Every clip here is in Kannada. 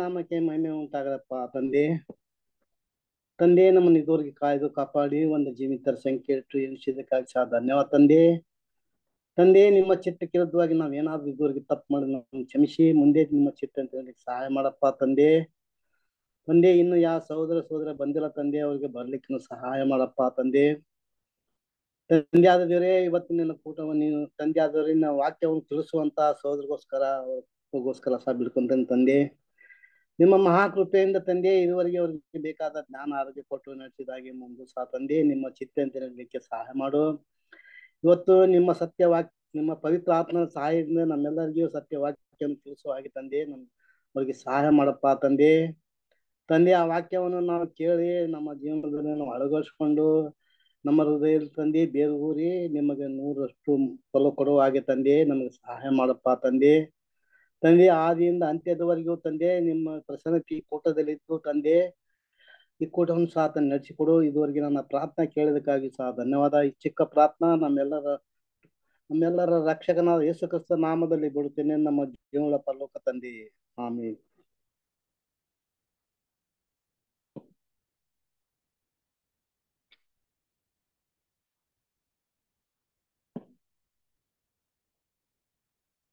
ನಾಮಕ್ಕೆ ಮಹಿಮೆ ಉಂಟಾಗದಪ್ಪ ತಂದೆ ತಂದೆ ನಮ್ಮನ್ನು ಇದುವರೆಗೆ ಕಾಯ್ದು ಕಾಪಾಡಿ ಒಂದು ಜೀವಿತರ ಸಂಖ್ಯೆ ಇಟ್ಟು ಎನಿಸಿದ್ದಕ್ಕಾಗಿ ಸಹ ಧನ್ಯವಾದ ತಂದೆ ತಂದೆ ನಿಮ್ಮ ಚಿತ್ತ ಕಿರದ್ವಾಗಿ ನಾವು ಏನಾದ್ರು ಇದುವರೆಗೆ ತಪ್ಪು ಮಾಡಿ ನಮ್ಮನ್ನು ಕ್ಷಮಿಸಿ ಮುಂದೆ ನಿಮ್ಮ ಚಿತ್ತ ಅಂತ ಹೇಳಿ ಸಹಾಯ ಮಾಡಪ್ಪ ತಂದೆ ತಂದೆ ಇನ್ನು ಯಾವ ಸಹೋದರ ಸಹೋದರ ಬಂದಿಲ್ಲ ತಂದೆ ಅವ್ರಿಗೆ ಬರ್ಲಿಕ್ಕೆ ಸಹಾಯ ಮಾಡಪ್ಪ ತಂದೆ ತಂದೆ ಆದವರೇ ಇವತ್ತಿನ ಕೂಟವನ್ನು ನೀನು ತಂದೆ ಆದವರಿಂದ ವಾಕ್ಯವನ್ನು ತಿಳಿಸುವಂತ ಸಹೋದರಗೋಸ್ಕರ ಗೋಸ್ಕರ ಸಹ ಬಿಡ್ಕೊಂತ ತಂದೆ ನಿಮ್ಮ ಮಹಾಕೃಪೆಯಿಂದ ತಂದೆ ಇದುವರೆಗೆ ಅವರಿಗೆ ಬೇಕಾದ ಜ್ಞಾನ ಆರೋಗ್ಯ ಕೊಟ್ಟು ನಡೆಸಿದಾಗಿ ಮುಂದೆ ಸಹ ತಂದೆ ನಿಮ್ಮ ಚಿತ್ತಂತೆ ನಡೆಯಲಿಕ್ಕೆ ಸಹಾಯ ಮಾಡು ಇವತ್ತು ನಿಮ್ಮ ಸತ್ಯವಾಕ್ ನಿಮ್ಮ ಪವಿತ್ರ ಆತ್ಮನ ಸಹಾಯದಿಂದ ನಮ್ಮೆಲ್ಲರಿಗೂ ಸತ್ಯವಾಕ್ಯವನ್ನು ತಿಳಿಸುವ ಹಾಗೆ ತಂದೆ ನಮ್ಮ ಅವರಿಗೆ ಸಹಾಯ ಮಾಡಪ್ಪ ತಂದೆ ತಂದೆ ಆ ವಾಕ್ಯವನ್ನು ನಾವು ಕೇಳಿ ನಮ್ಮ ಜೀವನದಲ್ಲಿ ನಾವು ಅಳವಡಿಸ್ಕೊಂಡು ನಮ್ಮ ಹೃದಯದಲ್ಲಿ ತಂದೆ ಬೇರೆ ಊರಿ ನಿಮಗೆ ನೂರಷ್ಟು ಫಲ ಕೊಡುವ ಹಾಗೆ ತಂದೆ ನಮಗೆ ಸಹಾಯ ಮಾಡಪ್ಪ ತಂದೆ ತಂದೆ ಆದಿಯಿಂದ ಅಂತ್ಯದವರೆಗೂ ತಂದೆ ನಿಮ್ಮ ಕೂಟದಲ್ಲಿ ಇದ್ದು ತಂದೆ ಈ ಕೂಟವನ್ನು ಸಹ ತನ್ನ ನಡೆಸಿಕೊಡು ಇದುವರೆಗೆ ನನ್ನ ಪ್ರಾರ್ಥನೆ ಕೇಳೋದಕ್ಕಾಗಿ ಸಹ ಧನ್ಯವಾದ ಈ ಚಿಕ್ಕ ಪ್ರಾರ್ಥನಾ ನಮ್ಮೆಲ್ಲರ ನಮ್ಮೆಲ್ಲರ ರಕ್ಷಕನಾದ ಯೇಸು ಕ್ರಿಸ್ತ ನಾಮದಲ್ಲಿ ಬಿಡುತ್ತೇನೆ ನಮ್ಮ ಜೀವನ ಪರಲೋಕ ತಂದೆ ಆಮೇಲೆ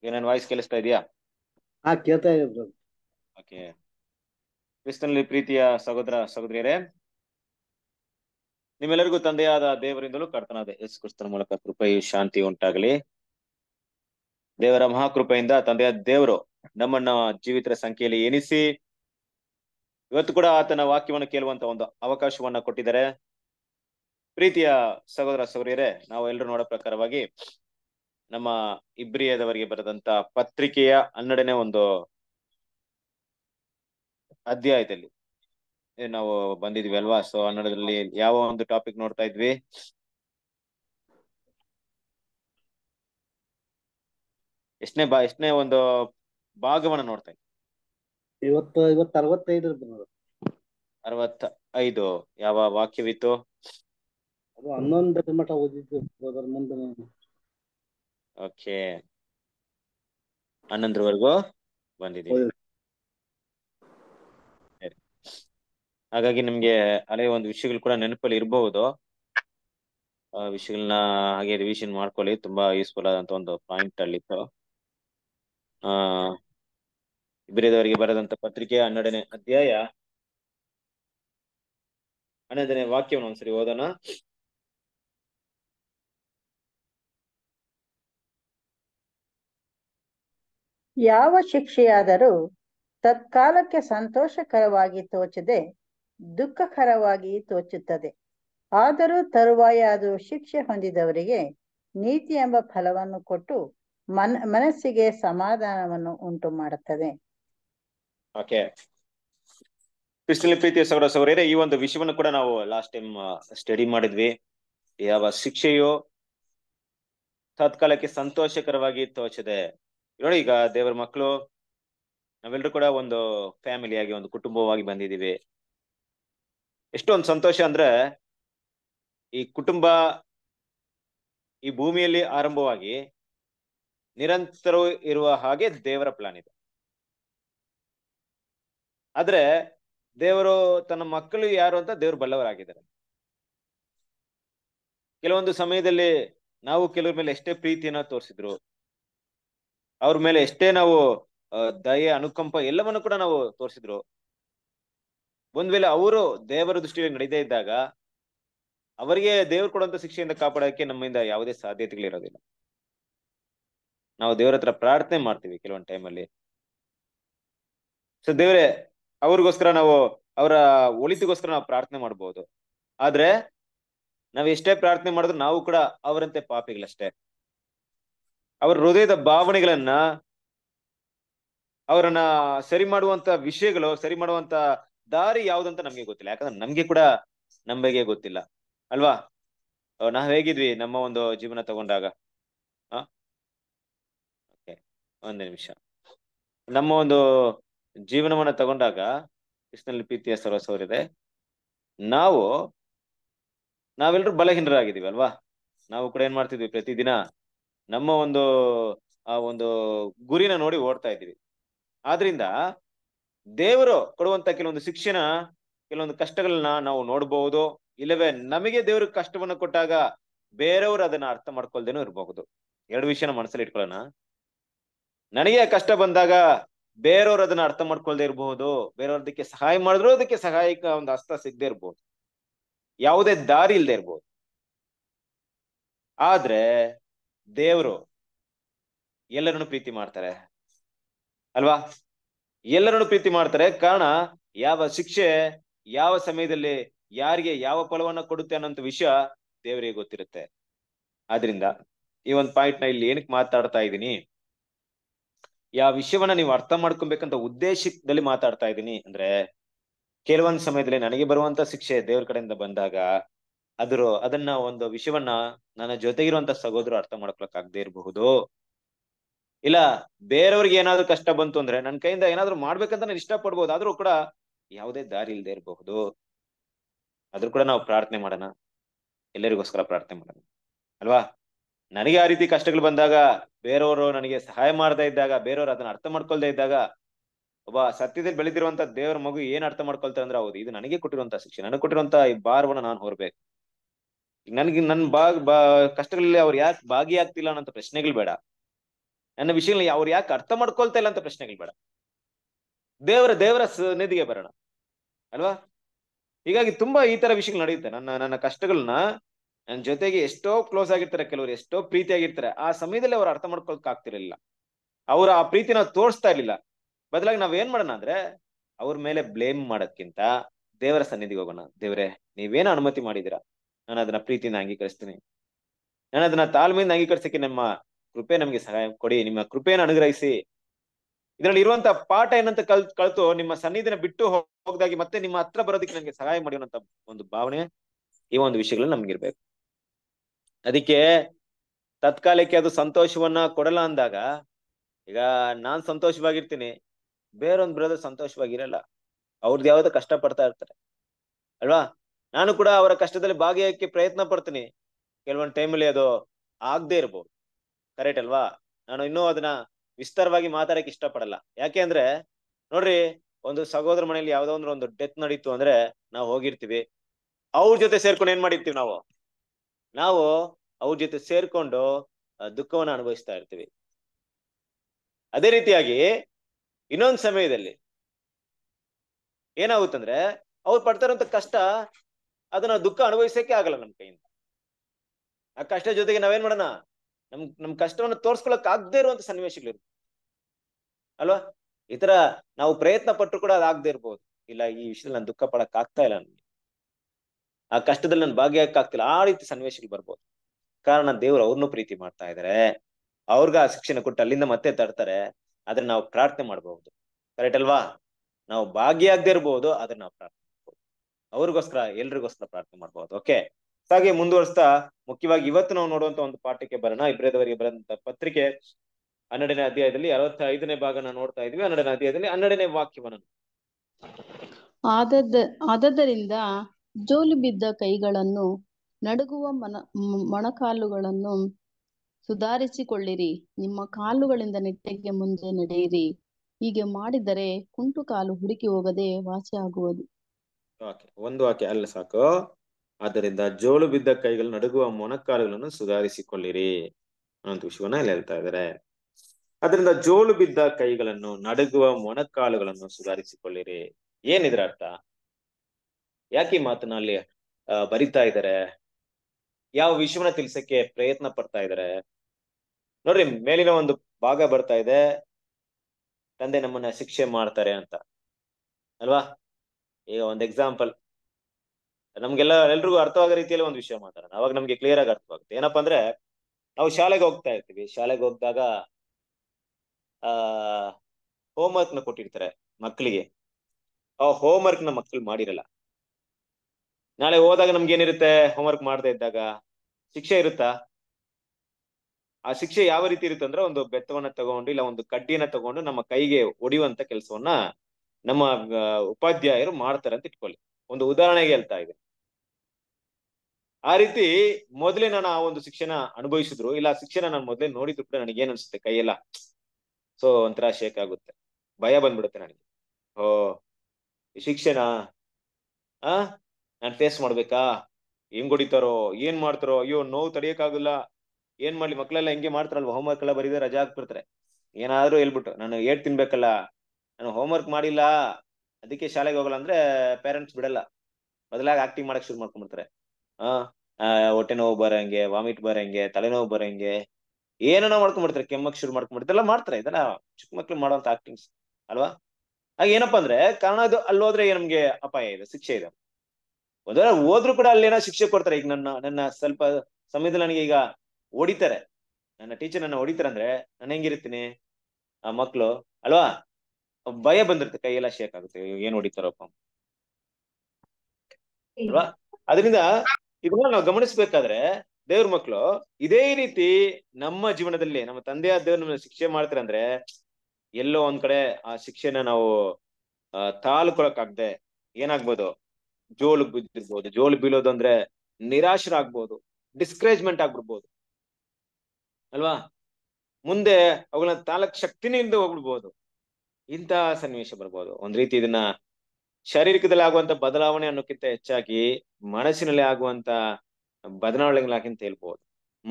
ಏನೇನ್ ವಾಯ್ಸ್ ಕೇಳಿಸ್ತಾ ಇದೆಯಾ ಕ್ರಿಸ್ತನಲ್ಲಿ ಪ್ರೀತಿಯ ಸಹೋದರ ಸಹೋದರಿಯರೇ ನಿಮ್ಮೆಲ್ಲರಿಗೂ ತಂದೆಯಾದ ದೇವರಿಂದಲೂ ಕರ್ತನಾದ ಎಸ್ ಕ್ರಿಸ್ತನ ಮೂಲಕ ಕೃಪೆಯು ಶಾಂತಿ ಉಂಟಾಗಲಿ ದೇವರ ಮಹಾಕೃಪೆಯಿಂದ ತಂದೆಯಾದ ದೇವರು ನಮ್ಮನ್ನ ಜೀವಿತರ ಸಂಖ್ಯೆಯಲ್ಲಿ ಎನಿಸಿ ಇವತ್ತು ಕೂಡ ಆತನ ವಾಕ್ಯವನ್ನು ಕೇಳುವಂತ ಒಂದು ಅವಕಾಶವನ್ನ ಕೊಟ್ಟಿದ್ದಾರೆ ಪ್ರೀತಿಯ ಸಹೋದರ ಸಹೋದರಿಯರೇ ನಾವು ಎಲ್ಲರೂ ನೋಡೋ ಪ್ರಕಾರವಾಗಿ ನಮ್ಮ ಇಬ್ರಿಯದವರಿಗೆ ಬರೆದಂತ ಪತ್ರಿಕೆಯ ಹನ್ನೆರಡನೇ ಒಂದು ಅಧ್ಯಾಯದಲ್ಲಿ ನಾವು ಬಂದಿದ್ವಿ ಅಲ್ವಾ ಸೊ ಹನ್ನೆರಡರಲ್ಲಿ ಯಾವ ಒಂದು ಟಾಪಿಕ್ ನೋಡ್ತಾ ಇದ್ವಿ ಎಷ್ಟನೇ ಬಾ ಎಷ್ಟನೇ ಒಂದು ಭಾಗವನ್ನ ನೋಡ್ತಾ ಇದ್ವಿ ಇವತ್ತು ಇವತ್ತು ಅರವತ್ತೈದು ಅರವತ್ತ ಐದು ಯಾವ ವಾಕ್ಯವಿತ್ತು ಅದು ಮಟ್ಟ ಮಠ ಓದಿದ್ದು ಮುಂದೆ ಓಕೆ ಹನ್ನೊಂದರವರೆಗೂ ಬಂದಿದ್ದೀವಿ ಹಾಗಾಗಿ ನಿಮ್ಗೆ ಅಲೆ ಒಂದು ವಿಷಯಗಳು ಕೂಡ ನೆನಪಲ್ಲಿ ಇರಬಹುದು ಆ ವಿಷಯಗಳನ್ನ ಹಾಗೆ ರಿವಿಷನ್ ಮಾಡ್ಕೊಳ್ಳಿ ತುಂಬಾ ಯೂಸ್ಫುಲ್ ಆದಂತ ಒಂದು ಪಾಯಿಂಟ್ ಅಲ್ಲಿತ್ತು ಆ ಇಬ್ಬರಿದವರಿಗೆ ಬರೆದಂತ ಪತ್ರಿಕೆ ಹನ್ನೆರಡನೇ ಅಧ್ಯಾಯ ಹನ್ನೊಂದನೇ ವಾಕ್ಯವನ್ನು ಒಂದ್ಸರಿ ಓದೋಣ ಯಾವ ಶಿಕ್ಷೆಯಾದರೂ ತತ್ಕಾಲಕ್ಕೆ ಸಂತೋಷಕರವಾಗಿ ತೋಚದೆ ದುಃಖಕರವಾಗಿ ತೋಚುತ್ತದೆ ಆದರೂ ತರುವಾಯ ಅದು ಶಿಕ್ಷೆ ಹೊಂದಿದವರಿಗೆ ನೀತಿ ಎಂಬ ಫಲವನ್ನು ಕೊಟ್ಟು ಮನ್ ಮನಸ್ಸಿಗೆ ಸಮಾಧಾನವನ್ನು ಉಂಟು ಮಾಡುತ್ತದೆ ಪ್ರೀತಿಯ ಸೌರ ಈ ಒಂದು ವಿಷಯವನ್ನು ಕೂಡ ನಾವು ಲಾಸ್ಟ್ ಟೈಮ್ ಸ್ಟಡಿ ಮಾಡಿದ್ವಿ ಯಾವ ಶಿಕ್ಷೆಯು ತತ್ಕಾಲಕ್ಕೆ ಸಂತೋಷಕರವಾಗಿ ತೋಚದೆ ನೋಡಿ ಈಗ ದೇವರ ಮಕ್ಕಳು ನಾವೆಲ್ಲರೂ ಕೂಡ ಒಂದು ಫ್ಯಾಮಿಲಿಯಾಗಿ ಒಂದು ಕುಟುಂಬವಾಗಿ ಬಂದಿದ್ದೀವಿ ಎಷ್ಟೊಂದು ಸಂತೋಷ ಅಂದ್ರೆ ಈ ಕುಟುಂಬ ಈ ಭೂಮಿಯಲ್ಲಿ ಆರಂಭವಾಗಿ ನಿರಂತರ ಇರುವ ಹಾಗೆ ದೇವರ ಪ್ಲಾನ್ ಇದೆ ಆದ್ರೆ ದೇವರು ತನ್ನ ಮಕ್ಕಳು ಯಾರು ಅಂತ ದೇವರು ಬಲ್ಲವರಾಗಿದ್ದಾರೆ ಕೆಲವೊಂದು ಸಮಯದಲ್ಲಿ ನಾವು ಕೆಲವ್ರ ಮೇಲೆ ಎಷ್ಟೇ ಪ್ರೀತಿಯನ್ನ ತೋರಿಸಿದ್ರು ಅವ್ರ ಮೇಲೆ ಎಷ್ಟೇ ನಾವು ದಯೆ ಅನುಕಂಪ ಎಲ್ಲವನ್ನು ಕೂಡ ನಾವು ತೋರಿಸಿದ್ರು ಒಂದ್ ವೇಳೆ ಅವರು ದೇವರ ದೃಷ್ಟಿಯಲ್ಲಿ ನಡೀತಾ ಇದ್ದಾಗ ಅವರಿಗೆ ದೇವರು ಕೊಡುವಂತ ಶಿಕ್ಷೆಯಿಂದ ಕಾಪಾಡೋಕೆ ನಮ್ಮಿಂದ ಯಾವುದೇ ಸಾಧ್ಯತೆಗಳಿರೋದಿಲ್ಲ ನಾವು ದೇವರ ಹತ್ರ ಪ್ರಾರ್ಥನೆ ಮಾಡ್ತೀವಿ ಕೆಲವೊಂದು ಅಲ್ಲಿ ಸೊ ದೇವರೇ ಅವ್ರಿಗೋಸ್ಕರ ನಾವು ಅವರ ಒಳಿತಿಗೋಸ್ಕರ ನಾವು ಪ್ರಾರ್ಥನೆ ಮಾಡ್ಬೋದು ಆದ್ರೆ ನಾವ್ ಎಷ್ಟೇ ಪ್ರಾರ್ಥನೆ ಮಾಡಿದ್ರು ನಾವು ಕೂಡ ಅವರಂತೆ ಪಾಪಿಗಳಷ್ಟೇ ಅವರ ಹೃದಯದ ಭಾವನೆಗಳನ್ನ ಅವರನ್ನ ಸರಿ ಮಾಡುವಂತ ವಿಷಯಗಳು ಸರಿ ಮಾಡುವಂತ ದಾರಿ ಯಾವ್ದಂತ ನಮ್ಗೆ ಗೊತ್ತಿಲ್ಲ ಯಾಕಂದ್ರೆ ನಮ್ಗೆ ಕೂಡ ನಂಬೆಗೆ ಗೊತ್ತಿಲ್ಲ ಅಲ್ವಾ ನಾವ್ ಹೇಗಿದ್ವಿ ನಮ್ಮ ಒಂದು ಜೀವನ ತಗೊಂಡಾಗ ಒಂದು ನಿಮಿಷ ನಮ್ಮ ಒಂದು ಜೀವನವನ್ನ ತಗೊಂಡಾಗ ಕೃಷ್ಣಲ್ಲಿ ಪ್ರೀತಿಯ ಇದೆ ನಾವು ನಾವೆಲ್ಲರೂ ಬಲಹೀನರಾಗಿದ್ದೀವಿ ಅಲ್ವಾ ನಾವು ಕೂಡ ಏನ್ ಮಾಡ್ತಿದ್ವಿ ಪ್ರತಿದಿನ ನಮ್ಮ ಒಂದು ಆ ಒಂದು ಗುರಿನ ನೋಡಿ ಓಡ್ತಾ ಇದ್ದೀವಿ ಆದ್ರಿಂದ ದೇವರು ಕೊಡುವಂತ ಕೆಲವೊಂದು ಶಿಕ್ಷಣ ಕೆಲವೊಂದು ಕಷ್ಟಗಳನ್ನ ನಾವು ನೋಡಬಹುದು ಇಲ್ಲವೇ ನಮಗೆ ದೇವ್ರ ಕಷ್ಟವನ್ನು ಕೊಟ್ಟಾಗ ಬೇರೆಯವರು ಅದನ್ನ ಅರ್ಥ ಮಾಡ್ಕೊಳ್ದೇನೂ ಇರಬಹುದು ಎರಡು ವಿಷಯನ ಮನಸ್ಸಲ್ಲಿ ಇಟ್ಕೊಳ್ಳೋಣ ನನಗೆ ಕಷ್ಟ ಬಂದಾಗ ಬೇರೆಯವರು ಅದನ್ನ ಅರ್ಥ ಮಾಡ್ಕೊಳ್ದೆ ಇರಬಹುದು ಬೇರೆಯವ್ರದಕ್ಕೆ ಸಹಾಯ ಮಾಡಿದ್ರು ಅದಕ್ಕೆ ಸಹಾಯಕ ಒಂದು ಹಸ್ತ ಸಿಗದೆ ಇರಬಹುದು ಯಾವುದೇ ದಾರಿ ಇಲ್ಲದೆ ಇರಬಹುದು ಆದ್ರೆ ದೇವರು ಎಲ್ಲರನ್ನು ಪ್ರೀತಿ ಮಾಡ್ತಾರೆ ಅಲ್ವಾ ಎಲ್ಲರನ್ನು ಪ್ರೀತಿ ಮಾಡ್ತಾರೆ ಕಾರಣ ಯಾವ ಶಿಕ್ಷೆ ಯಾವ ಸಮಯದಲ್ಲಿ ಯಾರಿಗೆ ಯಾವ ಫಲವನ್ನ ಕೊಡುತ್ತೆ ಅನ್ನೋಂಥ ವಿಷಯ ದೇವರಿಗೆ ಗೊತ್ತಿರುತ್ತೆ ಆದ್ರಿಂದ ಈ ಒಂದು ಪಾಯಿಂಟ್ ನ ಇಲ್ಲಿ ಏನಕ್ಕೆ ಮಾತಾಡ್ತಾ ಇದ್ದೀನಿ ಯಾವ ವಿಷಯವನ್ನ ನೀವು ಅರ್ಥ ಮಾಡ್ಕೊಬೇಕಂತ ಉದ್ದೇಶದಲ್ಲಿ ಮಾತಾಡ್ತಾ ಇದ್ದೀನಿ ಅಂದ್ರೆ ಕೆಲವೊಂದು ಸಮಯದಲ್ಲಿ ನನಗೆ ಬರುವಂತ ಶಿಕ್ಷೆ ದೇವ್ರ ಕಡೆಯಿಂದ ಬಂದಾಗ ಅದ್ರ ಅದನ್ನ ಒಂದು ವಿಷಯವನ್ನ ನನ್ನ ಜೊತೆಗಿರುವಂತ ಸಹೋದರ ಅರ್ಥ ಮಾಡ್ಕೊಳಕ್ ಆಗದೆ ಇರಬಹುದು ಇಲ್ಲ ಬೇರೆಯವ್ರಿಗೆ ಏನಾದ್ರು ಕಷ್ಟ ಬಂತು ಅಂದ್ರೆ ನನ್ನ ಕೈಯಿಂದ ಏನಾದ್ರು ಮಾಡ್ಬೇಕಂತ ನಾನು ಇಷ್ಟ ಆದ್ರೂ ಕೂಡ ಯಾವುದೇ ದಾರಿ ಇಲ್ಲದೆ ಇರಬಹುದು ಆದ್ರೂ ಕೂಡ ನಾವು ಪ್ರಾರ್ಥನೆ ಮಾಡೋಣ ಎಲ್ಲರಿಗೋಸ್ಕರ ಪ್ರಾರ್ಥನೆ ಮಾಡೋಣ ಅಲ್ವಾ ನನಗೆ ಆ ರೀತಿ ಕಷ್ಟಗಳು ಬಂದಾಗ ಬೇರೆಯವರು ನನಗೆ ಸಹಾಯ ಮಾಡದೇ ಇದ್ದಾಗ ಬೇರೆಯವರು ಅದನ್ನ ಅರ್ಥ ಮಾಡ್ಕೊಳ್ದೇ ಇದ್ದಾಗ ಒಬ್ಬ ಸತ್ಯದಲ್ಲಿ ಬೆಳೆದಿರುವಂತ ದೇವರ ಮಗು ಏನ್ ಅರ್ಥ ಮಾಡ್ಕೊಳ್ತಾರೆ ಅಂದ್ರೆ ಹೌದು ಇದು ನನಗೆ ಕೊಟ್ಟಿರುವಂತ ಶಿಕ್ಷೆ ನನಗೆ ಕೊಟ್ಟಿರುವಂತ ಈ ಭಾರವನ್ನು ನಾನು ಹೊರಬೇಕು ನನಗೆ ನನ್ನ ಬಾ ಬಾ ಕಷ್ಟಗಳಲ್ಲಿ ಅವ್ರು ಯಾಕೆ ಭಾಗಿಯಾಗ್ತಿಲ್ಲ ಅನ್ನೋ ಪ್ರಶ್ನೆಗಳು ಬೇಡ ನನ್ನ ವಿಷಯ ಅವ್ರು ಯಾಕೆ ಅರ್ಥ ಮಾಡ್ಕೊಳ್ತಾ ಇಲ್ಲ ಅಂತ ಪ್ರಶ್ನೆಗಳು ಬೇಡ ದೇವರ ದೇವರ ನಿಧಿಗೆ ಬರೋಣ ಅಲ್ವಾ ಹೀಗಾಗಿ ತುಂಬಾ ಈ ತರ ವಿಷಯಗಳು ನಡೆಯುತ್ತೆ ನನ್ನ ನನ್ನ ಕಷ್ಟಗಳನ್ನ ನನ್ನ ಜೊತೆಗೆ ಎಷ್ಟೋ ಕ್ಲೋಸ್ ಆಗಿರ್ತಾರೆ ಕೆಲವರು ಎಷ್ಟೋ ಪ್ರೀತಿಯಾಗಿರ್ತಾರೆ ಆ ಸಮಯದಲ್ಲಿ ಅವ್ರು ಅರ್ಥ ಮಾಡ್ಕೊಳಕ್ ಆಗ್ತಿರ್ಲಿಲ್ಲ ಅವ್ರು ಆ ಪ್ರೀತಿನ ತೋರಿಸ್ತಾ ಇರ್ಲಿಲ್ಲ ಬದಲಾಗಿ ನಾವ್ ಏನ್ ಮಾಡೋಣ ಅಂದ್ರೆ ಅವ್ರ ಮೇಲೆ ಬ್ಲೇಮ್ ಮಾಡೋಕ್ಕಿಂತ ದೇವರ ಸನ್ನಿಧಿಗೆ ಹೋಗೋಣ ದೇವ್ರೆ ನೀವೇನ ಅನುಮತಿ ಮಾಡಿದಿರಾ ನಾನು ಅದನ್ನ ಪ್ರೀತಿಯಿಂದ ಅಂಗೀಕರಿಸ್ತೀನಿ ನಾನು ಅದನ್ನ ತಾಳ್ಮೆಯಿಂದ ಅಂಗೀಕರಿಸಕ್ಕೆ ನಿಮ್ಮ ಕೃಪೆ ನಮಗೆ ಸಹಾಯ ಕೊಡಿ ನಿಮ್ಮ ಕೃಪೆಯನ್ನು ಅನುಗ್ರಹಿಸಿ ಇದರಲ್ಲಿ ಇರುವಂತ ಪಾಠ ಏನಂತ ಕಲ್ ಕಳ್ತು ನಿಮ್ಮ ಸನ್ನಿಧಿನ ಬಿಟ್ಟು ಹೋಗದಾಗಿ ಮತ್ತೆ ನಿಮ್ಮ ಹತ್ರ ಬರೋದಕ್ಕೆ ನನಗೆ ಸಹಾಯ ಮಾಡಿ ಅನ್ನೋಂತ ಒಂದು ಭಾವನೆ ಈ ಒಂದು ವಿಷಯಗಳು ನಮ್ಗಿರ್ಬೇಕು ಅದಕ್ಕೆ ತತ್ಕಾಲಕ್ಕೆ ಅದು ಸಂತೋಷವನ್ನ ಕೊಡಲ್ಲ ಅಂದಾಗ ಈಗ ನಾನ್ ಸಂತೋಷವಾಗಿರ್ತೀನಿ ಬೇರೊಂದ್ ಬ್ರದರ್ ಸಂತೋಷವಾಗಿರಲ್ಲ ಅವ್ರದ್ದು ಯಾವ್ದು ಕಷ್ಟ ಪಡ್ತಾ ಇರ್ತಾರೆ ಅಲ್ವಾ ನಾನು ಕೂಡ ಅವರ ಕಷ್ಟದಲ್ಲಿ ಭಾಗಿಯಾಗಕ್ಕೆ ಪ್ರಯತ್ನ ಪಡ್ತೀನಿ ಕೆಲವೊಂದು ಟೈಮಲ್ಲಿ ಅದು ಆಗದೆ ಇರ್ಬೋದು ಕರೆಕ್ಟ್ ಅಲ್ವಾ ನಾನು ಇನ್ನೂ ಅದನ್ನ ವಿಸ್ತಾರವಾಗಿ ಮಾತಾಡಕ್ಕೆ ಇಷ್ಟಪಡಲ್ಲ ಯಾಕೆ ಅಂದ್ರೆ ನೋಡ್ರಿ ಒಂದು ಸಹೋದರ ಮನೆಯಲ್ಲಿ ಯಾವುದೋ ಒಂದು ಡೆತ್ ನಡೀತು ಅಂದ್ರೆ ನಾವು ಹೋಗಿರ್ತೀವಿ ಅವ್ರ ಜೊತೆ ಸೇರ್ಕೊಂಡು ಏನ್ ಮಾಡಿರ್ತೀವಿ ನಾವು ನಾವು ಅವ್ರ ಜೊತೆ ಸೇರ್ಕೊಂಡು ದುಃಖವನ್ನ ಅನುಭವಿಸ್ತಾ ಇರ್ತೀವಿ ಅದೇ ರೀತಿಯಾಗಿ ಇನ್ನೊಂದು ಸಮಯದಲ್ಲಿ ಏನಾಗುತ್ತಂದ್ರೆ ಅವ್ರು ಪಡ್ತಾರಂತ ಕಷ್ಟ ಅದನ್ನ ದುಃಖ ಅನುಭವಿಸಕ್ಕೆ ಆಗಲ್ಲ ನಮ್ ಕೈಯಿಂದ ಆ ಕಷ್ಟ ಜೊತೆಗೆ ನಾವೇನ್ ಮಾಡೋಣ ನಮ್ ನಮ್ ಕಷ್ಟವನ್ನು ತೋರ್ಸ್ಕೊಳಕ್ ಆಗದೆ ಇರುವಂತ ಸನ್ನಿವೇಶಗಳಿರ್ಬೋದು ಅಲ್ವಾ ಈ ತರ ನಾವು ಪ್ರಯತ್ನ ಪಟ್ಟರು ಕೂಡ ಅದಾಗದೆ ಇರ್ಬೋದು ಇಲ್ಲ ಈ ವಿಷಯದಲ್ಲಿ ನಾನು ದುಃಖ ಪಡಕ್ ಆಗ್ತಾ ಇಲ್ಲ ನನಗೆ ಆ ಕಷ್ಟದಲ್ಲಿ ನಾನು ಭಾಗಿಯಾಗ್ತಿಲ್ಲ ಆ ರೀತಿ ಸನ್ನಿವೇಶಗಳು ಬರ್ಬೋದು ಕಾರಣ ದೇವ್ರು ಅವ್ರನ್ನೂ ಪ್ರೀತಿ ಮಾಡ್ತಾ ಇದಾರೆ ಅವ್ರಿಗ ಆ ಶಿಕ್ಷಣ ಕೊಟ್ಟು ಅಲ್ಲಿಂದ ಮತ್ತೆ ತರ್ತಾರೆ ಆದ್ರೆ ನಾವು ಪ್ರಾರ್ಥನೆ ಮಾಡ್ಬಹುದು ಕರೆಕ್ಟ್ ಅಲ್ವಾ ನಾವು ಭಾಗಿಯಾಗದೇ ಇರಬಹುದು ಆದ್ರೆ ನಾವು ಪ್ರಾರ್ಥನೆ ಅವ್ರಿಗೋಸ್ಕರ ಎಲ್ರಿಗೋಸ್ಕರ ಪ್ರಾರ್ಥನೆ ಮಾಡ್ಬೋದು ಓಕೆ ಹಾಗೆ ಮುಂದುವರಿಸ್ತಾ ಮುಖ್ಯವಾಗಿ ಇವತ್ತು ನಾವು ನೋಡುವಂತ ಒಂದು ಪಾಠಕ್ಕೆ ಬರೋಣ ಇಬ್ಬರದವರಿಗೆ ಬರೋಂತ ಪತ್ರಿಕೆ ಹನ್ನೆರಡನೇ ಅಧ್ಯಾಯದಲ್ಲಿ ಭಾಗ ನಾವು ನೋಡ್ತಾ ಇದ್ವಿ ಹನ್ನೆರಡನೇ ಅಧ್ಯಾಯದಲ್ಲಿ ಹನ್ನೆರಡನೇ ವಾಕ್ಯವನ್ನು ಆದದ್ದರಿಂದ ಜೋಲು ಬಿದ್ದ ಕೈಗಳನ್ನು ನಡುಗುವ ಮನ ಮೊಣಕಾಲುಗಳನ್ನು ಸುಧಾರಿಸಿಕೊಳ್ಳಿರಿ ನಿಮ್ಮ ಕಾಲುಗಳಿಂದ ನೆಟ್ಟಿಗೆ ಮುಂದೆ ನಡೆಯಿರಿ ಹೀಗೆ ಮಾಡಿದರೆ ಕುಂಟು ಕಾಲು ಹುಡುಕಿ ಹೋಗದೆ ವಾಸಿಯಾಗುವುದು ವಾಕ್ಯ ಒಂದು ವಾಕ್ಯ ಅಲ್ಲ ಸಾಕು ಆದ್ದರಿಂದ ಜೋಳು ಬಿದ್ದ ಕೈಗಳು ನಡುಗುವ ಮೊಣಕಾಲುಗಳನ್ನು ಸುಧಾರಿಸಿಕೊಳ್ಳಿರಿ ಅನ್ನೋ ವಿಷಯವನ್ನ ಇಲ್ಲಿ ಹೇಳ್ತಾ ಇದ್ದಾರೆ ಅದರಿಂದ ಜೋಳು ಬಿದ್ದ ಕೈಗಳನ್ನು ನಡುಗುವ ಮೊಣಕಾಲುಗಳನ್ನು ಸುಧಾರಿಸಿಕೊಳ್ಳಿರಿ ಏನಿದ್ರ ಅರ್ಥ ಯಾಕೆ ಮಾತನ್ನ ಅಲ್ಲಿ ಬರಿತಾ ಇದಾರೆ ಯಾವ ವಿಷಯವನ್ನ ತಿಳಿಸಕ್ಕೆ ಪ್ರಯತ್ನ ಪಡ್ತಾ ಇದಾರೆ ನೋಡ್ರಿ ಮೇಲಿನ ಒಂದು ಭಾಗ ಬರ್ತಾ ಇದೆ ತಂದೆ ನಮ್ಮನ್ನ ಶಿಕ್ಷೆ ಮಾಡ್ತಾರೆ ಅಂತ ಅಲ್ವಾ ಈಗ ಒಂದು ಎಕ್ಸಾಂಪಲ್ ನಮ್ಗೆಲ್ಲ ಎಲ್ರಿಗೂ ಅರ್ಥವಾಗೋ ರೀತಿಯಲ್ಲಿ ಒಂದು ವಿಷಯ ಮಾತಾಡೋಣ ಅವಾಗ ನಮ್ಗೆ ಕ್ಲಿಯರ್ ಆಗಿ ಅರ್ಥವಾಗುತ್ತೆ ಏನಪ್ಪಾ ಅಂದ್ರೆ ನಾವು ಶಾಲೆಗೆ ಹೋಗ್ತಾ ಇರ್ತೀವಿ ಶಾಲೆಗೆ ಹೋಗ್ದಾಗ ಆ ವರ್ಕ್ ನ ಕೊಟ್ಟಿರ್ತಾರೆ ಮಕ್ಕಳಿಗೆ ಆ ವರ್ಕ್ ನ ಮಕ್ಕಳು ಮಾಡಿರಲ್ಲ ನಾಳೆ ಹೋದಾಗ ನಮ್ಗೆ ಏನಿರುತ್ತೆ ಹೋಮ್ವರ್ಕ್ ಮಾಡದೇ ಇದ್ದಾಗ ಶಿಕ್ಷೆ ಇರುತ್ತಾ ಆ ಶಿಕ್ಷೆ ಯಾವ ರೀತಿ ಇರುತ್ತೆ ಅಂದ್ರೆ ಒಂದು ಬೆತ್ತವನ್ನ ತಗೊಂಡು ಇಲ್ಲ ಒಂದು ಕಡ್ಡಿಯನ್ನ ತಗೊಂಡು ನಮ್ಮ ಕೈಗೆ ಒಡೆಯುವಂತ ಕೆಲಸವನ್ನ ನಮ್ಮ ಉಪಾಧ್ಯಾಯರು ಮಾಡ್ತಾರೆ ಅಂತ ಇಟ್ಕೊಳ್ಳಿ ಒಂದು ಉದಾಹರಣೆಗೆ ಹೇಳ್ತಾ ಇದೆ ಆ ರೀತಿ ಮೊದ್ಲೇ ನಾನು ಆ ಒಂದು ಶಿಕ್ಷಣ ಅನುಭವಿಸಿದ್ರು ಇಲ್ಲ ಶಿಕ್ಷಣ ನಾನು ಮೊದಲೇ ನೋಡಿದ್ರು ಕೂಡ ನನಗೆ ಏನ್ ಅನ್ಸುತ್ತೆ ಕೈಯೆಲ್ಲ ಸೊ ಒಂಥರ ಶೇಕ್ ಆಗುತ್ತೆ ಭಯ ಬಂದ್ಬಿಡುತ್ತೆ ನನಗೆ ಓ ಶಿಕ್ಷಣ ಆ ನಾನು ಫೇಸ್ ಮಾಡ್ಬೇಕಾ ಹೆಂಗ್ ಹೊಡಿತಾರೋ ಏನ್ ಮಾಡ್ತಾರೋ ಅಯ್ಯೋ ನೋವು ತಡಿಯಕ್ಕಾಗಲ್ಲ ಏನ್ ಮಾಡ್ಲಿ ಮಕ್ಳೆಲ್ಲ ಹೆಂಗೆ ಮಾಡ್ತಾರಲ್ವ ಹೋಮ್ವರ್ಕ್ ಎಲ್ಲ ಬರೀದೇ ರಜಾ ಹಾಕ್ಬಿಡ್ತಾರೆ ಏನಾದ್ರೂ ಹೇಳ್ಬಿಟ್ಟು ನಾನು ಏಟ್ ತಿನ್ಬೇಕಲ್ಲ ನಾನು ವರ್ಕ್ ಮಾಡಿಲ್ಲ ಅದಕ್ಕೆ ಶಾಲೆಗೆ ಹೋಗಲ್ಲ ಅಂದ್ರೆ ಪೇರೆಂಟ್ಸ್ ಬಿಡಲ್ಲ ಬದಲಾಗಿ ಆಕ್ಟಿಂಗ್ ಮಾಡಕ್ ಶುರು ಮಾಡ್ಕೊಂಡ್ಬಿಡ್ತಾರೆ ಆ ಹೊಟ್ಟೆ ನೋವು ಬರಂಗೆ ವಾಮಿಟ್ ಬರಂಗೆ ತಲೆನೋವು ಬರಂಗೆ ಏನೇನೋ ಮಾಡ್ಕೊಂಡ್ಬಿಡ್ತಾರೆ ಕೆಮ್ಮಕ್ ಶುರು ಮಾಡ್ಕೊಂಡ್ಬಿಡ್ತಾರೆ ಮಾಡ್ತಾರೆ ಇದೆಲ್ಲ ಚಿಕ್ಕ ಮಕ್ಳು ಮಾಡುವಂತ ಆಕ್ಟಿಂಗ್ಸ್ ಅಲ್ವಾ ಹಾಗೆ ಏನಪ್ಪಾ ಅಂದ್ರೆ ಕಾರಣ ಅದು ಹೋದ್ರೆ ನಮ್ಗೆ ಅಪಾಯ ಇದೆ ಶಿಕ್ಷೆ ಇದೆ ಒಂದೊಂದು ಹೋದ್ರು ಕೂಡ ಅಲ್ಲೇನೋ ಶಿಕ್ಷೆ ಕೊಡ್ತಾರೆ ಈಗ ನನ್ನ ನನ್ನ ಸ್ವಲ್ಪ ಸಮಯದಲ್ಲಿ ನನಗೆ ಈಗ ಹೊಡಿತಾರೆ ನನ್ನ ಟೀಚರ್ ನನ್ನ ಹೊಡಿತಾರೆ ಅಂದ್ರೆ ನಾನು ಹೆಂಗಿರ್ತೀನಿ ಆ ಮಕ್ಳು ಅಲ್ವಾ ಭಯ ಬಂದಿರುತ್ತೆ ಕೈಯೆಲ್ಲ ಶೇಕ್ ಆಗುತ್ತೆ ಏನ್ ಹೊಡಿತಾರಪ್ಪ ಅಲ್ವಾ ಅದರಿಂದ ಇದನ್ನ ನಾವು ಗಮನಿಸ್ಬೇಕಾದ್ರೆ ದೇವ್ರ ಮಕ್ಳು ಇದೇ ರೀತಿ ನಮ್ಮ ಜೀವನದಲ್ಲಿ ನಮ್ಮ ತಂದೆಯ ದೇವ್ರು ಶಿಕ್ಷೆ ಶಿಕ್ಷೆ ಅಂದ್ರೆ ಎಲ್ಲೋ ಒಂದ್ ಕಡೆ ಆ ಶಿಕ್ಷೆನ ನಾವು ತಾಳ್ಕೊಳಕಾಗ್ದೆ ಏನಾಗ್ಬೋದು ಜೋಲು ಬಿದ್ದಿರ್ಬೋದು ಜೋಲು ಬೀಳೋದು ಅಂದ್ರೆ ನಿರಾಶರಾಗ್ಬೋದು ಡಿಸ್ಕರೇಜ್ಮೆಂಟ್ ಆಗ್ಬಿಡ್ಬೋದು ಅಲ್ವಾ ಮುಂದೆ ಅವುಗಳನ್ನ ತಾಲಕ್ ಶಕ್ತಿನಿಂದ ಹೋಗ್ಬಿಡ್ಬೋದು ಇಂತಹ ಸನ್ನಿವೇಶ ಬರ್ಬೋದು ಒಂದ್ ರೀತಿ ಇದನ್ನ ಶಾರೀರಿಕದಲ್ಲಿ ಆಗುವಂತ ಬದಲಾವಣೆ ಅನ್ನೋಕ್ಕಿಂತ ಹೆಚ್ಚಾಗಿ ಮನಸ್ಸಿನಲ್ಲಿ ಆಗುವಂತ ಬದಲಾವಣೆಗಳಾಗಿಂತ ಹೇಳ್ಬೋದು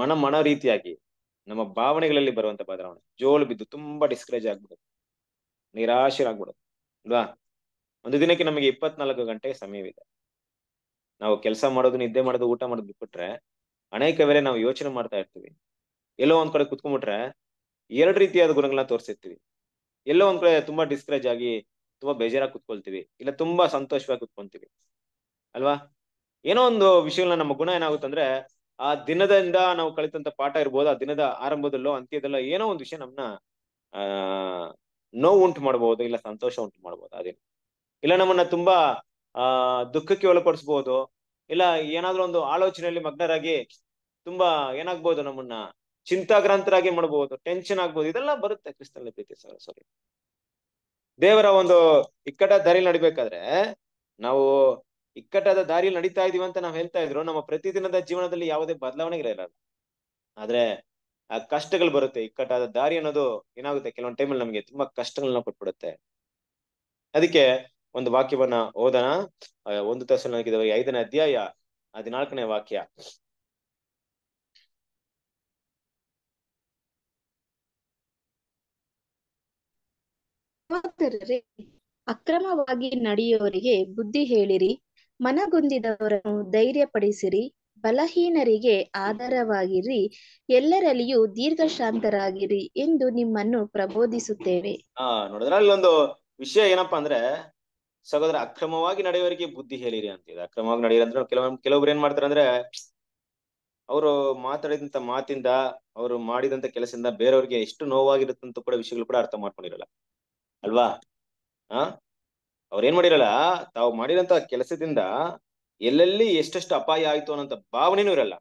ಮನ ಮನ ರೀತಿಯಾಗಿ ನಮ್ಮ ಭಾವನೆಗಳಲ್ಲಿ ಬರುವಂತ ಬದಲಾವಣೆ ಜೋಳು ಬಿದ್ದು ತುಂಬಾ ಡಿಸ್ಕರೇಜ್ ಆಗ್ಬಿಡುತ್ತೆ ನಿರಾಶರಾಗ್ಬಿಡುತ್ತೆ ಅಲ್ವಾ ಒಂದು ದಿನಕ್ಕೆ ನಮಗೆ ಇಪ್ಪತ್ನಾಲ್ಕು ಗಂಟೆ ಸಮಯವಿದೆ ನಾವು ಕೆಲಸ ಮಾಡೋದು ನಿದ್ದೆ ಮಾಡೋದು ಊಟ ಮಾಡೋದು ಬಿಟ್ಬಿಟ್ರೆ ಅನೇಕ ವೇಳೆ ನಾವು ಯೋಚನೆ ಮಾಡ್ತಾ ಇರ್ತೀವಿ ಎಲ್ಲೋ ಒಂದ್ ಕಡೆ ಕುತ್ಕೊಂಡ್ಬಿಟ್ರೆ ಎರಡು ರೀತಿಯಾದ ಗುಣಗಳನ್ನ ತೋರಿಸಿರ್ತೀವಿ ಎಲ್ಲೋ ಒಂದ್ ಕಡೆ ತುಂಬಾ ಡಿಸ್ಕರೇಜ್ ಆಗಿ ತುಂಬಾ ಬೇಜಾರಾಗಿ ಕುತ್ಕೊಳ್ತೀವಿ ಇಲ್ಲ ತುಂಬಾ ಸಂತೋಷವಾಗಿ ಕುತ್ಕೊಂತೀವಿ ಅಲ್ವಾ ಏನೋ ಒಂದು ವಿಷಯಗಳನ್ನ ನಮ್ಮ ಗುಣ ಏನಾಗುತ್ತಂದ್ರೆ ಆ ದಿನದಿಂದ ನಾವು ಕಲಿತಂತ ಪಾಠ ಇರ್ಬೋದು ಆ ದಿನದ ಆರಂಭದಲ್ಲೋ ಅಂತ್ಯದಲ್ಲೋ ಏನೋ ಒಂದು ವಿಷಯ ನಮ್ಮನ್ನ ಆ ನೋವು ಉಂಟು ಮಾಡಬಹುದು ಇಲ್ಲ ಸಂತೋಷ ಉಂಟು ಮಾಡಬಹುದು ಅದೇ ಇಲ್ಲ ನಮ್ಮನ್ನ ತುಂಬಾ ಆ ದುಃಖಕ್ಕೆ ಒಳಪಡಿಸ್ಬೋದು ಇಲ್ಲ ಏನಾದ್ರೂ ಒಂದು ಆಲೋಚನೆಯಲ್ಲಿ ಮಗ್ನರಾಗಿ ತುಂಬಾ ಏನಾಗ್ಬೋದು ನಮ್ಮನ್ನ ಚಿಂತಾಗ್ರಾಂತರಾಗಿ ಮಾಡಬಹುದು ಟೆನ್ಷನ್ ಆಗ್ಬಹುದು ಇದೆಲ್ಲ ಬರುತ್ತೆ ಕ್ರಿಸ್ತನಲ್ಲಿ ಪ್ರೀತಿ ಸರ್ ಸಾರಿ ದೇವರ ಒಂದು ಇಕ್ಕಟ ದಾರಿ ನಡಿಬೇಕಾದ್ರೆ ನಾವು ಇಕ್ಕಟ್ಟಾದ ದಾರಿಯಲ್ಲಿ ನಡೀತಾ ಇದೀವಿ ಅಂತ ನಾವು ಹೇಳ್ತಾ ಇದ್ರು ನಮ್ಮ ಪ್ರತಿದಿನದ ಜೀವನದಲ್ಲಿ ಯಾವುದೇ ಬದಲಾವಣೆ ಇರಲ್ಲ ಆದ್ರೆ ಆ ಕಷ್ಟಗಳು ಬರುತ್ತೆ ಇಕ್ಕಟ್ಟಾದ ದಾರಿ ಅನ್ನೋದು ಏನಾಗುತ್ತೆ ಕೆಲವೊಂದು ಟೈಮಲ್ಲಿ ನಮ್ಗೆ ತುಂಬಾ ಕಷ್ಟಗಳನ್ನ ಕೊಟ್ಬಿಡುತ್ತೆ ಅದಕ್ಕೆ ಒಂದು ವಾಕ್ಯವನ್ನ ಓದೋಣ ಒಂದು ತಾಸು ನನಗಿದವರಿಗೆ ಐದನೇ ಅಧ್ಯಾಯ ಹದಿನಾಲ್ಕನೇ ವಾಕ್ಯ ಅಕ್ರಮವಾಗಿ ನಡೆಯುವವರಿಗೆ ಬುದ್ಧಿ ಹೇಳಿರಿ ಧೈರ್ಯ ಧೈರ್ಯಪಡಿಸಿರಿ ಬಲಹೀನರಿಗೆ ಆಧಾರವಾಗಿರಿ ಎಲ್ಲರಲ್ಲಿಯೂ ಶಾಂತರಾಗಿರಿ ಎಂದು ನಿಮ್ಮನ್ನು ಪ್ರಬೋಧಿಸುತ್ತೇವೆ ವಿಷಯ ಏನಪ್ಪಾ ಅಂದ್ರೆ ಸಹೋದರ ಅಕ್ರಮವಾಗಿ ನಡೆಯೋರಿಗೆ ಬುದ್ಧಿ ಹೇಳಿರಿ ಇದೆ ಅಕ್ರಮವಾಗಿ ನಡೆಯಿರಿ ಅಂದ್ರೆ ಕೆಲವೊಂದು ಕೆಲವೊಬ್ರು ಏನ್ ಮಾಡ್ತಾರೆ ಅಂದ್ರೆ ಅವರು ಮಾತಾಡಿದಂತ ಮಾತಿಂದ ಅವರು ಮಾಡಿದಂತ ಕೆಲಸದಿಂದ ಬೇರೆಯವ್ರಿಗೆ ಎಷ್ಟು ನೋವಾಗಿರುತ್ತಂತ ಕೂಡ ವಿಷಯಗಳು ಕೂಡ ಅರ್ಥ ಮಾಡ್ಕೊಂಡಿರಲ್ಲ ಅಲ್ವಾ ಆ ಅವ್ರೇನ್ ಮಾಡಿರಲ್ಲ ತಾವು ಮಾಡಿರಂತ ಕೆಲಸದಿಂದ ಎಲ್ಲೆಲ್ಲಿ ಎಷ್ಟೆಷ್ಟು ಅಪಾಯ ಆಯ್ತು ಅನ್ನೋಂತ ಭಾವನೆನೂ ಇರಲ್ಲ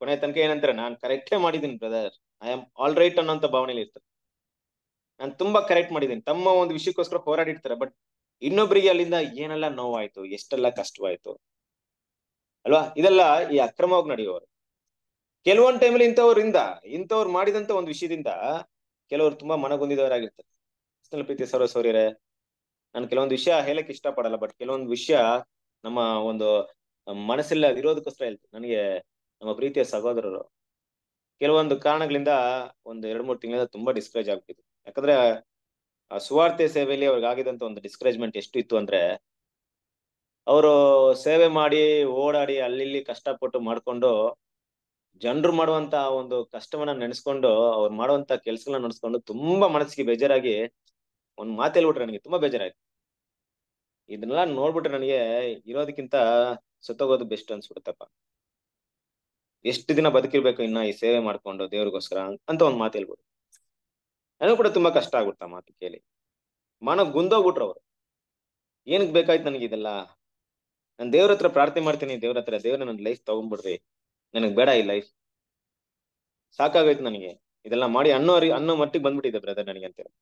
ಕೊನೆ ತನಕ ಏನಂತಾರೆ ನಾನು ಕರೆಕ್ಟೇ ಮಾಡಿದ್ದೀನಿ brother I am all right ಅನ್ನೋಂತ ಭಾವನೆ ಇರ್ತಾರೆ ನಾನು ತುಂಬಾ ಕರೆಕ್ಟ್ ಮಾಡಿದ್ದೀನಿ ತಮ್ಮ ಒಂದು ವಿಷಯಕ್ಕೋಸ್ಕರ ಹೋರಾಡಿರ್ತಾರೆ ಬಟ್ ಇನ್ನೊಬ್ಬರಿಗೆ ಅಲ್ಲಿಂದ ಏನೆಲ್ಲ ನೋವಾಯ್ತು ಎಷ್ಟೆಲ್ಲ ಕಷ್ಟವಾಯ್ತು ಅಲ್ವಾ ಇದೆಲ್ಲ ಈ ಅಕ್ರಮವಾಗಿ ನಡೆಯುವವರು ಕೆಲವೊಂದು ಟೈಮಲ್ಲಿ ಇಂಥವ್ರಿಂದ ಇಂಥವ್ರು ಮಾಡಿದಂತ ಒಂದು ವಿಷಯದಿಂದ ಕೆಲವರು ತುಂಬಾ ಮನಗೊಂದಿದವರಾಗಿರ್ತಾರೆ ನಲ್ಲಿ ಪ್ರೀತಿ ಸರ್ವೇಶ್ವರ್ಯರೇ ನಾನು ಕೆಲವೊಂದು ವಿಷಯ ಹೇಳಕ್ ಇಷ್ಟ ಪಡಲ್ಲ ಬಟ್ ಕೆಲವೊಂದು ವಿಷಯ ನಮ್ಮ ಒಂದು ಮನಸ್ಸಲ್ಲಿ ಇರೋದಕ್ಕೋಸ್ಕರ ಹೇಳ್ತೀನಿ ನನಗೆ ನಮ್ಮ ಪ್ರೀತಿಯ ಸಹೋದರರು ಕೆಲವೊಂದು ಕಾರಣಗಳಿಂದ ಒಂದು ಎರಡು ಮೂರು ತಿಂಗಳಿಂದ ತುಂಬಾ ಡಿಸ್ಕರೇಜ್ ಆಗ್ಬಿಟ್ಟಿದೆ ಯಾಕಂದ್ರೆ ಆ ಸುವಾರ್ತೆ ಸೇವೆಯಲ್ಲಿ ಅವ್ರಿಗೆ ಆಗಿದಂತ ಒಂದು ಡಿಸ್ಕರೇಜ್ಮೆಂಟ್ ಎಷ್ಟು ಇತ್ತು ಅಂದ್ರೆ ಅವರು ಸೇವೆ ಮಾಡಿ ಓಡಾಡಿ ಅಲ್ಲಿ ಕಷ್ಟಪಟ್ಟು ಮಾಡ್ಕೊಂಡು ಜನರು ಮಾಡುವಂತ ಒಂದು ಕಷ್ಟವನ್ನ ನೆನೆಸ್ಕೊಂಡು ಅವ್ರು ಮಾಡುವಂತ ಕೆಲ್ಸಗಳನ್ನ ನಡೆಸ್ಕೊಂಡು ತುಂಬಾ ಮನಸ್ಸಿಗೆ ಬೇಜಾರಾಗಿ ಒಂದು ಮಾತು ಹೇಳ್ಬಿಟ್ರೆ ನನಗೆ ತುಂಬಾ ಬೇಜಾರಾಯ್ತು ಇದನ್ನೆಲ್ಲ ನೋಡ್ಬಿಟ್ರೆ ನನಗೆ ಇರೋದಕ್ಕಿಂತ ಸತ್ತೋಗೋದು ಬೆಸ್ಟ್ ಅನ್ಸ್ಬಿಡುತ್ತಪ್ಪ ಎಷ್ಟು ದಿನ ಬದುಕಿರ್ಬೇಕು ಇನ್ನ ಈ ಸೇವೆ ಮಾಡ್ಕೊಂಡು ದೇವ್ರಿಗೋಸ್ಕರ ಅಂತ ಒಂದು ಮಾತು ಹೇಳ್ಬೋದು ನನಗೂ ಕೂಡ ತುಂಬಾ ಕಷ್ಟ ಆಗ್ಬಿಡ್ತ ಮಾತು ಕೇಳಿ ಮನ ಗುಂದೋಗ್ಬಿಟ್ರು ಅವರು ಏನಕ್ಕೆ ಬೇಕಾಯ್ತು ನನಗೆ ಇದೆಲ್ಲ ನಾನು ದೇವ್ರ ಹತ್ರ ಪ್ರಾರ್ಥನೆ ಮಾಡ್ತೀನಿ ದೇವ್ರ ಹತ್ರ ದೇವ್ರ ನನ್ನ ಲೈಫ್ ತಗೊಂಡ್ಬಿಡ್ರಿ ನನಗೆ ಬೇಡ ಈ ಲೈಫ್ ಸಾಕಾಗೋಯ್ತು ನನಗೆ ಇದೆಲ್ಲ ಮಾಡಿ ಅನ್ನೋ ಅನ್ನೋ ಮಟ್ಟಿಗೆ ಬಂದ್ಬಿಟ್ಟಿದೆ ಬ್ರದರ್ ನನಗೆ ಅಂತೇಳಿ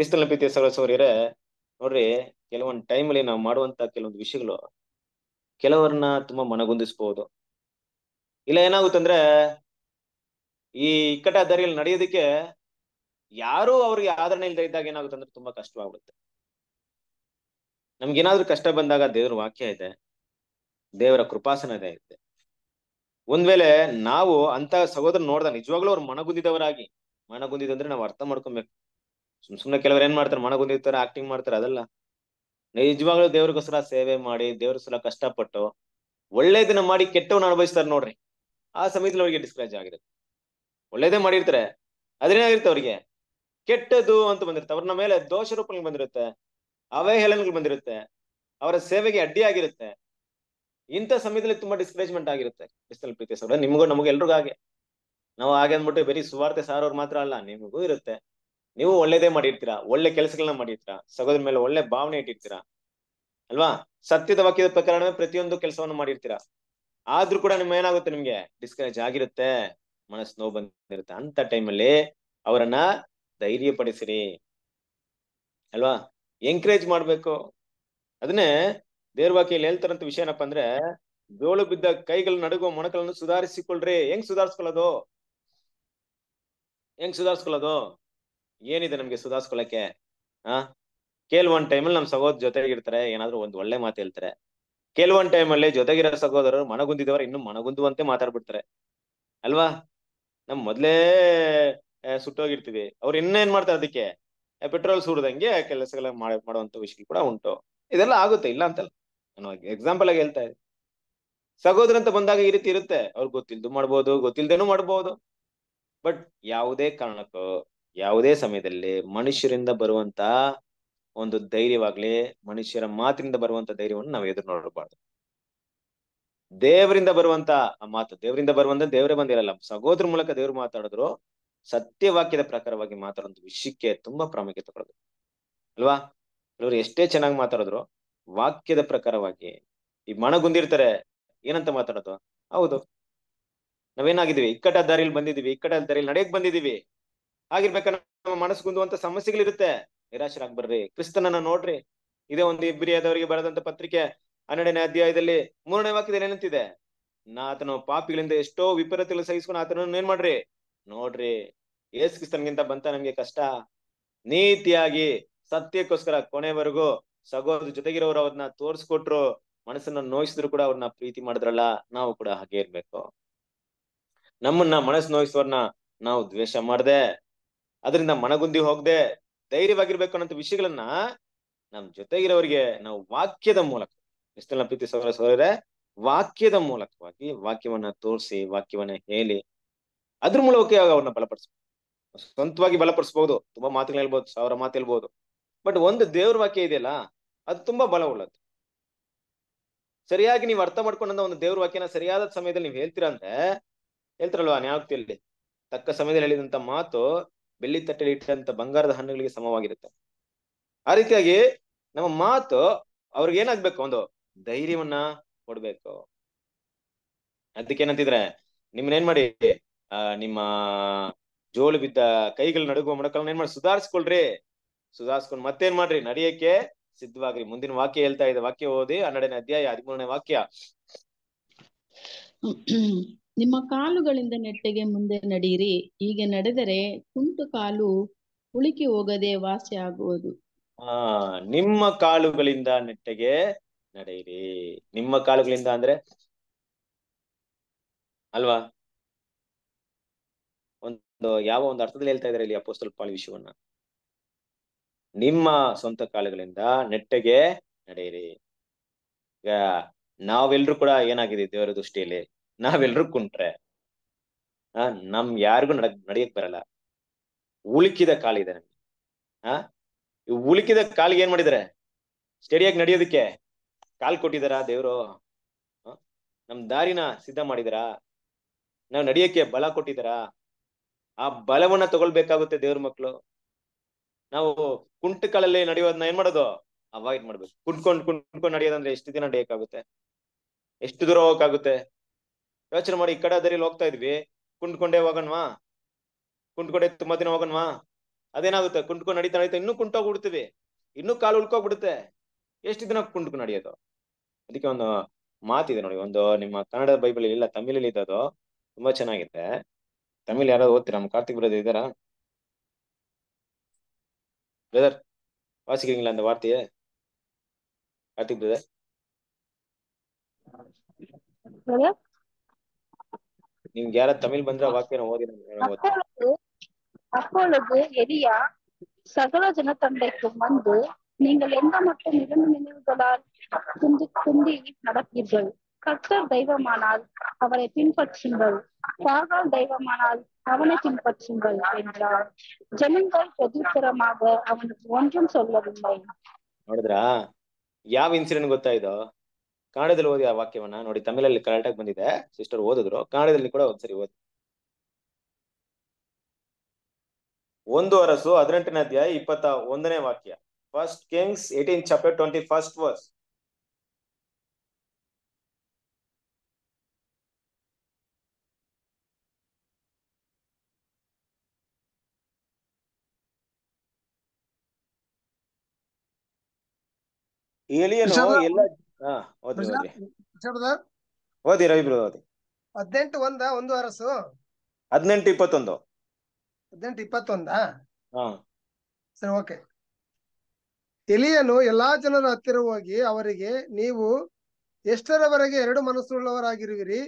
ಪಿಸ್ತಲ್ ಬಿದ್ದಿ ಸವರಿರೆ ನೋಡ್ರಿ ಕೆಲವೊಂದು ಅಲ್ಲಿ ನಾವು ಮಾಡುವಂತ ಕೆಲವೊಂದು ವಿಷಯಗಳು ಕೆಲವರನ್ನ ತುಂಬಾ ಮನಗುಂದಿಸ್ಬಹುದು ಇಲ್ಲ ಏನಾಗುತ್ತಂದ್ರೆ ಈ ಇಕ್ಕಟ ದಾರಿಯಲ್ಲಿ ನಡೆಯೋದಕ್ಕೆ ಯಾರು ಅವ್ರಿಗೆ ಆದರಣೆ ಇಲ್ಲದೆ ಇದ್ದಾಗ ಏನಾಗುತ್ತೆ ಅಂದ್ರೆ ತುಂಬಾ ಕಷ್ಟವಾಗುತ್ತೆ ನಮ್ಗೇನಾದ್ರೂ ಕಷ್ಟ ಬಂದಾಗ ದೇವ್ರ ವಾಕ್ಯ ಇದೆ ದೇವರ ಕೃಪಾಸನ ಇದೆ ಒಂದ್ ವೇಳೆ ನಾವು ಅಂತ ಸಹೋದರ ನೋಡ್ದ ನಿಜವಾಗ್ಲೂ ಅವ್ರು ಮನಗುಂದಿದವರಾಗಿ ಅಂದ್ರೆ ನಾವು ಅರ್ಥ ಮಾಡ್ಕೊಬೇಕು ಸುಮ್ ಸುಮ್ನೆ ಕೆಲವ್ರು ಏನ್ ಮಾಡ್ತಾರೆ ಮನಗೊಂದಿರ್ತಾರೆ ಆಕ್ಟಿಂಗ್ ಮಾಡ್ತಾರೆ ಅದಲ್ಲ ನಿಜವಾಗ್ಲೂ ದೇವ್ರಿಗೋಸ್ಕರ ಸೇವೆ ಮಾಡಿ ಸಲ ಕಷ್ಟಪಟ್ಟು ಒಳ್ಳೇದನ್ನ ಮಾಡಿ ಕೆಟ್ಟವನ್ನ ಅನುಭವಿಸ್ತಾರೆ ನೋಡ್ರಿ ಆ ಸಮಯದಲ್ಲಿ ಅವ್ರಿಗೆ ಡಿಸ್ಕರೇಜ್ ಆಗಿರುತ್ತೆ ಒಳ್ಳೇದೇ ಮಾಡಿರ್ತಾರೆ ಅದೇನಾಗಿರುತ್ತೆ ಅವ್ರಿಗೆ ಕೆಟ್ಟದ್ದು ಅಂತ ಬಂದಿರುತ್ತೆ ಅವ್ರನ್ನ ಮೇಲೆ ದೋಷ ರೂಪಗಳು ಬಂದಿರುತ್ತೆ ಅವಹೇಳನಗಳು ಬಂದಿರುತ್ತೆ ಅವರ ಸೇವೆಗೆ ಅಡ್ಡಿ ಆಗಿರುತ್ತೆ ಇಂಥ ಸಮಯದಲ್ಲಿ ತುಂಬಾ ಡಿಸ್ಕರೇಜ್ಮೆಂಟ್ ಆಗಿರುತ್ತೆ ಕ್ರಿಸ್ತಲ್ ಪ್ರೀತಿ ಸೌರ ನಿಮಗೂ ನಮಗೂ ಎಲ್ರಿಗೂ ಹಾಗೆ ನಾವು ಹಾಗೆ ಅಂದ್ಬಿಟ್ಟು ಬರೀ ಸುವಾರ್ತೆ ಸಾರೋರು ಮಾತ್ರ ಅಲ್ಲ ನಿಮಗೂ ಇರುತ್ತೆ ನೀವು ಒಳ್ಳೇದೇ ಮಾಡಿರ್ತೀರಾ ಒಳ್ಳೆ ಕೆಲಸಗಳನ್ನ ಮಾಡಿರ್ತೀರಾ ಸಗೋದ್ರ ಮೇಲೆ ಒಳ್ಳೆ ಭಾವನೆ ಇಟ್ಟಿರ್ತೀರಾ ಅಲ್ವಾ ಸತ್ಯದ ವಾಕ್ಯದ ಪ್ರಕಾರವೇ ಪ್ರತಿಯೊಂದು ಕೆಲಸವನ್ನು ಮಾಡಿರ್ತೀರಾ ಆದ್ರೂ ಕೂಡ ನಿಮ್ ಏನಾಗುತ್ತೆ ನಿಮ್ಗೆ ಡಿಸ್ಕರೇಜ್ ಆಗಿರುತ್ತೆ ಮನಸ್ಸು ನೋವು ಬಂದಿರುತ್ತೆ ಅಂತ ಟೈಮಲ್ಲಿ ಅವರನ್ನ ಧೈರ್ಯ ಪಡಿಸಿರಿ ಅಲ್ವಾ ಎಂಕರೇಜ್ ಮಾಡ್ಬೇಕು ಅದನ್ನೇ ದೇವ್ರ ಹೇಳ್ತಾರಂತ ವಿಷಯ ಏನಪ್ಪಾ ಅಂದ್ರೆ ಜೋಳು ಬಿದ್ದ ಕೈಗಳ ನಡುಗುವ ಮೊಣಕಲನ್ನು ಸುಧಾರಿಸಿಕೊಳ್ರಿ ಹೆಂಗ್ ಸುಧಾರಿಸ್ಕೊಳ್ಳೋದು ಹೆಂಗ್ ಸುಧಾರಿಸ್ಕೊಳ್ಳೋದು ಏನಿದೆ ನಮ್ಗೆ ಸುಧಾರಿಸ್ಕೊಳಕ್ಕೆ ಆ ಕೆಲವೊಂದ್ ಟೈಮಲ್ಲಿ ನಮ್ ಸಹೋದ್ ಜೊತೆಗಿರ್ತಾರೆ ಏನಾದ್ರು ಒಂದ್ ಒಳ್ಳೆ ಮಾತು ಹೇಳ್ತಾರೆ ಟೈಮ್ ಟೈಮಲ್ಲಿ ಜೊತೆಗಿರೋ ಸಹೋದರರು ಮನಗುಂದಿದವರು ಇನ್ನು ಮನಗುಂದುವಂತೆ ಮಾತಾಡ್ಬಿಡ್ತಾರೆ ಅಲ್ವಾ ನಮ್ ಮೊದ್ಲೇ ಸುಟ್ಟೋಗಿರ್ತೀವಿ ಅವ್ರು ಇನ್ನೇನ್ ಮಾಡ್ತಾರೆ ಅದಕ್ಕೆ ಪೆಟ್ರೋಲ್ ಸುಡ್ದಂಗೆ ಕೆಲಸಗಳ ಮಾಡುವಂತ ವಿಷಯ ಕೂಡ ಉಂಟು ಇದೆಲ್ಲ ಆಗುತ್ತೆ ಇಲ್ಲ ಅಂತಲ್ಲ ನಾನು ಎಕ್ಸಾಂಪಲ್ ಆಗಿ ಹೇಳ್ತಾ ಇದ್ದೆ ಸಹೋದರ ಅಂತ ಬಂದಾಗ ಈ ರೀತಿ ಇರುತ್ತೆ ಅವ್ರು ಗೊತ್ತಿಲ್ದು ಮಾಡ್ಬೋದು ಗೊತ್ತಿಲ್ದೇನು ಮಾಡ್ಬೋದು ಬಟ್ ಯಾವುದೇ ಕಾರಣಕ್ಕೂ ಯಾವುದೇ ಸಮಯದಲ್ಲಿ ಮನುಷ್ಯರಿಂದ ಬರುವಂತ ಒಂದು ಧೈರ್ಯವಾಗ್ಲಿ ಮನುಷ್ಯರ ಮಾತಿನಿಂದ ಬರುವಂತ ಧೈರ್ಯವನ್ನು ನಾವು ಎದುರು ನೋಡಬಾರ್ದು ದೇವರಿಂದ ಬರುವಂತ ಮಾತು ದೇವರಿಂದ ಬರುವಂತ ದೇವರೇ ಬಂದಿರಲ್ಲ ಸಗೋದ್ರ ಮೂಲಕ ದೇವ್ರು ಮಾತಾಡಿದ್ರು ಸತ್ಯವಾಕ್ಯದ ಪ್ರಕಾರವಾಗಿ ಮಾತಾಡುವಂತ ವಿಷಯಕ್ಕೆ ತುಂಬಾ ಪ್ರಾಮುಖ್ಯತೆ ಕೊಡೋದು ಅಲ್ವಾ ಇವರು ಎಷ್ಟೇ ಚೆನ್ನಾಗಿ ಮಾತಾಡಿದ್ರು ವಾಕ್ಯದ ಪ್ರಕಾರವಾಗಿ ಈ ಮಣಗುಂದಿರ್ತಾರೆ ಏನಂತ ಮಾತಾಡೋದು ಹೌದು ನಾವೇನಾಗಿದ್ದೀವಿ ಇಕ್ಕಟ ದಾರಿಲಿ ಬಂದಿದೀವಿ ಇಕ್ಕಟ ದಾರಿಲಿ ನಡೆಯಕ್ ಬಂದಿದೀವಿ ಆಗಿರ್ಬೇಕಾದ್ರೆ ನಮ್ಮ ಮನಸ್ಸು ಮನಸ್ಸುಗುಂದುವಂತ ಸಮಸ್ಯೆಗಳಿರುತ್ತೆ ನಿರಾಶರಾಗ್ಬರ್ರಿ ಕ್ರಿಸ್ತನನ್ನ ನೋಡ್ರಿ ಇದೇ ಒಂದು ಇಬ್ಬರಿಯಾದವರಿಗೆ ಬರೆದಂತ ಪತ್ರಿಕೆ ಹನ್ನೆರಡನೇ ಅಧ್ಯಾಯದಲ್ಲಿ ಮೂರನೇ ವಾಕ್ಯದಲ್ಲಿ ಏನಂತಿದೆ ನಾ ಆತನು ಪಾಪಿಗಳಿಂದ ಎಷ್ಟೋ ವಿಪರೀತಗಳು ಸಹಿಸ್ಕೊಂಡು ಆತನ ಏನ್ ಮಾಡ್ರಿ ನೋಡ್ರಿ ಏಸ್ ಕ್ರಿಸ್ತನ್ಗಿಂತ ಬಂತ ನಮ್ಗೆ ಕಷ್ಟ ನೀತಿಯಾಗಿ ಸತ್ಯಕ್ಕೋಸ್ಕರ ಕೊನೆವರೆಗೂ ಸಗೋದ್ರ ಜೊತೆಗಿರೋರು ಅವ್ರನ್ನ ತೋರ್ಸ್ಕೊಟ್ರು ಮನಸ್ಸನ್ನ ನೋಯಿಸಿದ್ರು ಕೂಡ ಅವ್ರನ್ನ ಪ್ರೀತಿ ಮಾಡಿದ್ರಲ್ಲ ನಾವು ಕೂಡ ಹಾಗೆ ಇರ್ಬೇಕು ನಮ್ಮನ್ನ ಮನಸ್ಸು ನೋಯಿಸೋರ್ನ ನಾವು ದ್ವೇಷ ಮಾಡದೆ ಅದರಿಂದ ಮನಗುಂದಿ ಹೋಗದೆ ಧೈರ್ಯವಾಗಿರ್ಬೇಕು ಅನ್ನೋ ವಿಷಯಗಳನ್ನ ನಮ್ ಜೊತೆಗಿರೋರಿಗೆ ನಾವು ವಾಕ್ಯದ ಮೂಲಕ ಇಷ್ಟೆಲ್ಲ ಪ್ರೀತಿ ಸಹೋದರ ವಾಕ್ಯದ ಮೂಲಕವಾಗಿ ವಾಕ್ಯವನ್ನ ತೋರಿಸಿ ವಾಕ್ಯವನ್ನ ಹೇಳಿ ಅದ್ರ ಮೂಲಕ ಅವ್ರನ್ನ ಬಲಪಡಿಸ್ಬೋದು ಸ್ವಂತವಾಗಿ ಬಲಪಡಿಸ್ಬಹುದು ತುಂಬಾ ಮಾತುಗಳು ಹೇಳ್ಬೋದು ಸಾವಿರ ಮಾತು ಹೇಳ್ಬೋದು ಬಟ್ ಒಂದು ದೇವ್ರ ವಾಕ್ಯ ಇದೆಯಲ್ಲ ಅದು ತುಂಬಾ ಬಲ ಉಳ್ಳದ್ದು ಸರಿಯಾಗಿ ನೀವು ಅರ್ಥ ಮಾಡ್ಕೊಂಡಂತ ಒಂದು ದೇವ್ರ ವಾಕ್ಯನ ಸರಿಯಾದ ಸಮಯದಲ್ಲಿ ನೀವು ಹೇಳ್ತೀರಾ ಅಂದ್ರೆ ಹೇಳ್ತಾರಲ್ವಾ ನ್ಯಾಯಕ್ತಿಯಲ್ಲಿ ತಕ್ಕ ಸಮಯದಲ್ಲಿ ಹೇಳಿದಂತ ಮಾತು ಬೆಳ್ಳಿ ತಟ್ಟೆಯಲ್ಲಿ ಇಟ್ಟಂತ ಬಂಗಾರದ ಹಣ್ಣುಗಳಿಗೆ ಸಮವಾಗಿರುತ್ತೆ ಆ ರೀತಿಯಾಗಿ ನಮ್ಮ ಮಾತು ಅವ್ರಿಗೆ ಏನಾಗ್ಬೇಕು ಒಂದು ಧೈರ್ಯವನ್ನ ಕೊಡ್ಬೇಕು ಅದಕ್ಕೆ ಏನಂತಿದ್ರೆ ನಿಮ್ಮನ್ನ ಏನ್ ಮಾಡಿ ಆ ನಿಮ್ಮ ಜೋಳು ಬಿದ್ದ ಕೈಗಳ ನಡುಗುವ ಮಡಕಲ್ ಏನ್ ಮಾಡಿ ಸುಧಾರಿಸ್ಕೊಳ್ರಿ ಸುಧಾರಿಸ್ಕೊಂಡ್ ಮತ್ತೇನ್ ಮಾಡ್ರಿ ನಡೆಯಕ್ಕೆ ಸಿದ್ಧವಾಗ್ರಿ ಮುಂದಿನ ವಾಕ್ಯ ಹೇಳ್ತಾ ಇದೆ ವಾಕ್ಯ ಓದಿ ಹನ್ನೆರಡನೇ ಅಧ್ಯಾಯ ಹದಿಮೂರನೇ ವಾಕ್ಯ ನಿಮ್ಮ ಕಾಲುಗಳಿಂದ ನೆಟ್ಟಗೆ ಮುಂದೆ ನಡೆಯಿರಿ ಹೀಗೆ ನಡೆದರೆ ಕುಂಟು ಕಾಲು ಉಳಿಕಿ ಹೋಗದೆ ವಾಸಿ ಆಗುವುದು ಆ ನಿಮ್ಮ ಕಾಲುಗಳಿಂದ ನೆಟ್ಟಗೆ ನಡೆಯಿರಿ ನಿಮ್ಮ ಕಾಲುಗಳಿಂದ ಅಂದ್ರೆ ಅಲ್ವಾ ಒಂದು ಯಾವ ಒಂದು ಅರ್ಥದಲ್ಲಿ ಹೇಳ್ತಾ ಇದಾರೆ ಇಲ್ಲಿ ಅಪೋಸ್ತಲ್ ಪಾಳಿ ವಿಷಯವನ್ನ ನಿಮ್ಮ ಸ್ವಂತ ಕಾಲುಗಳಿಂದ ನೆಟ್ಟಗೆ ನಡೆಯಿರಿ ಈಗ ನಾವೆಲ್ಲರೂ ಕೂಡ ಏನಾಗಿದೆ ದೇವರ ದೃಷ್ಟಿಯಲ್ಲಿ ನಾವೆಲ್ಲರೂ ಕುಂಟ್ರೆ ಆ ನಮ್ ಯಾರಿಗೂ ನಡ ನಡಿಯಕ್ ಬರಲ್ಲ ಉಳುಕಿದ ಕಾಲಿದೆ ನಮ್ಗೆ ಆ ಉಳುಕಿದ ಕಾಲಿಗೆ ಏನ್ ಮಾಡಿದಾರೆ ಸ್ಟಡಿಯಾಗಿ ನಡೆಯೋದಕ್ಕೆ ಕಾಲ್ ಕೊಟ್ಟಿದಾರ ದೇವ್ರು ನಮ್ ದಾರಿನ ಸಿದ್ಧ ಮಾಡಿದಾರ ನಾವ್ ನಡಿಯಕ್ಕೆ ಬಲ ಕೊಟ್ಟಿದಾರ ಆ ಬಲವನ್ನ ತಗೊಳ್ಬೇಕಾಗುತ್ತೆ ದೇವ್ರ ಮಕ್ಳು ನಾವು ಕುಂಟುಕಳಲ್ಲಿ ನಡೆಯೋದನ್ನ ಏನ್ ಮಾಡೋದು ಅವಾಯ್ಡ್ ಮಾಡ್ಬೇಕು ಕುಂಟ್ಕೊಂಡ್ ಕುಂಟ್ಕೊಂಡ್ ನಡೆಯೋದಂದ್ರೆ ಎಷ್ಟು ದಿನ ನಡೆಯಕ್ಕಾಗುತ್ತೆ ಎಷ್ಟು ದೂರ ಹೋಗಕ್ಕಾಗುತ್ತೆ ಯೋಚನೆ ಮಾಡಿ ಈ ಕಡೆ ದರಿಯಲ್ಲಿ ಹೋಗ್ತಾ ಇದ್ವಿ ಕುಂಡ್ಕೊಂಡೇ ಹೋಗೋಣವಾ ಕುಂಟ್ಕೊಂಡೆ ತುಂಬಾ ದಿನ ಹೋಗೋಣವಾ ಅದೇನಾಗುತ್ತೆ ಕುಂಡ್ಕೊಂಡು ನಡೀತಾ ನಡೀತಾ ಇನ್ನೂ ಬಿಡ್ತೀವಿ ಇನ್ನೂ ಕಾಲು ಉಳ್ಕೋಗ್ಬಿಡುತ್ತೆ ಎಷ್ಟು ದಿನ ಕುಂಟ್ಕೊಂಡು ನಡೆಯೋದು ಅದಕ್ಕೆ ಒಂದು ಮಾತಿದೆ ನೋಡಿ ಒಂದು ನಿಮ್ಮ ಕನ್ನಡ ಬೈಬಲ್ ಇಲ್ಲ ತಮಿಳಲ್ಲಿ ಇದ್ದದು ತುಂಬಾ ಚೆನ್ನಾಗಿದೆ ತಮಿಳ್ ಯಾರಾದ್ರು ಓದ್ತೀರಾ ನಮ್ಮ ಕಾರ್ತಿಕ್ ಬ್ರದರ್ ಇದರ ಬ್ರದರ್ ವಾಸಿಕಿಂಗಿಲ್ಲ ಅಂತ ವಾರ್ತೆ ಕಾರ್ತಿಕ್ ಬ್ರದರ್ நீங்க யார தமிழ் பந்திர வாக்கியம் ஓதினாங்க அப்பொழுது எலியா சகல ஜன தந்தைக்கு வந்து நீங்கள் எந்த மட்டும் இரண்டு நினைவுகளால் துந்தி துந்தி நடப்பீர்கள் கர்த்தர் தெய்வமானால் அவரை பின்பற்றுங்கள் பாகால் தெய்வமானால் அவனை பின்பற்றுங்கள் என்றார் ஜனங்கள் பிரதிபுறமாக அவனுக்கு ஒன்றும் சொல்லவில்லை ನೋಡಿದ್ರಾ ಯಾವ ಇನ್ಸಿಡೆಂಟ್ ಗೊತ್ತಾಯ್ತು ಕನ್ನಡದಲ್ಲಿ ಓದಿ ಆ ವಾಕ್ಯವನ್ನ ನೋಡಿ ತಮಿಳಲ್ಲಿ ಕರೆಕ್ಟಾಗಿ ಬಂದಿದೆ ಸಿಸ್ಟರ್ ಓದಿದ್ರು ಕನ್ನಡದಲ್ಲಿ ಕೂಡ ಒಂದ್ಸರಿ ಓದಿ ಒಂದು ಅರಸು ಹದಿನೆಂಟನೇ ಅಧ್ಯಾಯ ಇಪ್ಪತ್ತ ಒಂದನೇ ವಾಕ್ಯ first Kings eighteen chapter twenty first verse ಏಲಿಯನು ಎಲ್ಲ ಓದಿ ರವಿ ಓದಿ ಹದಿನೆಂಟು ಒಂದ ಒಂದು ಅರಸು ಹದಿನೆಂಟು ಇಪ್ಪತ್ತೊಂದು ಹದಿನೆಂಟು ಇಪ್ಪತ್ತೊಂದ ಸರಿ ಓಕೆ ಎಲಿಯನು ಎಲ್ಲಾ ಜನರ ಹತ್ತಿರ ಹೋಗಿ ಅವರಿಗೆ ನೀವು ಎಷ್ಟರವರೆಗೆ ಎರಡು ಮನಸ್ಸುಳ್ಳವರಾಗಿರುವಿರಿ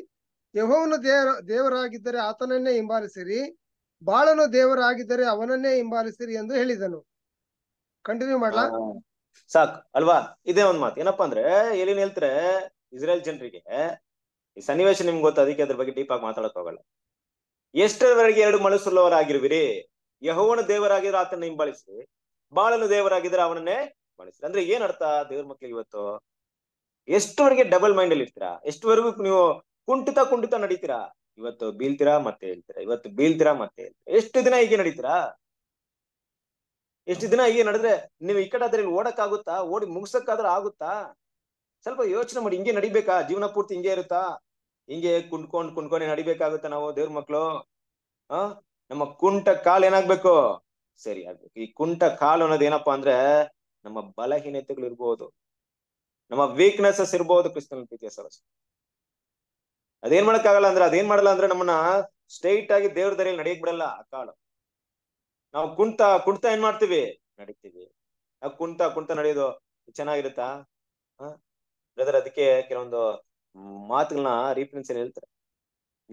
ಯಹೋವನು ದೇವರ ದೇವರಾಗಿದ್ದರೆ ಆತನನ್ನೇ ಹಿಂಬಾಲಿಸಿರಿ ಬಾಳನು ದೇವರಾಗಿದ್ದರೆ ಅವನನ್ನೇ ಹಿಂಬಾಲಿಸಿರಿ ಎಂದು ಹೇಳಿದನು ಕಂಟಿನ್ಯೂ ಮಾಡ್ಲಾ ಸಾಕು ಅಲ್ವಾ ಇದೇ ಒಂದ್ ಮಾತು ಏನಪ್ಪಾ ಅಂದ್ರೆ ಎಲ್ಲಿ ಹೇಳ್ತಾರೆ ಇಸ್ರೇಲ್ ಜನರಿಗೆ ಈ ಸನ್ನಿವೇಶ ನಿಮ್ಗೆ ಗೊತ್ತು ಅದಕ್ಕೆ ಅದ್ರ ಬಗ್ಗೆ ಡೀಪ್ ಆಗಿ ಮಾತಾಡಕ್ ಹೋಗಲ್ಲ ಎಷ್ಟರವರೆಗೆ ಎರಡು ಮನಸ್ಸುಳ್ಳವರಾಗಿರುವಿರಿ ಯಹೋವನ ದೇವರಾಗಿದ್ರೆ ಆತನ ಹಿಂಬಳಿಸಿ ಬಾಳನು ದೇವರಾಗಿದ್ರೆ ಅವನನ್ನೇ ಬಳಸಿ ಅಂದ್ರೆ ಏನ್ ಅರ್ಥ ದೇವ್ರ ಮಕ್ಳಿಗೆ ಇವತ್ತು ಎಷ್ಟವರೆಗೆ ಡಬಲ್ ಮೈಂಡ್ ಅಲ್ಲಿ ಇರ್ತೀರಾ ಎಷ್ಟವರೆಗೂ ನೀವು ಕುಂಠಿತ ಕುಂಠಿತ ನಡೀತೀರಾ ಇವತ್ತು ಬೀಳ್ತೀರಾ ಮತ್ತೆ ಹೇಳ್ತೀರಾ ಇವತ್ತು ಬೀಳ್ತೀರಾ ಮತ್ತೆ ಹೇಳ್ತೀರಾ ಎಷ್ಟು ದಿನ ಹೀಗೆ ನಡೀತೀರಾ ಎಷ್ಟು ದಿನ ಹೀಗೆ ನಡೆದ್ರೆ ನೀವು ಈ ಕಡೆ ಆದ್ರೆ ಓಡಕ್ಕಾಗುತ್ತಾ ಓಡಿ ಮುಗಿಸಕ್ಕಾದ್ರೆ ಆಗುತ್ತಾ ಸ್ವಲ್ಪ ಯೋಚನೆ ಮಾಡಿ ಹಿಂಗೆ ನಡಿಬೇಕಾ ಜೀವನ ಪೂರ್ತಿ ಹಿಂಗೆ ಇರುತ್ತಾ ಹಿಂಗೆ ಕುಂಡ್ಕೊಂಡ್ ಕುಂಡ್ಕೊಂಡೆ ನಡಿಬೇಕಾಗುತ್ತಾ ನಾವು ದೇವ್ರ ಮಕ್ಳು ಆ ನಮ್ಮ ಕುಂಟ ಕಾಲ್ ಏನಾಗ್ಬೇಕು ಸರಿ ಆಗ್ಬೇಕು ಈ ಕುಂಟ ಕಾಲು ಅನ್ನೋದು ಏನಪ್ಪಾ ಅಂದ್ರೆ ನಮ್ಮ ಬಲಹೀನತೆಗಳು ಇರ್ಬೋದು ನಮ್ಮ ವೀಕ್ನೆಸಸ್ ಇರ್ಬೋದು ಕ್ರಿಸ್ತನ ಪ್ರೀತಿಯ ಸರಸ್ ಅದೇನ್ ಆಗಲ್ಲ ಅಂದ್ರೆ ಅದೇನ್ ಮಾಡಲ್ಲ ಅಂದ್ರೆ ನಮ್ಮನ್ನ ಸ್ಟ್ರೈಟ್ ಆಗಿ ದೇವ್ರ ದಾರಿಯಲ್ಲಿ ನಡೆಯಕ್ ಬಿಡಲ್ಲ ಆ ಕಾಳು ನಾವು ಕುಂತ ಕುಂತ ಏನ್ ಮಾಡ್ತೀವಿ ನಡೀತೀವಿ ನಾವು ಕುಂತ ಕುಂತ ನಡೆಯೋದು ಚೆನ್ನಾಗಿರುತ್ತಾ ಬ್ರದರ್ ಅದಕ್ಕೆ ಕೆಲವೊಂದು ಮಾತುಗಳನ್ನ ರೀಫರೆನ್ಸ್ ಏನ್ ಹೇಳ್ತಾರೆ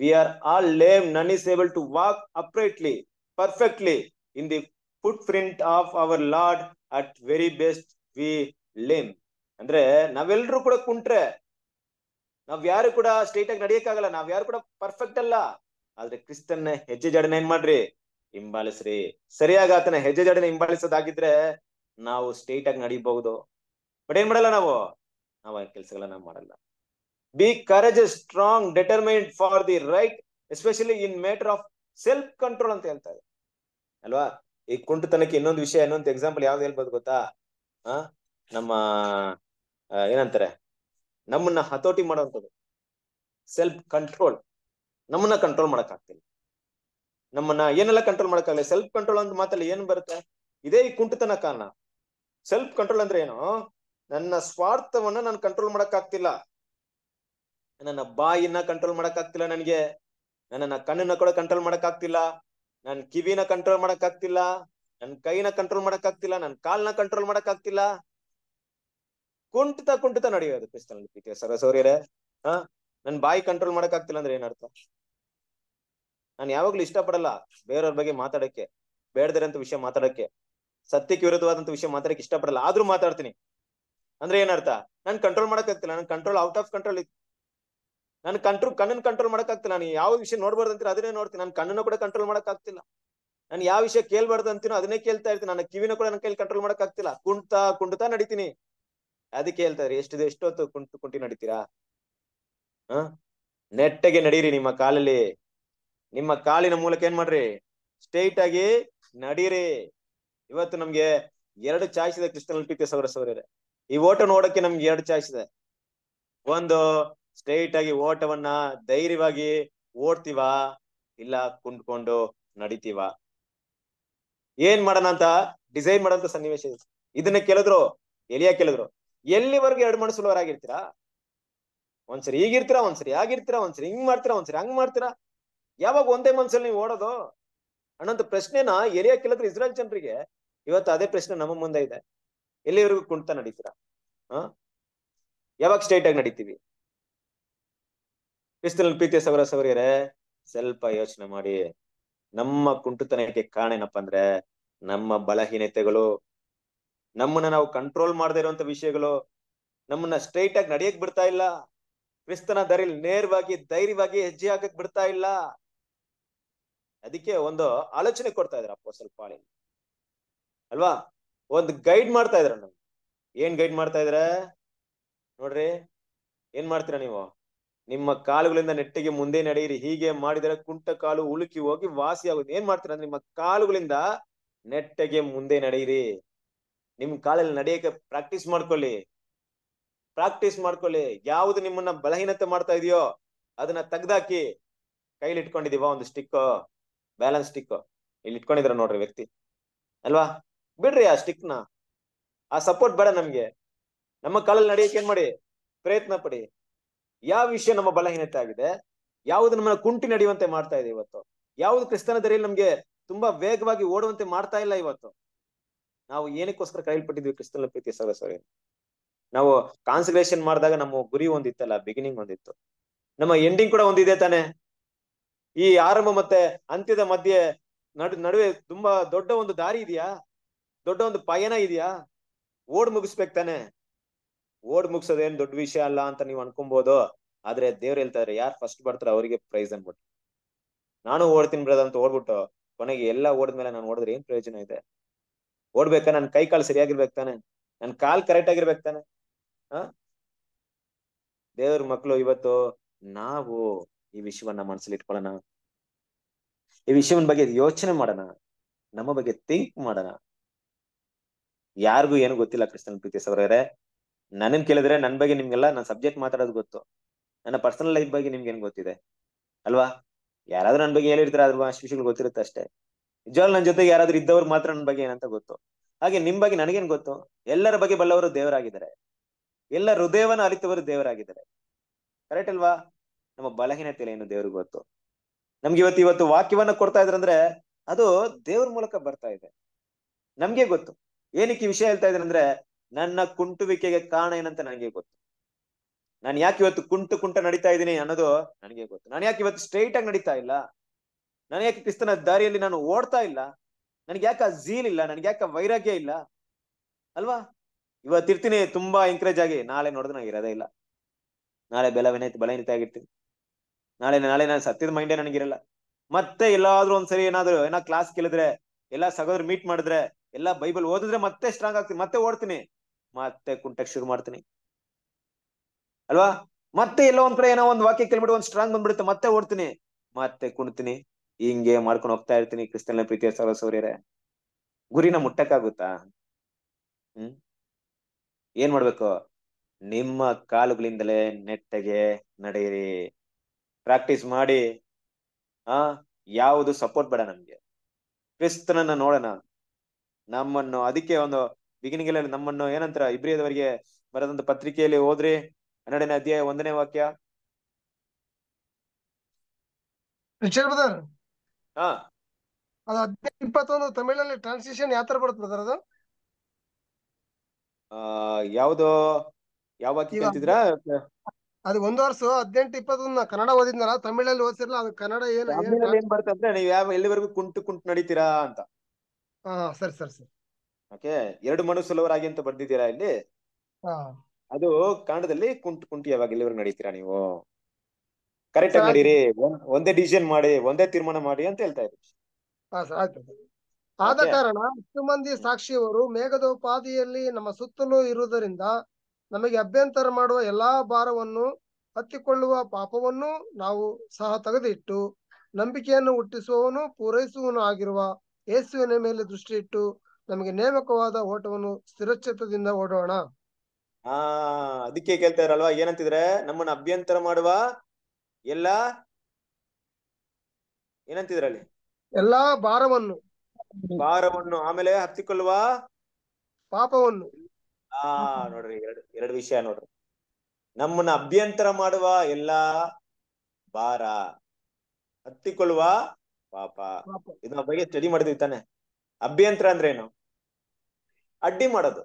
V are all lame none is able to walk uprightly perfectly in the footprint of our Lord at very best we lame ಅಂದ್ರೆ ನಾವೆಲ್ಲರೂ ಕೂಡ ಕುಂಟ್ರೆ ನಾವ್ ಯಾರು ಕೂಡ ಸ್ಟ್ರೈಟ್ ಆಗಿ ನಡಿಯಕ್ಕಾಗಲ್ಲ ನಾವ್ ಯಾರು ಕೂಡ ಪರ್ಫೆಕ್ಟ್ ಅಲ್ಲ ಆದ್ರೆ ಕ್ರಿಸ್ತನ್ ಹೆಜ್ಜೆ ಜಡನ ಏನ್ ಮಾಡ್ರಿ ಹಿಂಬಾಲಿಸ್ರಿ ಸರಿಯಾಗಿ ಆತನ ಹೆಜ್ಜೆ ಜಡನ ಹಿಂಬಾಲಿಸೋದಾಗಿದ್ರೆ ನಾವು ಸ್ಟೇಟ್ ಆಗಿ ನಡೀಬಹುದು ಬಟ್ ಏನ್ ಮಾಡಲ್ಲ ನಾವು ನಾವು ಕೆಲಸಗಳನ್ನ ಮಾಡಲ್ಲ be courage strong determined for the right especially in matter of self control ಅಂತ ಹೇಳ್ತಾ ಇದೆ ಅಲ್ವಾ ಈ ಕುಂಟುತನಕ್ಕೆ ಇನ್ನೊಂದು ವಿಷಯ ಇನ್ನೊಂದು ಎಕ್ಸಾಂಪಲ್ ಯಾವ್ದು ಹೇಳ್ಬೋದು ಗೊತ್ತಾ ಆ ನಮ್ಮ ಏನಂತಾರೆ ನಮ್ಮನ್ನ ಹತೋಟಿ ಮಾಡುವಂಥದ್ದು ಸೆಲ್ಫ್ ಕಂಟ್ರೋಲ್ ನಮ್ಮನ್ನ ಕಂಟ್ರೋಲ್ ಮಾಡಕ್ ನಮ್ಮನ್ನ ಏನೆಲ್ಲ ಕಂಟ್ರೋಲ್ ಮಾಡಕ್ಕಾಗಲ್ಲ ಸೆಲ್ಫ್ ಕಂಟ್ರೋಲ್ ಅಂತ ಮಾತಲ್ಲಿ ಏನ್ ಬರುತ್ತೆ ಇದೇ ಈ ಕುಂಟತನ ಕಾರಣ ಸೆಲ್ಫ್ ಕಂಟ್ರೋಲ್ ಅಂದ್ರೆ ಏನು ನನ್ನ ಸ್ವಾರ್ಥವನ್ನ ನಾನು ಕಂಟ್ರೋಲ್ ಮಾಡಕ್ ನನ್ನ ಬಾಯಿನ ಕಂಟ್ರೋಲ್ ಮಾಡಕ್ ಆಗ್ತಿಲ್ಲ ನನಗೆ ನನ್ನ ಕಣ್ಣನ್ನ ಕೂಡ ಕಂಟ್ರೋಲ್ ಮಾಡಕ್ ಆಗ್ತಿಲ್ಲ ನನ್ನ ಕಿವಿನ ಕಂಟ್ರೋಲ್ ಮಾಡಕ್ಕಾಗ್ತಿಲ್ಲ ನನ್ ನನ್ನ ಕೈನ ಕಂಟ್ರೋಲ್ ಮಾಡಕ್ ಆಗ್ತಿಲ್ಲ ನನ್ನ ಕಾಲ್ನ ಕಂಟ್ರೋಲ್ ಮಾಡಕ್ ಆಗ್ತಿಲ್ಲ ಕುಂಟತ ಕುಂಟಿತ ನಡೆಯೋದು ಕ್ರಿಸ್ತನಲ್ಲಿ ಪ್ರೀತಿಯ ಸರಸೌರ್ಯರೇ ಹಾ ನನ್ ಬಾಯಿ ಕಂಟ್ರೋಲ್ ಮಾಡಕ್ ಆಗ್ತಿಲ್ಲ ಅಂದ್ರೆ ಏನರ್ಥ ನಾನು ಯಾವಾಗ್ಲೂ ಇಷ್ಟಪಡಲ್ಲ ಬೇರೆಯವ್ರ ಬಗ್ಗೆ ಮಾತಾಡಕ್ಕೆ ಬೇಡದಿರಂತ ವಿಷಯ ಮಾತಾಡಕ್ಕೆ ಸತ್ಯಕ್ಕೆ ವಿರುದ್ಧವಾದಂತ ವಿಷಯ ಮಾತಾಡಕ್ಕೆ ಇಷ್ಟಪಡಲ್ಲ ಆದ್ರೂ ಮಾತಾಡ್ತೀನಿ ಅಂದ್ರೆ ಏನರ್ಥ ನಾನು ಕಂಟ್ರೋಲ್ ಮಾಡಕ್ಕಾಗ್ತಿಲ್ಲ ನನ್ ಕಂಟ್ರೋಲ್ ಔಟ್ ಆಫ್ ಕಂಟ್ರೋಲ್ ಇತ್ತು ನನ್ ಕಂಟ್ರೋಲ್ ಕಣ್ಣನ್ನು ಕಂಟ್ರೋಲ್ ಮಾಡಕ್ಕಾಗ್ತಿಲ್ಲ ನಾನು ಯಾವ ವಿಷಯ ನೋಡ್ಬಾರ್ದು ಅಂತ ಅದನ್ನೇ ನೋಡ್ತೀನಿ ನಾನು ಕಣ್ಣನ್ನು ಕೂಡ ಕಂಟ್ರೋಲ್ ಮಾಡಕ್ಕಾಗ್ತಿಲ್ಲ ನಾನು ಯಾವ ವಿಷಯ ಕೇಳ್ಬಾರ್ದು ಅಂತೀನೋ ಅದನ್ನೇ ಕೇಳ್ತಾ ಇರ್ತೀನಿ ನನ್ನ ಕಿವಿನ ಕೂಡ ನನ್ನ ಕೈಲಿ ಕಂಟ್ರೋಲ್ ಮಾಡಕ್ಕಾಗ್ತಿಲ್ಲ ಕುಂಡ್ತಾ ಕುಣ್ತಾ ನಡೀತೀನಿ ಅದಕ್ಕೆ ಹೇಳ್ತಾರೆ ಇರಿ ಎಷ್ಟು ಎಷ್ಟೊತ್ತು ಕುಂಟು ಕುಂಟಿ ನಡೀತೀರಾ ಹ ನೆಟ್ಟಗೆ ನಡೀರಿ ನಿಮ್ಮ ಕಾಲಲ್ಲಿ ನಿಮ್ಮ ಕಾಲಿನ ಮೂಲಕ ಏನ್ ಮಾಡ್ರಿ ಸ್ಟ್ರೈಟ್ ಆಗಿ ನಡೀರಿ ಇವತ್ತು ನಮ್ಗೆ ಎರಡು ಚಾಯ್ಸ್ ಇದೆ ಕ್ರಿಸ್ಟಲಿಟಿ ಸೌರ ಸೌರ್ಯರೆ ಈ ಓಟ ನೋಡಕ್ಕೆ ನಮ್ಗೆ ಎರಡು ಚಾಯ್ಸ್ ಇದೆ ಒಂದು ಸ್ಟ್ರೈಟ್ ಆಗಿ ಓಟವನ್ನ ಧೈರ್ಯವಾಗಿ ಓಡ್ತೀವ ಇಲ್ಲ ಕುಂಡ್ಕೊಂಡು ನಡಿತೀವ ಏನ್ ಮಾಡೋಣ ಅಂತ ಡಿಸೈನ್ ಮಾಡೋಂತ ಸನ್ನಿವೇಶ ಇದೆ ಇದನ್ನ ಕೇಳಿದ್ರು ಎಲಿಯ ಕೇಳಿದ್ರು ಎಲ್ಲಿವರೆಗೂ ಎರಡು ಮನಸ್ಸುಲವರಾಗಿರ್ತೀರಾ ಒಂದ್ಸರಿ ಈಗಿರ್ತೀರಾ ಒಂದ್ಸರಿ ಆಗಿರ್ತೀರಾ ಒಂದ್ಸರಿ ಹಿಂಗ್ ಮಾಡ್ತೀರಾ ಒಂದ್ಸರಿ ಹಂಗ್ ಮಾಡ್ತೀರಾ ಯಾವಾಗ ಒಂದೇ ಮನ್ಸಲ್ಲಿ ನೀವು ಓಡೋದು ಅನ್ನೋಂಥ ಪ್ರಶ್ನೆನ ಎಲೆ ಕೆಲದ್ರೆ ಇಸ್ರೇಲ್ ಜನರಿಗೆ ಇವತ್ತು ಅದೇ ಪ್ರಶ್ನೆ ನಮ್ಮ ಮುಂದೆ ಇದೆ ಎಲ್ಲಿವರೆಗೂ ಕುಣ್ತಾ ನಡೀತೀರಾ ಹ ಯಾವಾಗ ಸ್ಟ್ರೈಟ್ ಆಗಿ ನಡೀತೀವಿ ಕ್ರಿಸ್ತನ ಪ್ರೀತಿಯ ಸವರ ಸವರಿಯರೇ ಸ್ವಲ್ಪ ಯೋಚನೆ ಮಾಡಿ ನಮ್ಮ ಕುಂಟುತನಕ್ಕೆ ಕಾರಣ ಏನಪ್ಪಾ ಅಂದ್ರೆ ನಮ್ಮ ಬಲಹೀನತೆಗಳು ನಮ್ಮನ್ನ ನಾವು ಕಂಟ್ರೋಲ್ ಮಾಡದೇ ಇರುವಂತ ವಿಷಯಗಳು ನಮ್ಮನ್ನ ಸ್ಟ್ರೈಟ್ ಆಗಿ ನಡೆಯಕ್ ಬಿಡ್ತಾ ಇಲ್ಲ ಕ್ರಿಸ್ತನ ದರಿಲ್ ನೇರವಾಗಿ ಧೈರ್ಯವಾಗಿ ಹೆಜ್ಜೆ ಹಾಕಕ್ ಬಿಡ್ತಾ ಇಲ್ಲ ಅದಕ್ಕೆ ಒಂದು ಆಲೋಚನೆ ಕೊಡ್ತಾ ಇದ್ರ ಅಪ್ಪ ಸ್ವಲ್ಪ ಅಲ್ವಾ ಒಂದು ಗೈಡ್ ಮಾಡ್ತಾ ಇದ್ರ ನಮ್ಗೆ ಏನ್ ಗೈಡ್ ಮಾಡ್ತಾ ಇದ್ರ ನೋಡ್ರಿ ಏನ್ ಮಾಡ್ತೀರಾ ನೀವು ನಿಮ್ಮ ಕಾಲುಗಳಿಂದ ನೆಟ್ಟಿಗೆ ಮುಂದೆ ನಡೆಯಿರಿ ಹೀಗೆ ಮಾಡಿದ್ರೆ ಕುಂಟ ಕಾಲು ಉಳುಕಿ ಹೋಗಿ ವಾಸಿ ಆಗುತ್ತೆ ಏನ್ ಮಾಡ್ತೀರ ಅಂದ್ರೆ ನಿಮ್ಮ ಕಾಲುಗಳಿಂದ ನೆಟ್ಟಗೆ ಮುಂದೆ ನಡೆಯಿರಿ ನಿಮ್ ಕಾಲಲ್ಲಿ ನಡೆಯಕ್ಕೆ ಪ್ರಾಕ್ಟೀಸ್ ಮಾಡ್ಕೊಳ್ಳಿ ಪ್ರಾಕ್ಟೀಸ್ ಮಾಡ್ಕೊಳ್ಳಿ ಯಾವ್ದು ನಿಮ್ಮನ್ನ ಬಲಹೀನತೆ ಮಾಡ್ತಾ ಇದೆಯೋ ಅದನ್ನ ತೆಗ್ದಾಕಿ ಕೈಲಿ ಇಟ್ಕೊಂಡಿದೀವ ಒಂದು ಸ್ಟಿಕ್ ಬ್ಯಾಲೆನ್ಸ್ ಸ್ಟಿಕ್ ಇಲ್ಲಿ ಇಟ್ಕೊಂಡಿದ್ರ ನೋಡ್ರಿ ವ್ಯಕ್ತಿ ಅಲ್ವಾ ಬಿಡ್ರಿ ಆ ಸ್ಟಿಕ್ ನ ಆ ಸಪೋರ್ಟ್ ಬೇಡ ನಮ್ಗೆ ನಮ್ಮ ಕಾಲಲ್ಲಿ ನಡೆಯಕ್ಕೆ ಏನ್ ಮಾಡಿ ಪ್ರಯತ್ನ ಪಡಿ ಯಾವ ವಿಷಯ ನಮ್ಮ ಬಲಹೀನತೆ ಆಗಿದೆ ಯಾವ್ದು ನಮ್ಮ ಕುಂಟಿ ನಡೆಯುವಂತೆ ಮಾಡ್ತಾ ಇದೆ ಇವತ್ತು ಯಾವ್ದು ಕ್ರಿಸ್ತನ ದಾರಿಯಲ್ಲಿ ನಮ್ಗೆ ತುಂಬಾ ವೇಗವಾಗಿ ಓಡುವಂತೆ ಮಾಡ್ತಾ ಇಲ್ಲ ಇವತ್ತು ನಾವು ಏನಕ್ಕೋಸ್ಕರ ಪಟ್ಟಿದ್ವಿ ಕ್ರಿಸ್ತನ ಪ್ರೀತಿ ಸರ ಸರಿ ನಾವು ಕಾನ್ಸಲೇಷನ್ ಮಾಡಿದಾಗ ನಮ್ಮ ಗುರಿ ಒಂದಿತ್ತಲ್ಲ ಬಿಗಿನಿಂಗ್ ಒಂದಿತ್ತು ನಮ್ಮ ಎಂಡಿಂಗ್ ಕೂಡ ಒಂದಿದೆ ತಾನೆ ಈ ಆರಂಭ ಮತ್ತೆ ಅಂತ್ಯದ ಮಧ್ಯೆ ನಡು ನಡುವೆ ತುಂಬಾ ದೊಡ್ಡ ಒಂದು ದಾರಿ ಇದೆಯಾ ದೊಡ್ಡ ಒಂದು ಪಯಣ ಇದೆಯಾ ಓಡ್ ಮುಗಿಸ್ಬೇಕು ತಾನೆ ಓಡ್ ಮುಗಿಸೋದೇನ್ ದೊಡ್ಡ ವಿಷಯ ಅಲ್ಲ ಅಂತ ನೀವು ಅನ್ಕೊಬಹುದು ಆದ್ರೆ ದೇವ್ರು ಹೇಳ್ತಾರೆ ಯಾರು ಫಸ್ಟ್ ಬರ್ತಾರ ಅವರಿಗೆ ಪ್ರೈಸ್ ಅನ್ಬಿಟ್ಟು ನಾನು ಓಡ್ತೀನಿ ಬ್ರದ ಅಂತ ಓಡ್ಬಿಟ್ಟು ಕೊನೆಗೆ ಎಲ್ಲ ಓಡಿದ್ಮೇಲೆ ನಾನು ಓಡಿದ್ರೆ ಏನ್ ಪ್ರಯೋಜನ ಇದೆ ಓಡ್ಬೇಕಾ ನನ್ ಕೈ ಕಾಲು ಸರಿಯಾಗಿರ್ಬೇಕು ತಾನೆ ನನ್ ಕಾಲ್ ಕರೆಕ್ಟ್ ಆಗಿರ್ಬೇಕು ತಾನೆ ಹ ದೇವ್ರ ಮಕ್ಕಳು ಇವತ್ತು ನಾವು ಈ ವಿಷಯವನ್ನ ಮನಸ್ಸಲ್ಲಿ ಇಟ್ಕೊಳ್ಳೋಣ ಈ ವಿಷಯವನ್ನ ಬಗ್ಗೆ ಯೋಚನೆ ಮಾಡೋಣ ನಮ್ಮ ಬಗ್ಗೆ ಥಿಂಕ್ ಮಾಡೋಣ ಯಾರಿಗೂ ಏನು ಗೊತ್ತಿಲ್ಲ ಕೃಷ್ಣನ್ ಪ್ರೀತಿ ಸವರೇ ನನ್ನ ಕೇಳಿದ್ರೆ ನನ್ ಬಗ್ಗೆ ನಿಮ್ಗೆಲ್ಲ ನನ್ನ ಸಬ್ಜೆಕ್ಟ್ ಮಾತಾಡೋದು ಗೊತ್ತು ನನ್ನ ಪರ್ಸನಲ್ ಲೈಫ್ ಬಗ್ಗೆ ನಿಮ್ಗೆ ಏನ್ ಗೊತ್ತಿದೆ ಅಲ್ವಾ ಯಾರಾದ್ರೂ ನನ್ನ ಬಗ್ಗೆ ಹೇಳಿರ್ತಾರೆ ಅದ್ರ ವಿಷಯಗಳು ಗೊತ್ತಿರುತ್ತೆ ಅಷ್ಟೇ ನಿಜವಾಗ್ಲೂ ನನ್ನ ಜೊತೆಗೆ ಯಾರಾದ್ರೂ ಇದ್ದವ್ರು ಮಾತ್ರ ನನ್ನ ಬಗ್ಗೆ ಏನಂತ ಗೊತ್ತು ಹಾಗೆ ನಿಮ್ ಬಗ್ಗೆ ನನಗೇನ್ ಗೊತ್ತು ಎಲ್ಲರ ಬಗ್ಗೆ ಬಲ್ಲವರು ದೇವರಾಗಿದ್ದಾರೆ ಎಲ್ಲ ಹೃದಯವನ್ನ ಅರಿತವರು ದೇವರಾಗಿದ್ದಾರೆ ಕರೆಕ್ಟ್ ಅಲ್ವಾ ನಮ್ಮ ಬಲಹೀನತೆ ಏನು ದೇವ್ರಿಗೆ ಗೊತ್ತು ನಮ್ಗೆ ಇವತ್ತು ಇವತ್ತು ವಾಕ್ಯವನ್ನ ಕೊಡ್ತಾ ಇದ್ರಂದ್ರೆ ಅದು ದೇವ್ರ ಮೂಲಕ ಬರ್ತಾ ಇದೆ ನಮ್ಗೆ ಗೊತ್ತು ಏನಕ್ಕೆ ವಿಷಯ ಹೇಳ್ತಾ ಇದ್ರಂದ್ರೆ ನನ್ನ ಕುಂಟುವಿಕೆಗೆ ಕಾರಣ ಏನಂತ ನನಗೆ ಗೊತ್ತು ನಾನು ಯಾಕೆ ಇವತ್ತು ಕುಂಟು ಕುಂಟ ನಡೀತಾ ಇದ್ದೀನಿ ಅನ್ನೋದು ನನಗೆ ಗೊತ್ತು ನಾನು ಯಾಕೆ ಇವತ್ತು ಸ್ಟ್ರೈಟ್ ಆಗಿ ನಡೀತಾ ಇಲ್ಲ ನಾನು ಯಾಕೆ ಕ್ರಿಸ್ತನ ದಾರಿಯಲ್ಲಿ ನಾನು ಓಡ್ತಾ ಇಲ್ಲ ನನ್ಗೆ ಯಾಕೆ ಆ ಝೀಲ್ ಇಲ್ಲ ನನ್ಗೆ ಯಾಕೆ ವೈರಾಗ್ಯ ಇಲ್ಲ ಅಲ್ವಾ ಇವತ್ತಿರ್ತೀನಿ ತುಂಬಾ ಎಂಕರೇಜ್ ಆಗಿ ನಾಳೆ ನೋಡಿದ್ರೆ ನಂಗೆ ಇರೋದೇ ಇಲ್ಲ ನಾಳೆ ಬೆಲವಿನ ಬಲಹೀನತೆ ಆಗಿರ್ತೀನಿ ನಾಳೆ ನಾಳೆ ನಾನು ಸತ್ಯದ ಮೈಂಡೇ ನನಗಿರಲ್ಲ ಮತ್ತೆ ಎಲ್ಲಾದ್ರೂ ಒಂದ್ಸರಿ ಏನಾದ್ರು ಏನೋ ಕ್ಲಾಸ್ ಕೇಳಿದ್ರೆ ಎಲ್ಲ ಸಗೋದ್ರ ಮೀಟ್ ಮಾಡಿದ್ರೆ ಎಲ್ಲ ಬೈಬಲ್ ಓದಿದ್ರೆ ಮತ್ತೆ ಸ್ಟ್ರಾಂಗ್ ಆಗ್ತೀನಿ ಮತ್ತೆ ಓಡ್ತೀನಿ ಮತ್ತೆ ಕುಂಟಕ್ ಶುರು ಮಾಡ್ತೀನಿ ಅಲ್ವಾ ಮತ್ತೆ ಎಲ್ಲ ಒಂದ್ ಕಡೆ ಏನೋ ಒಂದ್ ವಾಕ್ಯ ಕೇಳ್ಬಿಟ್ಟು ಒಂದ್ ಸ್ಟ್ರಾಂಗ್ ಬಂದ್ಬಿಡುತ್ತೆ ಮತ್ತೆ ಓಡ್ತೀನಿ ಮತ್ತೆ ಕುಣ್ತೀನಿ ಹಿಂಗೆ ಮಾಡ್ಕೊಂಡು ಹೋಗ್ತಾ ಇರ್ತೀನಿ ಕ್ರಿಸ್ತನ ಪ್ರೀತಿಯ ಸರಸೌರ್ಯರೇ ಗುರಿನ ಮುಟ್ಟಕ್ಕಾಗುತ್ತಾ ಹ್ಮ್ ಏನ್ ಮಾಡ್ಬೇಕು ನಿಮ್ಮ ಕಾಲುಗಳಿಂದಲೇ ನೆಟ್ಟಗೆ ನಡೆಯಿರಿ ಪ್ರಾಕ್ಟೀಸ್ ಮಾಡಿ ಆ ಯಾವುದು ಸಪೋರ್ಟ್ ಬೇಡ ನಮ್ಗೆ ಕ್ರಿಸ್ತನನ್ನ ನೋಡೋಣ ನಮ್ಮನ್ನು ಅದಕ್ಕೆ ಒಂದು ಬಿಗಿನಿಂಗ್ ಅಲ್ಲಿ ನಮ್ಮನ್ನು ಏನಂತಾರ ಇಬ್ರಿಯದವರಿಗೆ ಬರದಂತ ಪತ್ರಿಕೆಯಲ್ಲಿ ಹೋದ್ರಿ ಹನ್ನೆರಡನೇ ಅಧ್ಯಾಯ ಒಂದನೇ ವಾಕ್ಯ ಹಾ ಅದು ತಮಿಳಲ್ಲಿ ಟ್ರಾನ್ಸ್ಲೇಷನ್ ಯಾವ ತರ ಬರುತ್ತೆ ಅದು ಯಾವುದು ಯಾವ ಅಂತಿದ್ರ ಅದು ಒಂದ್ ವರ್ಷ ಹದಿನೆಂಟು ಇಪ್ಪತ್ತೊಂದು ಕನ್ನಡ ಓದಿದ್ನಲ್ಲ ತಮಿಳಲ್ಲಿ ಓದಿಸಿರಲ್ಲ ಅದು ಕನ್ನಡ ಏನು ಏನ್ ಬರ್ತದೆ ಅಂದ್ರೆ ನೀವು ಯಾವ ಎಲ್ಲಿವರೆಗೂ ಕುಂಟು ಕುಂಟು ನಡೀತೀರಾ ಅಂತ ಹಾ ಸರಿ ಸರಿ ಸರಿ ಓಕೆ ಎರಡು ಮನು ಸುಲಭರಾಗಿ ಅಂತ ಬರ್ದಿದ್ದೀರಾ ಇಲ್ಲಿ ಹಾ ಅದು ಕನ್ನಡದಲ್ಲಿ ಕುಂಟು ಕುಂಟು ಯಾವಾಗ ಎಲ್ಲಿವರೆಗೂ ನಡೀತೀರಾ ನೀವು ಕರೆಕ್ಟ್ ಆಗಿ ನಡೀರಿ ಒಂದೇ ಡಿಸಿಷನ್ ಮಾಡಿ ಒಂದೇ ತೀರ್ಮಾನ ಮಾಡಿ ಅಂತ ಹೇಳ್ತಾ ಇದ್ರು ಹಾ ಆದ ಕಾರಣ ಇಷ್ಟು ಮಂದಿ ಸಾಕ್ಷಿಯವರು ಮೇಘದೋಪಾದಿಯಲ್ಲಿ ನಮ್ಮ ಸುತ್ತಲೂ ಇರುವುದರಿಂದ ನಮಗೆ ಅಭ್ಯಂತರ ಮಾಡುವ ಎಲ್ಲಾ ಭಾರವನ್ನು ಹತ್ತಿಕೊಳ್ಳುವ ಪಾಪವನ್ನು ನಾವು ಸಹ ತೆಗೆದಿಟ್ಟು ನಂಬಿಕೆಯನ್ನು ಹುಟ್ಟಿಸುವವನು ಪೂರೈಸುವನು ಆಗಿರುವ ಯೇಸುವಿನ ಮೇಲೆ ದೃಷ್ಟಿ ಇಟ್ಟು ನಮಗೆ ನೇಮಕವಾದ ಓಟವನ್ನು ಸ್ಥಿರಚಿತ್ತದಿಂದ ಓಡೋಣ ಆ ಅದಕ್ಕೆ ಕೇಳ್ತಾ ಇರಲ್ವಾ ಏನಂತಿದ್ರೆ ನಮ್ಮನ್ನ ಅಭ್ಯಂತರ ಮಾಡುವ ಎಲ್ಲಾ ಏನಂತಿದ್ರಲ್ಲಿ ಎಲ್ಲಾ ಭಾರವನ್ನು ಭಾರವನ್ನು ಆಮೇಲೆ ಹತ್ತಿಕೊಳ್ಳುವ ಪಾಪವನ್ನು ಆ ನೋಡ್ರಿ ಎರಡು ಎರಡು ವಿಷಯ ನೋಡ್ರಿ ನಮ್ಮನ್ನ ಅಭ್ಯಂತರ ಮಾಡುವ ಎಲ್ಲಾ ಭಾರ ಹತ್ತಿಕೊಳ್ಳುವ ಪಾಪ ಇದನ್ನ ಬಗ್ಗೆ ಸ್ಟಡಿ ಮಾಡಿದ್ವಿ ತಾನೆ ಅಭ್ಯಂತರ ಅಂದ್ರೆ ಏನು ಅಡ್ಡಿ ಮಾಡೋದು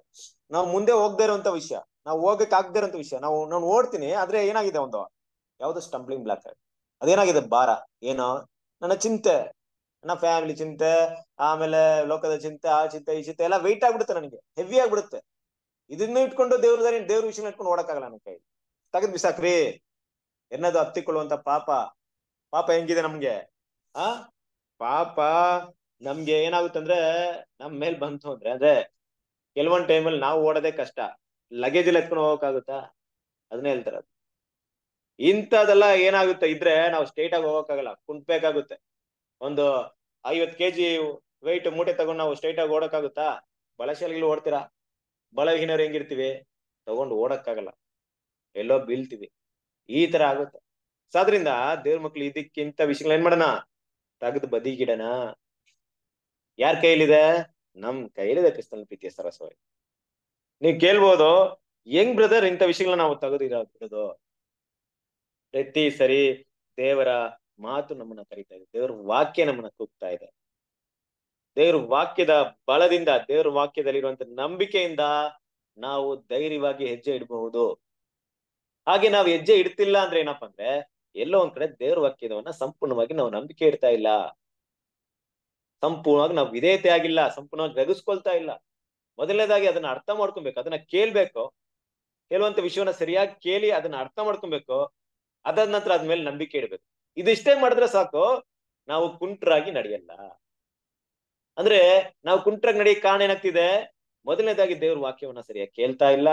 ನಾವು ಮುಂದೆ ಹೋಗ್ದೇ ಇರುವಂತ ವಿಷಯ ನಾವು ಹೋಗಕ್ ಆಗದೇ ಇರುವಂತ ವಿಷಯ ನಾವು ನಾನು ಓಡ್ತೀನಿ ಆದ್ರೆ ಏನಾಗಿದೆ ಒಂದು ಯಾವ್ದು ಸ್ಟಂಪ್ಲಿಂಗ್ ಬ್ಲಾಕ್ ಅದೇನಾಗಿದೆ ಭಾರ ಏನೋ ನನ್ನ ಚಿಂತೆ ನನ್ನ ಫ್ಯಾಮಿಲಿ ಚಿಂತೆ ಆಮೇಲೆ ಲೋಕದ ಚಿಂತೆ ಆ ಚಿಂತೆ ಈ ಚಿಂತೆ ಎಲ್ಲಾ ವೆಯ್ಟ್ ಆಗ್ಬಿಡುತ್ತೆ ನನಗೆ ಹೆವಿ ಆಗ್ಬಿಡುತ್ತೆ ಇದನ್ನ ಇಟ್ಕೊಂಡು ದೇವ್ರ ದೇವ್ರ ವಿಷಯ ಇಟ್ಕೊಂಡು ಓಡಕ್ಕಾಗಲ್ಲ ನನ್ನ ಕೈ ತಗದ್ ಬಿಸಾಕ್ರಿ ಎನ್ನದು ಹತ್ತಿಕೊಳ್ಳುವಂತ ಪಾಪ ಪಾಪ ಹೆಂಗಿದೆ ನಮ್ಗೆ ಆ ಪಾಪ ನಮ್ಗೆ ಏನಾಗುತ್ತಂದ್ರೆ ನಮ್ ಮೇಲ್ ಬಂತು ಅಂದ್ರೆ ಅಂದ್ರೆ ಕೆಲವೊಂದ್ ಟೈಮಲ್ಲಿ ನಾವು ಓಡೋದೇ ಕಷ್ಟ ಲಗೇಜ್ ಎಲ್ಲ ಎತ್ಕೊಂಡು ಹೋಗಕ್ಕಾಗುತ್ತಾ ಅದನ್ನೇ ಹೇಳ್ತಾರ ಇಂಥದೆಲ್ಲ ಏನಾಗುತ್ತೆ ಇದ್ರೆ ನಾವು ಸ್ಟ್ರೈಟ್ ಆಗಿ ಹೋಗಕ್ಕಾಗಲ್ಲ ಕುಂಟ್ಬೇಕಾಗುತ್ತೆ ಒಂದು ಐವತ್ ಕೆಜಿ ವೆಯ್ಟ್ ಮೂಟೆ ತಗೊಂಡ್ ನಾವು ಸ್ಟ್ರೈಟ್ ಆಗಿ ಓಡಕ್ಕಾಗುತ್ತಾ ಬಳಸಲ್ಲಿ ಓಡ್ತೀರಾ ಬಲವಿಹೀನರು ಹೆಂಗಿರ್ತೀವಿ ತಗೊಂಡು ಓಡಕ್ಕಾಗಲ್ಲ ಎಲ್ಲೋ ಬೀಳ್ತೀವಿ ಈ ತರ ಆಗುತ್ತೆ ಸಾದ್ರಿಂದ ದೇವ್ರ ಮಕ್ಳು ಇದಕ್ಕಿಂತ ವಿಷಯಗಳು ಏನ್ ಮಾಡೋಣ ತೆಗೆದು ಬದಿಗಿಡಣ ಯಾರ ಕೈಲಿದೆ ನಮ್ ಕೈಲಿದೆ ಕೃಷ್ಣನ್ ಪ್ರೀತಿಯ ಸರಸ್ವತಿ ನೀವ್ ಕೇಳ್ಬೋದು ಹೆಂಗ್ ಬ್ರದರ್ ಇಂಥ ವಿಷಯಗಳನ್ನ ನಾವು ತೆಗೆದಿರೋದು ಪ್ರತಿ ಸರಿ ದೇವರ ಮಾತು ನಮ್ಮನ್ನ ಕರಿತಾ ಇದೆ ದೇವರ ವಾಕ್ಯ ನಮ್ಮನ್ನ ಕೂಗ್ತಾ ಇದೆ ದೇವ್ರ ವಾಕ್ಯದ ಬಲದಿಂದ ದೇವ್ರ ವಾಕ್ಯದಲ್ಲಿ ಇರುವಂತ ನಂಬಿಕೆಯಿಂದ ನಾವು ಧೈರ್ಯವಾಗಿ ಹೆಜ್ಜೆ ಇಡಬಹುದು ಹಾಗೆ ನಾವು ಹೆಜ್ಜೆ ಇಡ್ತಿಲ್ಲ ಅಂದ್ರೆ ಏನಪ್ಪ ಅಂದ್ರೆ ಎಲ್ಲೋ ಒಂದ್ ಕಡೆ ದೇವ್ರ ವಾಕ್ಯದವನ್ನ ಸಂಪೂರ್ಣವಾಗಿ ನಾವು ನಂಬಿಕೆ ಇಡ್ತಾ ಇಲ್ಲ ಸಂಪೂರ್ಣವಾಗಿ ನಾವು ವಿಧೇಯತೆ ಆಗಿಲ್ಲ ಸಂಪೂರ್ಣವಾಗಿ ಗ್ರಹಿಸ್ಕೊಳ್ತಾ ಇಲ್ಲ ಮೊದಲನೇದಾಗಿ ಅದನ್ನ ಅರ್ಥ ಮಾಡ್ಕೊಬೇಕು ಅದನ್ನ ಕೇಳ್ಬೇಕು ಕೇಳುವಂತ ವಿಷಯವನ್ನ ಸರಿಯಾಗಿ ಕೇಳಿ ಅದನ್ನ ಅರ್ಥ ಮಾಡ್ಕೊಬೇಕು ಅದಾದ ನಂತರ ಅದ್ಮೇಲೆ ನಂಬಿಕೆ ಇಡಬೇಕು ಇದಿಷ್ಟೇ ಮಾಡಿದ್ರೆ ಸಾಕು ನಾವು ಕುಂಟ್ರಾಗಿ ನಡೆಯಲ್ಲ ಅಂದ್ರೆ ನಾವು ಕುಂಟ್ರಾಗ ನಡೆಯಕ್ಕೆ ಕಾರಣ ಏನಾಗ್ತಿದೆ ಮೊದಲನೇದಾಗಿ ದೇವ್ರ ವಾಕ್ಯವನ್ನ ಸರಿಯಾಗಿ ಕೇಳ್ತಾ ಇಲ್ಲ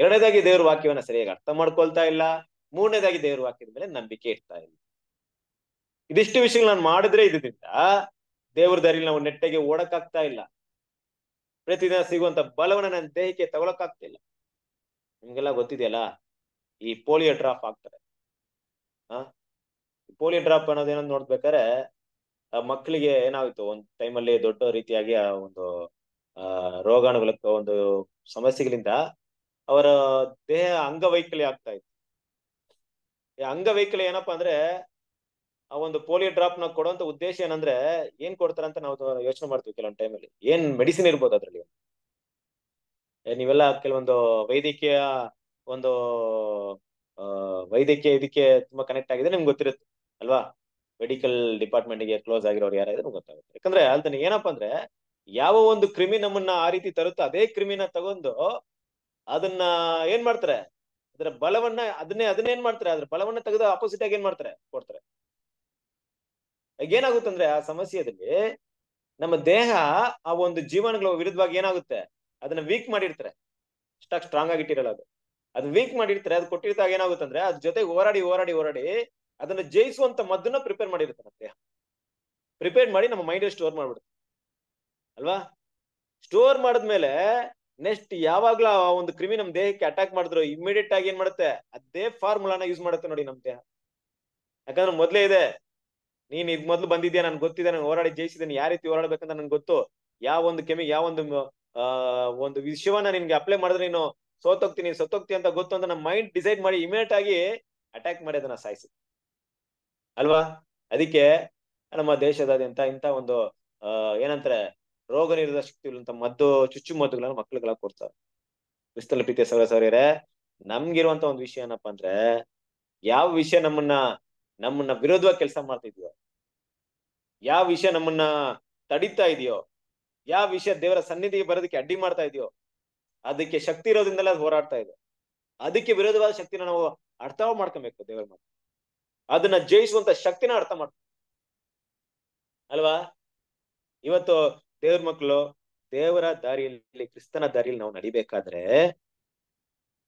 ಎರಡನೇದಾಗಿ ದೇವ್ರ ವಾಕ್ಯವನ್ನ ಸರಿಯಾಗಿ ಅರ್ಥ ಮಾಡ್ಕೊಳ್ತಾ ಇಲ್ಲ ಮೂರನೇದಾಗಿ ದೇವ್ರ ವಾಕ್ಯದ ಮೇಲೆ ನಂಬಿಕೆ ಇಡ್ತಾ ಇಲ್ಲ ಇದಿಷ್ಟು ವಿಷಯಗಳು ನಾನು ಮಾಡಿದ್ರೆ ಇದರಿಂದ ದೇವ್ರ ದಾರಿ ನಾವು ನೆಟ್ಟಗೆ ಓಡಕ್ಕಾಗ್ತಾ ಇಲ್ಲ ಪ್ರತಿದಿನ ಸಿಗುವಂತ ಬಲವನ್ನ ನನ್ನ ದೇಹಕ್ಕೆ ತಗೊಳಕ್ಕಾಗ್ತಿಲ್ಲ ನಿಮ್ಗೆಲ್ಲ ಗೊತ್ತಿದೆಯಲ್ಲ ಈ ಪೋಲಿಯೋ ಡ್ರಾಪ್ ಆಗ್ತಾರೆ ಆ ಪೋಲಿಯೋ ಡ್ರಾಪ್ ಅನ್ನೋದೇನೋ ನೋಡ್ಬೇಕಾರೆ ಮಕ್ಕಳಿಗೆ ಏನಾಯ್ತು ಒಂದ್ ಟೈಮಲ್ಲಿ ದೊಡ್ಡ ರೀತಿಯಾಗಿ ಆ ಒಂದು ಆ ರೋಗಾಣುಗಳ ಒಂದು ಸಮಸ್ಯೆಗಳಿಂದ ಅವರ ದೇಹ ಅಂಗವೈಕಲ್ಯ ಆಗ್ತಾ ಇತ್ತು ಈ ಅಂಗವೈಕಲ್ಯ ಏನಪ್ಪಾ ಅಂದ್ರೆ ಆ ಒಂದು ಪೋಲಿಯೋ ಡ್ರಾಪ್ ನ ಕೊಡುವಂತ ಉದ್ದೇಶ ಏನಂದ್ರೆ ಏನ್ ಅಂತ ನಾವು ಯೋಚನೆ ಮಾಡ್ತೀವಿ ಕೆಲವೊಂದು ಟೈಮಲ್ಲಿ ಏನ್ ಮೆಡಿಸಿನ್ ಇರ್ಬೋದು ಅದ್ರಲ್ಲಿ ನೀವೆಲ್ಲ ಕೆಲವೊಂದು ವೈದ್ಯಕೀಯ ಒಂದು ವೈದ್ಯಕೀಯ ಇದಕ್ಕೆ ತುಂಬಾ ಕನೆಕ್ಟ್ ಆಗಿದೆ ನಿಮ್ಗೆ ಗೊತ್ತಿರುತ್ತೆ ಅಲ್ವಾ ಮೆಡಿಕಲ್ ಡಿಪಾರ್ಟ್ಮೆಂಟ್ ಗೆ ಕ್ಲೋಸ್ ಆಗಿರೋರು ಯಾರಾದ್ರೂ ಗೊತ್ತಾಗುತ್ತೆ ಯಾಕಂದ್ರೆ ಅಲ್ಲಿ ಏನಪ್ಪಾ ಅಂದ್ರೆ ಯಾವ ಒಂದು ಕ್ರಿಮಿ ನಮ್ಮನ್ನ ಆ ರೀತಿ ತರುತ್ತೋ ಅದೇ ಕ್ರಿಮಿನ ತಗೊಂಡು ಅದನ್ನ ಏನ್ ಮಾಡ್ತಾರೆ ಅದರ ಬಲವನ್ನ ಅದನ್ನೇ ಏನ್ ಮಾಡ್ತಾರೆ ಅದ್ರ ಬಲವನ್ನ ತೆಗೆದು ಆಪೋಸಿಟ್ ಆಗಿ ಏನ್ ಮಾಡ್ತಾರೆ ಕೊಡ್ತಾರೆ ಏನಾಗುತ್ತಂದ್ರೆ ಆ ಸಮಸ್ಯೆಯಲ್ಲಿ ನಮ್ಮ ದೇಹ ಆ ಒಂದು ಜೀವನಗಳ ವಿರುದ್ಧವಾಗಿ ಏನಾಗುತ್ತೆ ಅದನ್ನ ವೀಕ್ ಮಾಡಿರ್ತಾರೆ ಅಷ್ಟಾಗಿ ಸ್ಟ್ರಾಂಗ್ ಆಗಿಟ್ಟಿರಲ್ಲ ಅದು ಅದು ವೀಕ್ ಮಾಡಿರ್ತಾರೆ ಅದು ಕೊಟ್ಟಿರ್ತಾಗ ಏನಾಗುತ್ತಂದ್ರೆ ಅದ್ರ ಜೊತೆಗೆ ಹೋರಾಡಿ ಹೋರಾಡಿ ಹೋರಾಡಿ ಅದನ್ನ ಜಯಿಸುವಂತ ಮದ್ದನ್ನ ಪ್ರಿಪೇರ್ ಮಾಡಿರುತ್ತೆ ನಮ್ಮ ದೇಹ ಪ್ರಿಪೇರ್ ಮಾಡಿ ನಮ್ಮ ಮೈಂಡ್ ಸ್ಟೋರ್ ಮಾಡ್ಬಿಡುತ್ತೆ ಅಲ್ವಾ ಸ್ಟೋರ್ ಮಾಡಿದ್ಮೇಲೆ ನೆಕ್ಸ್ಟ್ ಯಾವಾಗ್ಲೂ ಆ ಒಂದು ಕ್ರಿಮಿ ನಮ್ ದೇಹಕ್ಕೆ ಅಟ್ಯಾಕ್ ಮಾಡಿದ್ರು ಇಮಿಡಿಯೇಟ್ ಆಗಿ ಏನ್ ಮಾಡುತ್ತೆ ಅದೇ ಫಾರ್ಮುಲಾನ ಯೂಸ್ ಮಾಡುತ್ತೆ ನೋಡಿ ನಮ್ ದೇಹ ಯಾಕಂದ್ರೆ ಮೊದ್ಲೇ ಇದೆ ನೀನ್ ಇದ್ ಮೊದ್ಲು ಬಂದಿದ್ಯಾ ನನ್ಗೆ ಗೊತ್ತಿದೆ ನಾನು ಹೋರಾಡಿ ಜಯಿಸಿದ್ದೇನೆ ಯಾವ ರೀತಿ ಹೋರಾಡ್ಬೇಕಂತ ನನ್ಗೆ ಗೊತ್ತು ಯಾವ ಒಂದು ಕೆಮಿ ಯಾವ ಒಂದು ಆ ಒಂದು ವಿಷಯವನ್ನ ನಿನ್ಗೆ ಅಪ್ಲೈ ಮಾಡಿದ್ರೆ ನೀನು ಸೋತೋಗ್ತೀನಿ ಸತ್ತೋಗ್ತೀನಿ ಅಂತ ಗೊತ್ತು ಅಂತ ನಮ್ಮ ಮೈಂಡ್ ಡಿಸೈಡ್ ಮಾಡಿ ಇಮಿಡಿಯೇಟ್ ಆಗಿ ಅಟ್ಯಾಕ್ ಮಾಡಿ ಅದನ್ನ ಸಾಯಿಸುತ್ತೆ ಅಲ್ವಾ ಅದಕ್ಕೆ ನಮ್ಮ ದೇಶದಾದ್ಯಂತ ಇಂತ ಒಂದು ಅಹ್ ಏನಂತಾರೆ ರೋಗ ನಿರೋಧ ಶಕ್ತಿ ಇರುವಂತ ಮದ್ದು ಚುಚ್ಚು ಮದ್ದುಗಳನ್ನ ಮಕ್ಳುಗಳ ಕೊಡ್ತಾರೆ ಕ್ರಿಸ್ತಲ್ ಪ್ರೀತಿಯ ಸೌರ ಸೌರ್ಯರೆ ನಮ್ಗಿರುವಂತ ಒಂದು ವಿಷಯ ಏನಪ್ಪಾ ಅಂದ್ರೆ ಯಾವ ವಿಷಯ ನಮ್ಮನ್ನ ನಮ್ಮನ್ನ ವಿರೋಧವಾಗಿ ಕೆಲಸ ಇದೆಯೋ ಯಾವ ವಿಷಯ ನಮ್ಮನ್ನ ತಡಿತಾ ಇದೆಯೋ ಯಾವ ವಿಷಯ ದೇವರ ಸನ್ನಿಧಿಗೆ ಬರೋದಕ್ಕೆ ಅಡ್ಡಿ ಮಾಡ್ತಾ ಇದೆಯೋ ಅದಕ್ಕೆ ಶಕ್ತಿ ಇರೋದ್ರಿಂದಲೇ ಅದು ಹೋರಾಡ್ತಾ ಇದೆ ಅದಕ್ಕೆ ವಿರೋಧವಾದ ಶಕ್ತಿನ ನಾವು ಅರ್ಥ ಮಾಡ್ಕೊಬೇಕು ದೇವರ ಮಾತು ಅದನ್ನ ಜಯಿಸುವಂತ ಶಕ್ತಿನ ಅರ್ಥ ಮಾಡ ಅಲ್ವಾ ಇವತ್ತು ದೇವ್ರ ಮಕ್ಕಳು ದೇವರ ದಾರಿಯಲ್ಲಿ ಕ್ರಿಸ್ತನ ದಾರಿಯಲ್ಲಿ ನಾವು ನಡಿಬೇಕಾದ್ರೆ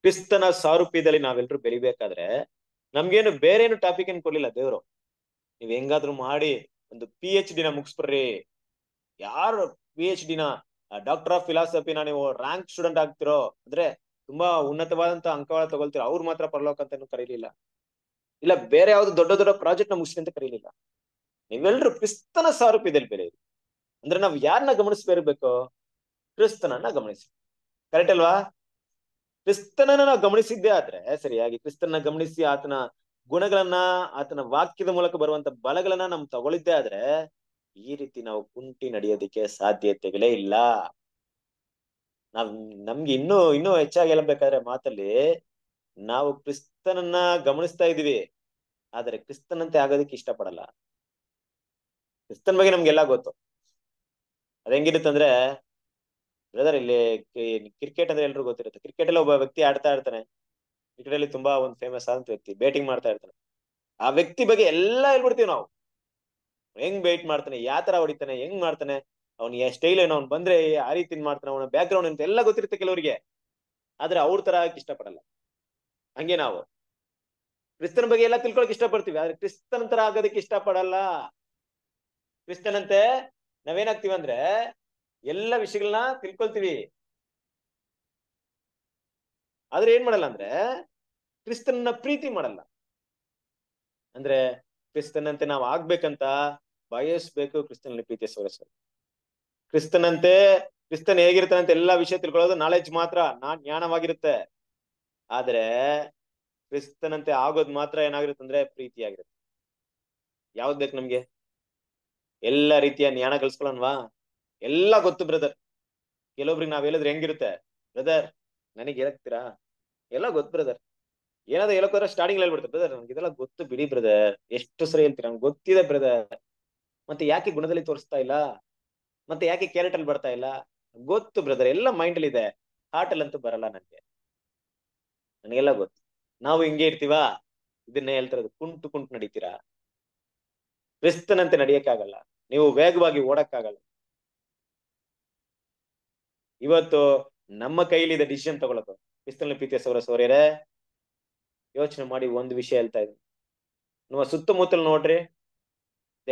ಕ್ರಿಸ್ತನ ಸಾರೂಪ್ಯದಲ್ಲಿ ನಾವೆಲ್ಲರೂ ಬೆಳಿಬೇಕಾದ್ರೆ ನಮ್ಗೇನು ಬೇರೆ ಏನು ಟಾಪಿಕ್ ಏನ್ ಕೊಡ್ಲಿಲ್ಲ ದೇವ್ರು ನೀವ್ ಹೆಂಗಾದ್ರು ಮಾಡಿ ಒಂದು ಪಿ ಎಚ್ ಡಿನ ಮುಗಿಸ್ಬಿಡ್ರಿ ಯಾರು ಪಿ ಎಚ್ ಡಿನ ಡಾಕ್ಟರ್ ಆಫ್ ಫಿಲಾಸಫಿನ ನೀವು ರ್ಯಾಂಕ್ ಸ್ಟೂಡೆಂಟ್ ಆಗ್ತಿರೋ ಅಂದ್ರೆ ತುಂಬಾ ಉನ್ನತವಾದಂತ ಅಂಕಗಳ ತಗೊಳ್ತಿರೋ ಅವ್ರು ಮಾತ್ರ ಪರಲೋಕ ಅಂತ ಕರೀಲಿಲ್ಲ ಇಲ್ಲ ಬೇರೆ ಯಾವ್ದು ದೊಡ್ಡ ದೊಡ್ಡ ಪ್ರಾಜೆಕ್ಟ್ ನ ಮುಗಿಸಿ ಅಂತ ಕರೀಲಿಲ್ಲ ನೀವೆಲ್ಲರೂ ಕ್ರಿಸ್ತನ ಸಾರೂಪ್ಯದಲ್ಲಿ ಬೆಲೆ ಅಂದ್ರೆ ನಾವು ಯಾರನ್ನ ಗಮನಿಸ್ಬೇಕು ಕ್ರಿಸ್ತನನ್ನ ಗಮನಿಸಿ ಕರೆಕ್ಟ್ ಅಲ್ವಾ ಕ್ರಿಸ್ತನನ್ನ ನಾವು ಗಮನಿಸಿದ್ದೇ ಆದ್ರೆ ಸರಿಯಾಗಿ ಕ್ರಿಸ್ತನ ಗಮನಿಸಿ ಆತನ ಗುಣಗಳನ್ನ ಆತನ ವಾಕ್ಯದ ಮೂಲಕ ಬರುವಂತ ಬಲಗಳನ್ನ ನಮ್ ತಗೊಳಿದ್ದೆ ಆದ್ರೆ ಈ ರೀತಿ ನಾವು ಕುಂಟಿ ನಡೆಯೋದಿಕ್ಕೆ ಸಾಧ್ಯತೆಗಳೇ ಇಲ್ಲ ನಾವ್ ನಮ್ಗೆ ಇನ್ನೂ ಇನ್ನೂ ಹೆಚ್ಚಾಗಿ ಹೇಳಬೇಕಾದ್ರೆ ಮಾತಲ್ಲಿ ನಾವು ಕ್ರಿಸ್ತನನ್ನ ಗಮನಿಸ್ತಾ ಇದೀವಿ ಆದರೆ ಕ್ರಿಸ್ತನಂತೆ ಆಗೋದಕ್ಕೆ ಇಷ್ಟಪಡಲ್ಲ ಕ್ರಿಸ್ತನ್ ಬಗ್ಗೆ ನಮ್ಗೆಲ್ಲ ಗೊತ್ತು ಅದಂಗಿರುತ್ತಂದ್ರೆ ಬ್ರದರ್ ಇಲ್ಲಿ ಕ್ರಿಕೆಟ್ ಅಂದ್ರೆ ಎಲ್ರು ಗೊತ್ತಿರುತ್ತೆ ಕ್ರಿಕೆಟ್ ಅಲ್ಲಿ ಒಬ್ಬ ವ್ಯಕ್ತಿ ಆಡ್ತಾ ಇರ್ತಾನೆ ಕ್ರಿಕೆಟ್ ಅಲ್ಲಿ ತುಂಬಾ ಒಂದು ಫೇಮಸ್ ಆದಂತ ವ್ಯಕ್ತಿ ಬ್ಯಾಟಿಂಗ್ ಮಾಡ್ತಾ ಇರ್ತಾನೆ ಆ ವ್ಯಕ್ತಿ ಬಗ್ಗೆ ಎಲ್ಲಾ ಹೇಳ್ಬಿಡ್ತೀವಿ ನಾವು ಹೆಂಗ್ ಬೇಟ್ ಮಾಡ್ತಾನೆ ಯಾವ ತರ ಹೊಡಿತಾನೆ ಹೆಂಗ್ ಮಾಡ್ತಾನೆ ಅವ್ನ ಯಾವ ಸ್ಟೈಲ್ ಏನೋ ಅವ್ನು ಬಂದ್ರೆ ಆ ರೀತಿ ಮಾಡ್ತಾನೆ ಅವನ ಬ್ಯಾಕ್ ಗ್ರೌಂಡ್ ಅಂತ ಎಲ್ಲ ಗೊತ್ತಿರುತ್ತೆ ಕೆಲವರಿಗೆ ಆದ್ರೆ ಅವ್ರ ತರ ಇಷ್ಟಪಡಲ್ಲ ಹಂಗೆ ನಾವು ಕ್ರಿಸ್ತನ ಬಗ್ಗೆ ಎಲ್ಲ ತಿಳ್ಕೊಳಕ್ ಇಷ್ಟಪಡ್ತೀವಿ ಆದ್ರೆ ಕ್ರಿಸ್ತನಂತರ ಆಗೋದಕ್ಕೆ ಇಷ್ಟಪಡಲ್ಲ ಕ್ರಿಸ್ತನಂತೆ ನಾವೇನಾಗ್ತಿವಿ ಅಂದ್ರೆ ಎಲ್ಲ ವಿಷಯಗಳನ್ನ ತಿಳ್ಕೊಳ್ತೀವಿ ಆದ್ರೆ ಏನ್ ಮಾಡಲ್ಲ ಅಂದ್ರೆ ಕ್ರಿಸ್ತನನ್ನ ಪ್ರೀತಿ ಮಾಡಲ್ಲ ಅಂದ್ರೆ ಕ್ರಿಸ್ತನಂತೆ ನಾವು ಆಗ್ಬೇಕಂತ ಬಯಸ್ಬೇಕು ಕ್ರಿಸ್ತನ ಪ್ರೀತಿ ಸೋರಸ ಕ್ರಿಸ್ತನಂತೆ ಕ್ರಿಸ್ತನ್ ಹೇಗಿರ್ತಾನಂತ ಎಲ್ಲಾ ವಿಷಯ ತಿಳ್ಕೊಳ್ಳೋದು ನಾಲೆಜ್ ಮಾತ್ರ ನಾ ಜ್ಞಾನವಾಗಿರುತ್ತೆ ಆದ್ರೆ ಕ್ರಿಸ್ತನಂತೆ ಆಗೋದ್ ಮಾತ್ರ ಏನಾಗಿರುತ್ತೆ ಅಂದ್ರೆ ಪ್ರೀತಿ ಆಗಿರುತ್ತೆ ಯಾವ್ದು ಬೇಕು ನಮ್ಗೆ ಎಲ್ಲ ರೀತಿಯ ಜ್ಞಾನ ಕಲ್ಸ್ಕೊಳನ್ವಾ ಎಲ್ಲ ಗೊತ್ತು ಬ್ರದರ್ ಕೆಲವೊಬ್ರಿಗೆ ನಾವ್ ಹೇಳಿದ್ರೆ ಹೆಂಗಿರುತ್ತೆ ಬ್ರದರ್ ನನಗೆ ಹೇಳ್ತೀರಾ ಎಲ್ಲ ಗೊತ್ತು ಬ್ರದರ್ ಏನಾದ್ರು ಹೇಳಕ್ಕೋದ್ರೆ ಸ್ಟಾರ್ಟಿಂಗ್ ಹೇಳ್ಬಿಡ್ತಾರೆ ಬ್ರದರ್ ನನ್ಗೆ ಇದೆಲ್ಲ ಗೊತ್ತು ಬಿಡಿ ಬ್ರದರ್ ಎಷ್ಟು ಸರಿ ಹೇಳ್ತೀರಾ ನಮ್ಗೆ ಗೊತ್ತಿದೆ ಬ್ರದರ್ ಮತ್ತೆ ಯಾಕೆ ಗುಣದಲ್ಲಿ ತೋರಿಸ್ತಾ ಇಲ್ಲ ಮತ್ತೆ ಯಾಕೆ ಕ್ಯಾರೆಟ್ ಅಲ್ಲಿ ಬರ್ತಾ ಇಲ್ಲ ಗೊತ್ತು ಬ್ರದರ್ ಎಲ್ಲ ಮೈಂಡ್ ಅಲ್ಲಿ ಇದೆ ಹಾರ್ಟ್ ಅಂತೂ ಬರಲ್ಲ ನನ್ಗೆ ನನಗೆಲ್ಲ ಗೊತ್ತು ನಾವು ಹಿಂಗೆ ಇರ್ತೀವಾ ಇದನ್ನ ಹೇಳ್ತಿರೋದು ಕುಂಟು ಕುಂಟು ನಡೀತೀರಾ ಕ್ರಿಸ್ತನಂತೆ ನಡೆಯಕ್ಕಾಗಲ್ಲ ನೀವು ವೇಗವಾಗಿ ಓಡಕ್ಕಾಗಲ್ಲ ಇವತ್ತು ನಮ್ಮ ಕೈಲಿದ ಡಿಸಿಷನ್ ತಗೊಳದು ಕ್ರಿಸ್ತನ ಪ್ರೀತಿಯ ಸೌರ ಸೌರ್ಯರೇ ಯೋಚನೆ ಮಾಡಿ ಒಂದು ವಿಷಯ ಹೇಳ್ತಾ ಇದ್ದೀನಿ ನಮ್ಮ ಸುತ್ತಮುತ್ತಲು ನೋಡ್ರಿ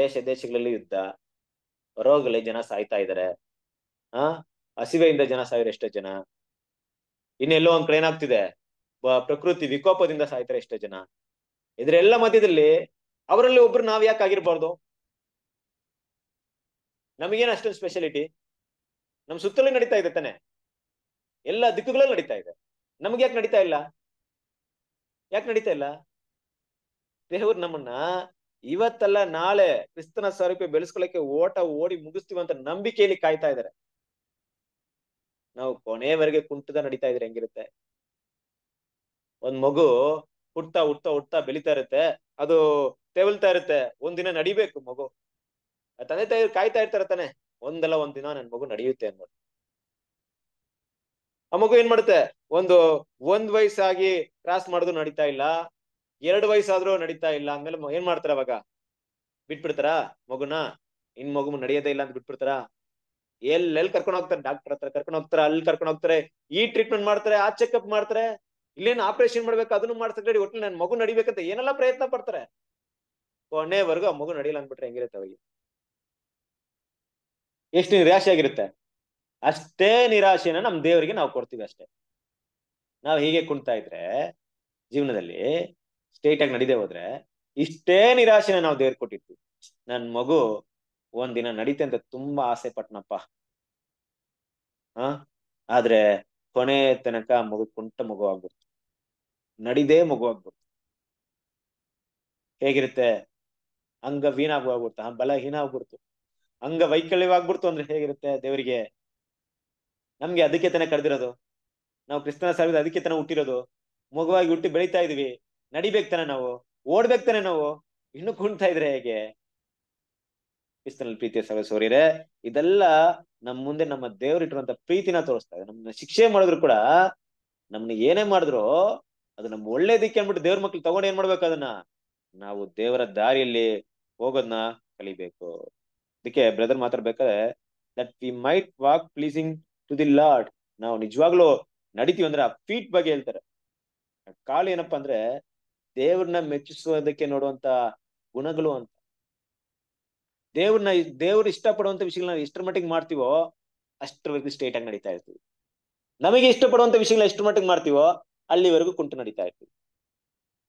ದೇಶ ದೇಶಗಳಲ್ಲಿ ಯುದ್ಧ ರೋಗಲಿ ಜನ ಸಾಯ್ತಾ ಇದಾರೆ ಆ ಹಸಿವೆಯಿಂದ ಜನ ಸಾವಿರ ಎಷ್ಟೋ ಜನ ಇನ್ನೆಲ್ಲೋ ಒಂದ್ ಕಡೆ ಏನಾಗ್ತಿದೆ ಪ್ರಕೃತಿ ವಿಕೋಪದಿಂದ ಸಾಯ್ತಾರೆ ಎಷ್ಟೋ ಜನ ಇದರೆಲ್ಲ ಮಧ್ಯದಲ್ಲಿ ಅವರಲ್ಲಿ ಒಬ್ರು ನಾವ್ ಯಾಕೆ ಆಗಿರ್ಬಾರ್ದು ನಮಗೇನು ಅಷ್ಟೊಂದು ಸ್ಪೆಷಾಲಿಟಿ ನಮ್ ಸುತ್ತಲೂ ನಡೀತಾ ಇದೆ ತಾನೆ ಎಲ್ಲ ದಿಕ್ಕುಗಳಲ್ಲೂ ನಡೀತಾ ಇದೆ ನಮ್ಗೆ ಯಾಕೆ ನಡೀತಾ ಇಲ್ಲ ಯಾಕೆ ನಡೀತಾ ಇಲ್ಲ ದೇವ್ರು ನಮ್ಮನ್ನ ಇವತ್ತಲ್ಲ ನಾಳೆ ಕ್ರಿಸ್ತನ ಸ್ವರೂಪ ಬೆಳೆಸ್ಕೊಳಕ್ಕೆ ಓಟ ಓಡಿ ಅಂತ ನಂಬಿಕೆಯಲ್ಲಿ ಕಾಯ್ತಾ ಇದ್ದಾರೆ ನಾವು ಕೊನೆಯವರೆಗೆ ಕುಂಟದ ನಡೀತಾ ಇದ್ರೆ ಹೆಂಗಿರುತ್ತೆ ಒಂದ್ ಮಗು ಹುಡ್ತಾ ಹುಡ್ತಾ ಹುಡ್ತಾ ಬೆಳಿತಾ ಇರುತ್ತೆ ಅದು ತೆವಲ್ತಾ ಇರುತ್ತೆ ಒಂದಿನ ನಡಿಬೇಕು ಮಗು ತಂದೆ ತಾಯಿ ಕಾಯ್ತಾ ಇರ್ತಾರ ತಾನೆ ಒಂದಲ್ಲ ಒಂದ್ ದಿನ ನನ್ ಮಗು ನಡೆಯುತ್ತೆ ಅನ್ಬಿಟ್ಟು ಆ ಮಗು ಏನ್ ಮಾಡುತ್ತೆ ಒಂದು ಒಂದ್ ವಯಸ್ಸಾಗಿ ಕ್ರಾಸ್ ಮಾಡುದು ನಡೀತಾ ಇಲ್ಲ ಎರಡು ವಯಸ್ಸಾದ್ರೂ ನಡೀತಾ ಇಲ್ಲ ಅಂದ್ಮೇಲೆ ಏನ್ ಮಾಡ್ತಾರ ಅವಾಗ ಬಿಟ್ಬಿಡ್ತಾರ ಮಗುನ ಇನ್ ಮಗು ನಡೆಯೋದೇ ಇಲ್ಲ ಅಂತ ಬಿಟ್ಬಿಡ್ತಾರ ಎಲ್ಲೆಲ್ಲಿ ಕರ್ಕೊಂಡು ಹೋಗ್ತಾರೆ ಡಾಕ್ಟರ್ ಹತ್ರ ಕರ್ಕೊಂಡು ಹೋಗ್ತಾರೆ ಅಲ್ಲಿ ಕರ್ಕೊಂಡು ಹೋಗ್ತಾರೆ ಈ ಟ್ರೀಟ್ಮೆಂಟ್ ಮಾಡ್ತಾರೆ ಆ ಚೆಕ್ಅಪ್ ಮಾಡ್ತಾರೆ ಇಲ್ಲೇನು ಆಪರೇಷನ್ ಮಾಡ್ಬೇಕು ಅದನ್ನು ಮಾಡ್ಸಕ್ಕೆ ಒಟ್ಟು ನನ್ನ ಮಗು ನಡಿಬೇಕಂತ ಏನೆಲ್ಲ ಪ್ರಯತ್ನ ಪಡ್ತಾರೆ ಕೊನೆವರೆಗೂ ಆ ಮಗು ನಡಿಯಲ್ಲ ಅಂದ್ಬಿಟ್ರೆ ಹೆಂಗಿರುತ್ತೆ ಅವಾಗ ಎಷ್ಟು ನಿರಾಶೆ ಆಗಿರುತ್ತೆ ಅಷ್ಟೇ ನಿರಾಶೆನ ನಮ್ ದೇವರಿಗೆ ನಾವು ಕೊಡ್ತೀವಿ ಅಷ್ಟೇ ನಾವು ಹೀಗೆ ಕುಣ್ತಾ ಇದ್ರೆ ಜೀವನದಲ್ಲಿ ಸ್ಟೇಟ್ ಆಗಿ ನಡಿದೆ ಹೋದ್ರೆ ಇಷ್ಟೇ ನಿರಾಶೆನ ನಾವು ದೇವ್ರಿಗೆ ಕೊಟ್ಟಿರ್ತೀವಿ ನನ್ ಮಗು ಒಂದಿನ ನಡೀತೆ ಅಂತ ತುಂಬಾ ಆಸೆ ಪಟ್ನಪ್ಪ ಹ ಆದ್ರೆ ಕೊನೆ ತನಕ ಮಗು ಕುಂಟ ಮಗು ಆಗ್ಬಿಡ್ತು ನಡಿದೇ ಮಗು ಆಗ್ಬಿಡ್ತು ಹೇಗಿರುತ್ತೆ ಅಂಗ ವೀಣಾಗುವಾಗ್ಬಿಡ್ತು ಬಲಹೀನ ಆಗ್ಬಿಡ್ತು ಅಂಗ ವೈಕಲ್ಯವಾಗ್ಬಿಡ್ತು ಅಂದ್ರೆ ಹೇಗಿರುತ್ತೆ ದೇವರಿಗೆ ನಮ್ಗೆ ಅದಕ್ಕೆ ತಾನೇ ಕಡ್ದಿರೋದು ನಾವು ಕ್ರಿಸ್ತನ ಸಾವಿರದ ಅದಕ್ಕೆ ತನ ಹುಟ್ಟಿರೋದು ಮಗುವಾಗಿ ಹುಟ್ಟಿ ಬೆಳಿತಾ ಇದೀವಿ ನಡಿಬೇಕು ನಾವು ಓಡ್ಬೇಕು ತಾನೆ ನಾವು ಇನ್ನು ಕುಣ್ತಾ ಇದ್ರೆ ಹೇಗೆ ಕ್ರಿಸ್ತನಲ್ಲಿ ಪ್ರೀತಿಯ ಸಹಸೋರಿರೆ ಇದೆಲ್ಲ ನಮ್ ಮುಂದೆ ನಮ್ಮ ದೇವರಿಟ್ಟಿರುವಂತ ಪ್ರೀತಿನ ತೋರಿಸ್ತಾ ಇದೆ ನಮ್ಮನ್ನ ಶಿಕ್ಷೆ ಮಾಡಿದ್ರು ಕೂಡ ನಮ್ನ ಏನೇ ಮಾಡಿದ್ರು ಅದು ನಮ್ ಒಳ್ಳೇದಕ್ಕೆ ಅನ್ಬಿಟ್ಟು ದೇವ್ರ ಮಕ್ಳು ತಗೊಂಡ್ ಏನ್ ಮಾಡ್ಬೇಕು ಅದನ್ನ ನಾವು ದೇವರ ದಾರಿಯಲ್ಲಿ ಹೋಗೋದನ್ನ ಕಲಿಬೇಕು ಅದಕ್ಕೆ ಬ್ರದರ್ ಮಾತಾಡ್ಬೇಕಾದ್ರೆ that we might walk pleasing to the Lord ನಾವು ನಿಜವಾಗ್ಲೂ ನಡಿತೀವಿ ಅಂದ್ರೆ ಆ ಫೀಟ್ ಬಗ್ಗೆ ಹೇಳ್ತಾರೆ ಕಾಲು ಏನಪ್ಪಾ ಅಂದ್ರೆ ದೇವ್ರನ್ನ ಮೆಚ್ಚಿಸೋದಕ್ಕೆ ನೋಡುವಂತ ಗುಣಗಳು ಅಂತ ದೇವ್ರನ್ನ ದೇವ್ರು ಇಷ್ಟಪಡುವಂತ ವಿಷಯಗಳನ್ನ ಎಷ್ಟರ ಮಟ್ಟಿಗೆ ಮಾಡ್ತೀವೋ ಅಷ್ಟರವರೆಗೂ ಸ್ಟೇಟ್ ಆಗಿ ನಡೀತಾ ಇರ್ತೀವಿ ನಮಗೆ ಇಷ್ಟಪಡುವಂತ ವಿಷಯಗಳನ್ನ ಎಷ್ಟರ ಮಟ್ಟಿಗೆ ಮಾಡ್ತೀವೋ ಅಲ್ಲಿವರೆಗೂ ಕುಂಟು ನಡೀತಾ ಇತ್ತು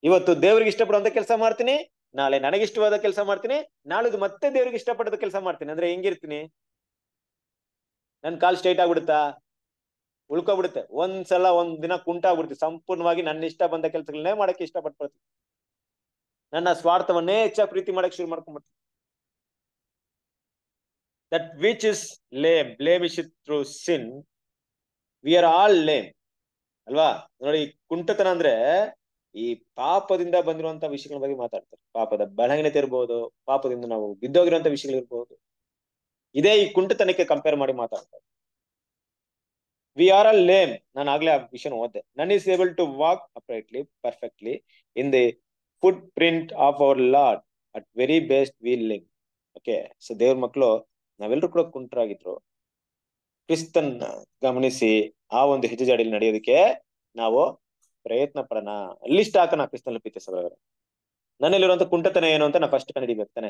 ಇವತ್ತು ದೇವ್ರಿಗೆ ಇಷ್ಟಪಡುವಂತ ಕೆಲಸ ಮಾಡ್ತೀನಿ ನಾಳೆ ನನಗಿಷ್ಟವಾದ ಕೆಲಸ ಮಾಡ್ತೀನಿ ನಾಳೆದು ಮತ್ತೆ ದೇವ್ರಿಗೆ ಇಷ್ಟಪಡದ ಕೆಲಸ ಮಾಡ್ತೀನಿ ಅಂದ್ರೆ ಹೆಂಗಿರ್ತೀನಿ ನನ್ ಕಾಲ್ ಸ್ಟ್ರೈಟ್ ಆಗ್ಬಿಡುತ್ತಾ ಉಳ್ಕೊಬಿಡುತ್ತೆ ಒಂದ್ಸಲ ಒಂದ್ ದಿನ ಕುಂಟಾಗ್ಬಿಡ್ತೀವಿ ಸಂಪೂರ್ಣವಾಗಿ ನನ್ನ ಇಷ್ಟ ಬಂದ ಕೆಲಸಗಳನ್ನೇ ಮಾಡಕ್ಕೆ ಇಷ್ಟಪಟ್ಬಿಡ್ತೀವಿ ನನ್ನ ಸ್ವಾರ್ಥವನ್ನೇ ಹೆಚ್ಚ ಪ್ರೀತಿ ಮಾಡಕ್ ಶುರು ಮಾಡ್ಕೊಂಡ್ಬಿಡ್ತೀನಿ that which is lame lame is through sin we are all lame ಅಲ್ವಾ ನೋಡಿ ಕುಂಟತನ ಅಂದ್ರೆ ಈ ಪಾಪದಿಂದ ಬಂದಿರುವಂತ ವಿಷಯಗಳ ಬಗ್ಗೆ ಮಾತಾಡ್ತಾರೆ ಪಾಪದ ಬಲಹೀನತೆ ಇರ್ಬೋದು ಪಾಪದಿಂದ ನಾವು ಬಿದ್ದೋಗಿರುವಂತ ವಿಷಯಗಳಿರ್ಬೋದು ಇದೇ ಈ ಕುಂಟತನಕ್ಕೆ ಕಂಪೇರ್ ಮಾಡಿ ಮಾತಾಡ್ತಾರೆ ವಿ ಆರ್ ಅ ಲೇಮ್ ನಾನು ಆಗ್ಲೇ ಆ ವಿಷಯ ಓದ್ದೆ none is able to walk uprightly perfectly in the footprint of our Lord at very best we limp okay so ದೇವ್ರ ಮಕ್ಕಳು ನಾವೆಲ್ಲರೂ ಕೂಡ ಕುಂಟರಾಗಿದ್ರು ಕ್ರಿಸ್ತನ್ ಗಮನಿಸಿ ಆ ಒಂದು ಹೆಜ್ಜೆಜಾಡಿಯಲ್ಲಿ ನಡೆಯೋದಕ್ಕೆ ನಾವು ಪ್ರಯತ್ನ ಪಡೋಣ ಅಲ್ಲಿ ಹಾಕೋಣ ಕ್ರಿಸ್ತನ್ ಕ್ರಿಸ್ತನಲ್ಲಿ ಪ್ರೀತಿ ನನ್ನಲ್ಲಿರುವಂತ ಕುಂಟತನ ಏನು ಅಂತ ನಾ ಫಸ್ಟ್ ಕಂಡು ತಾನೆ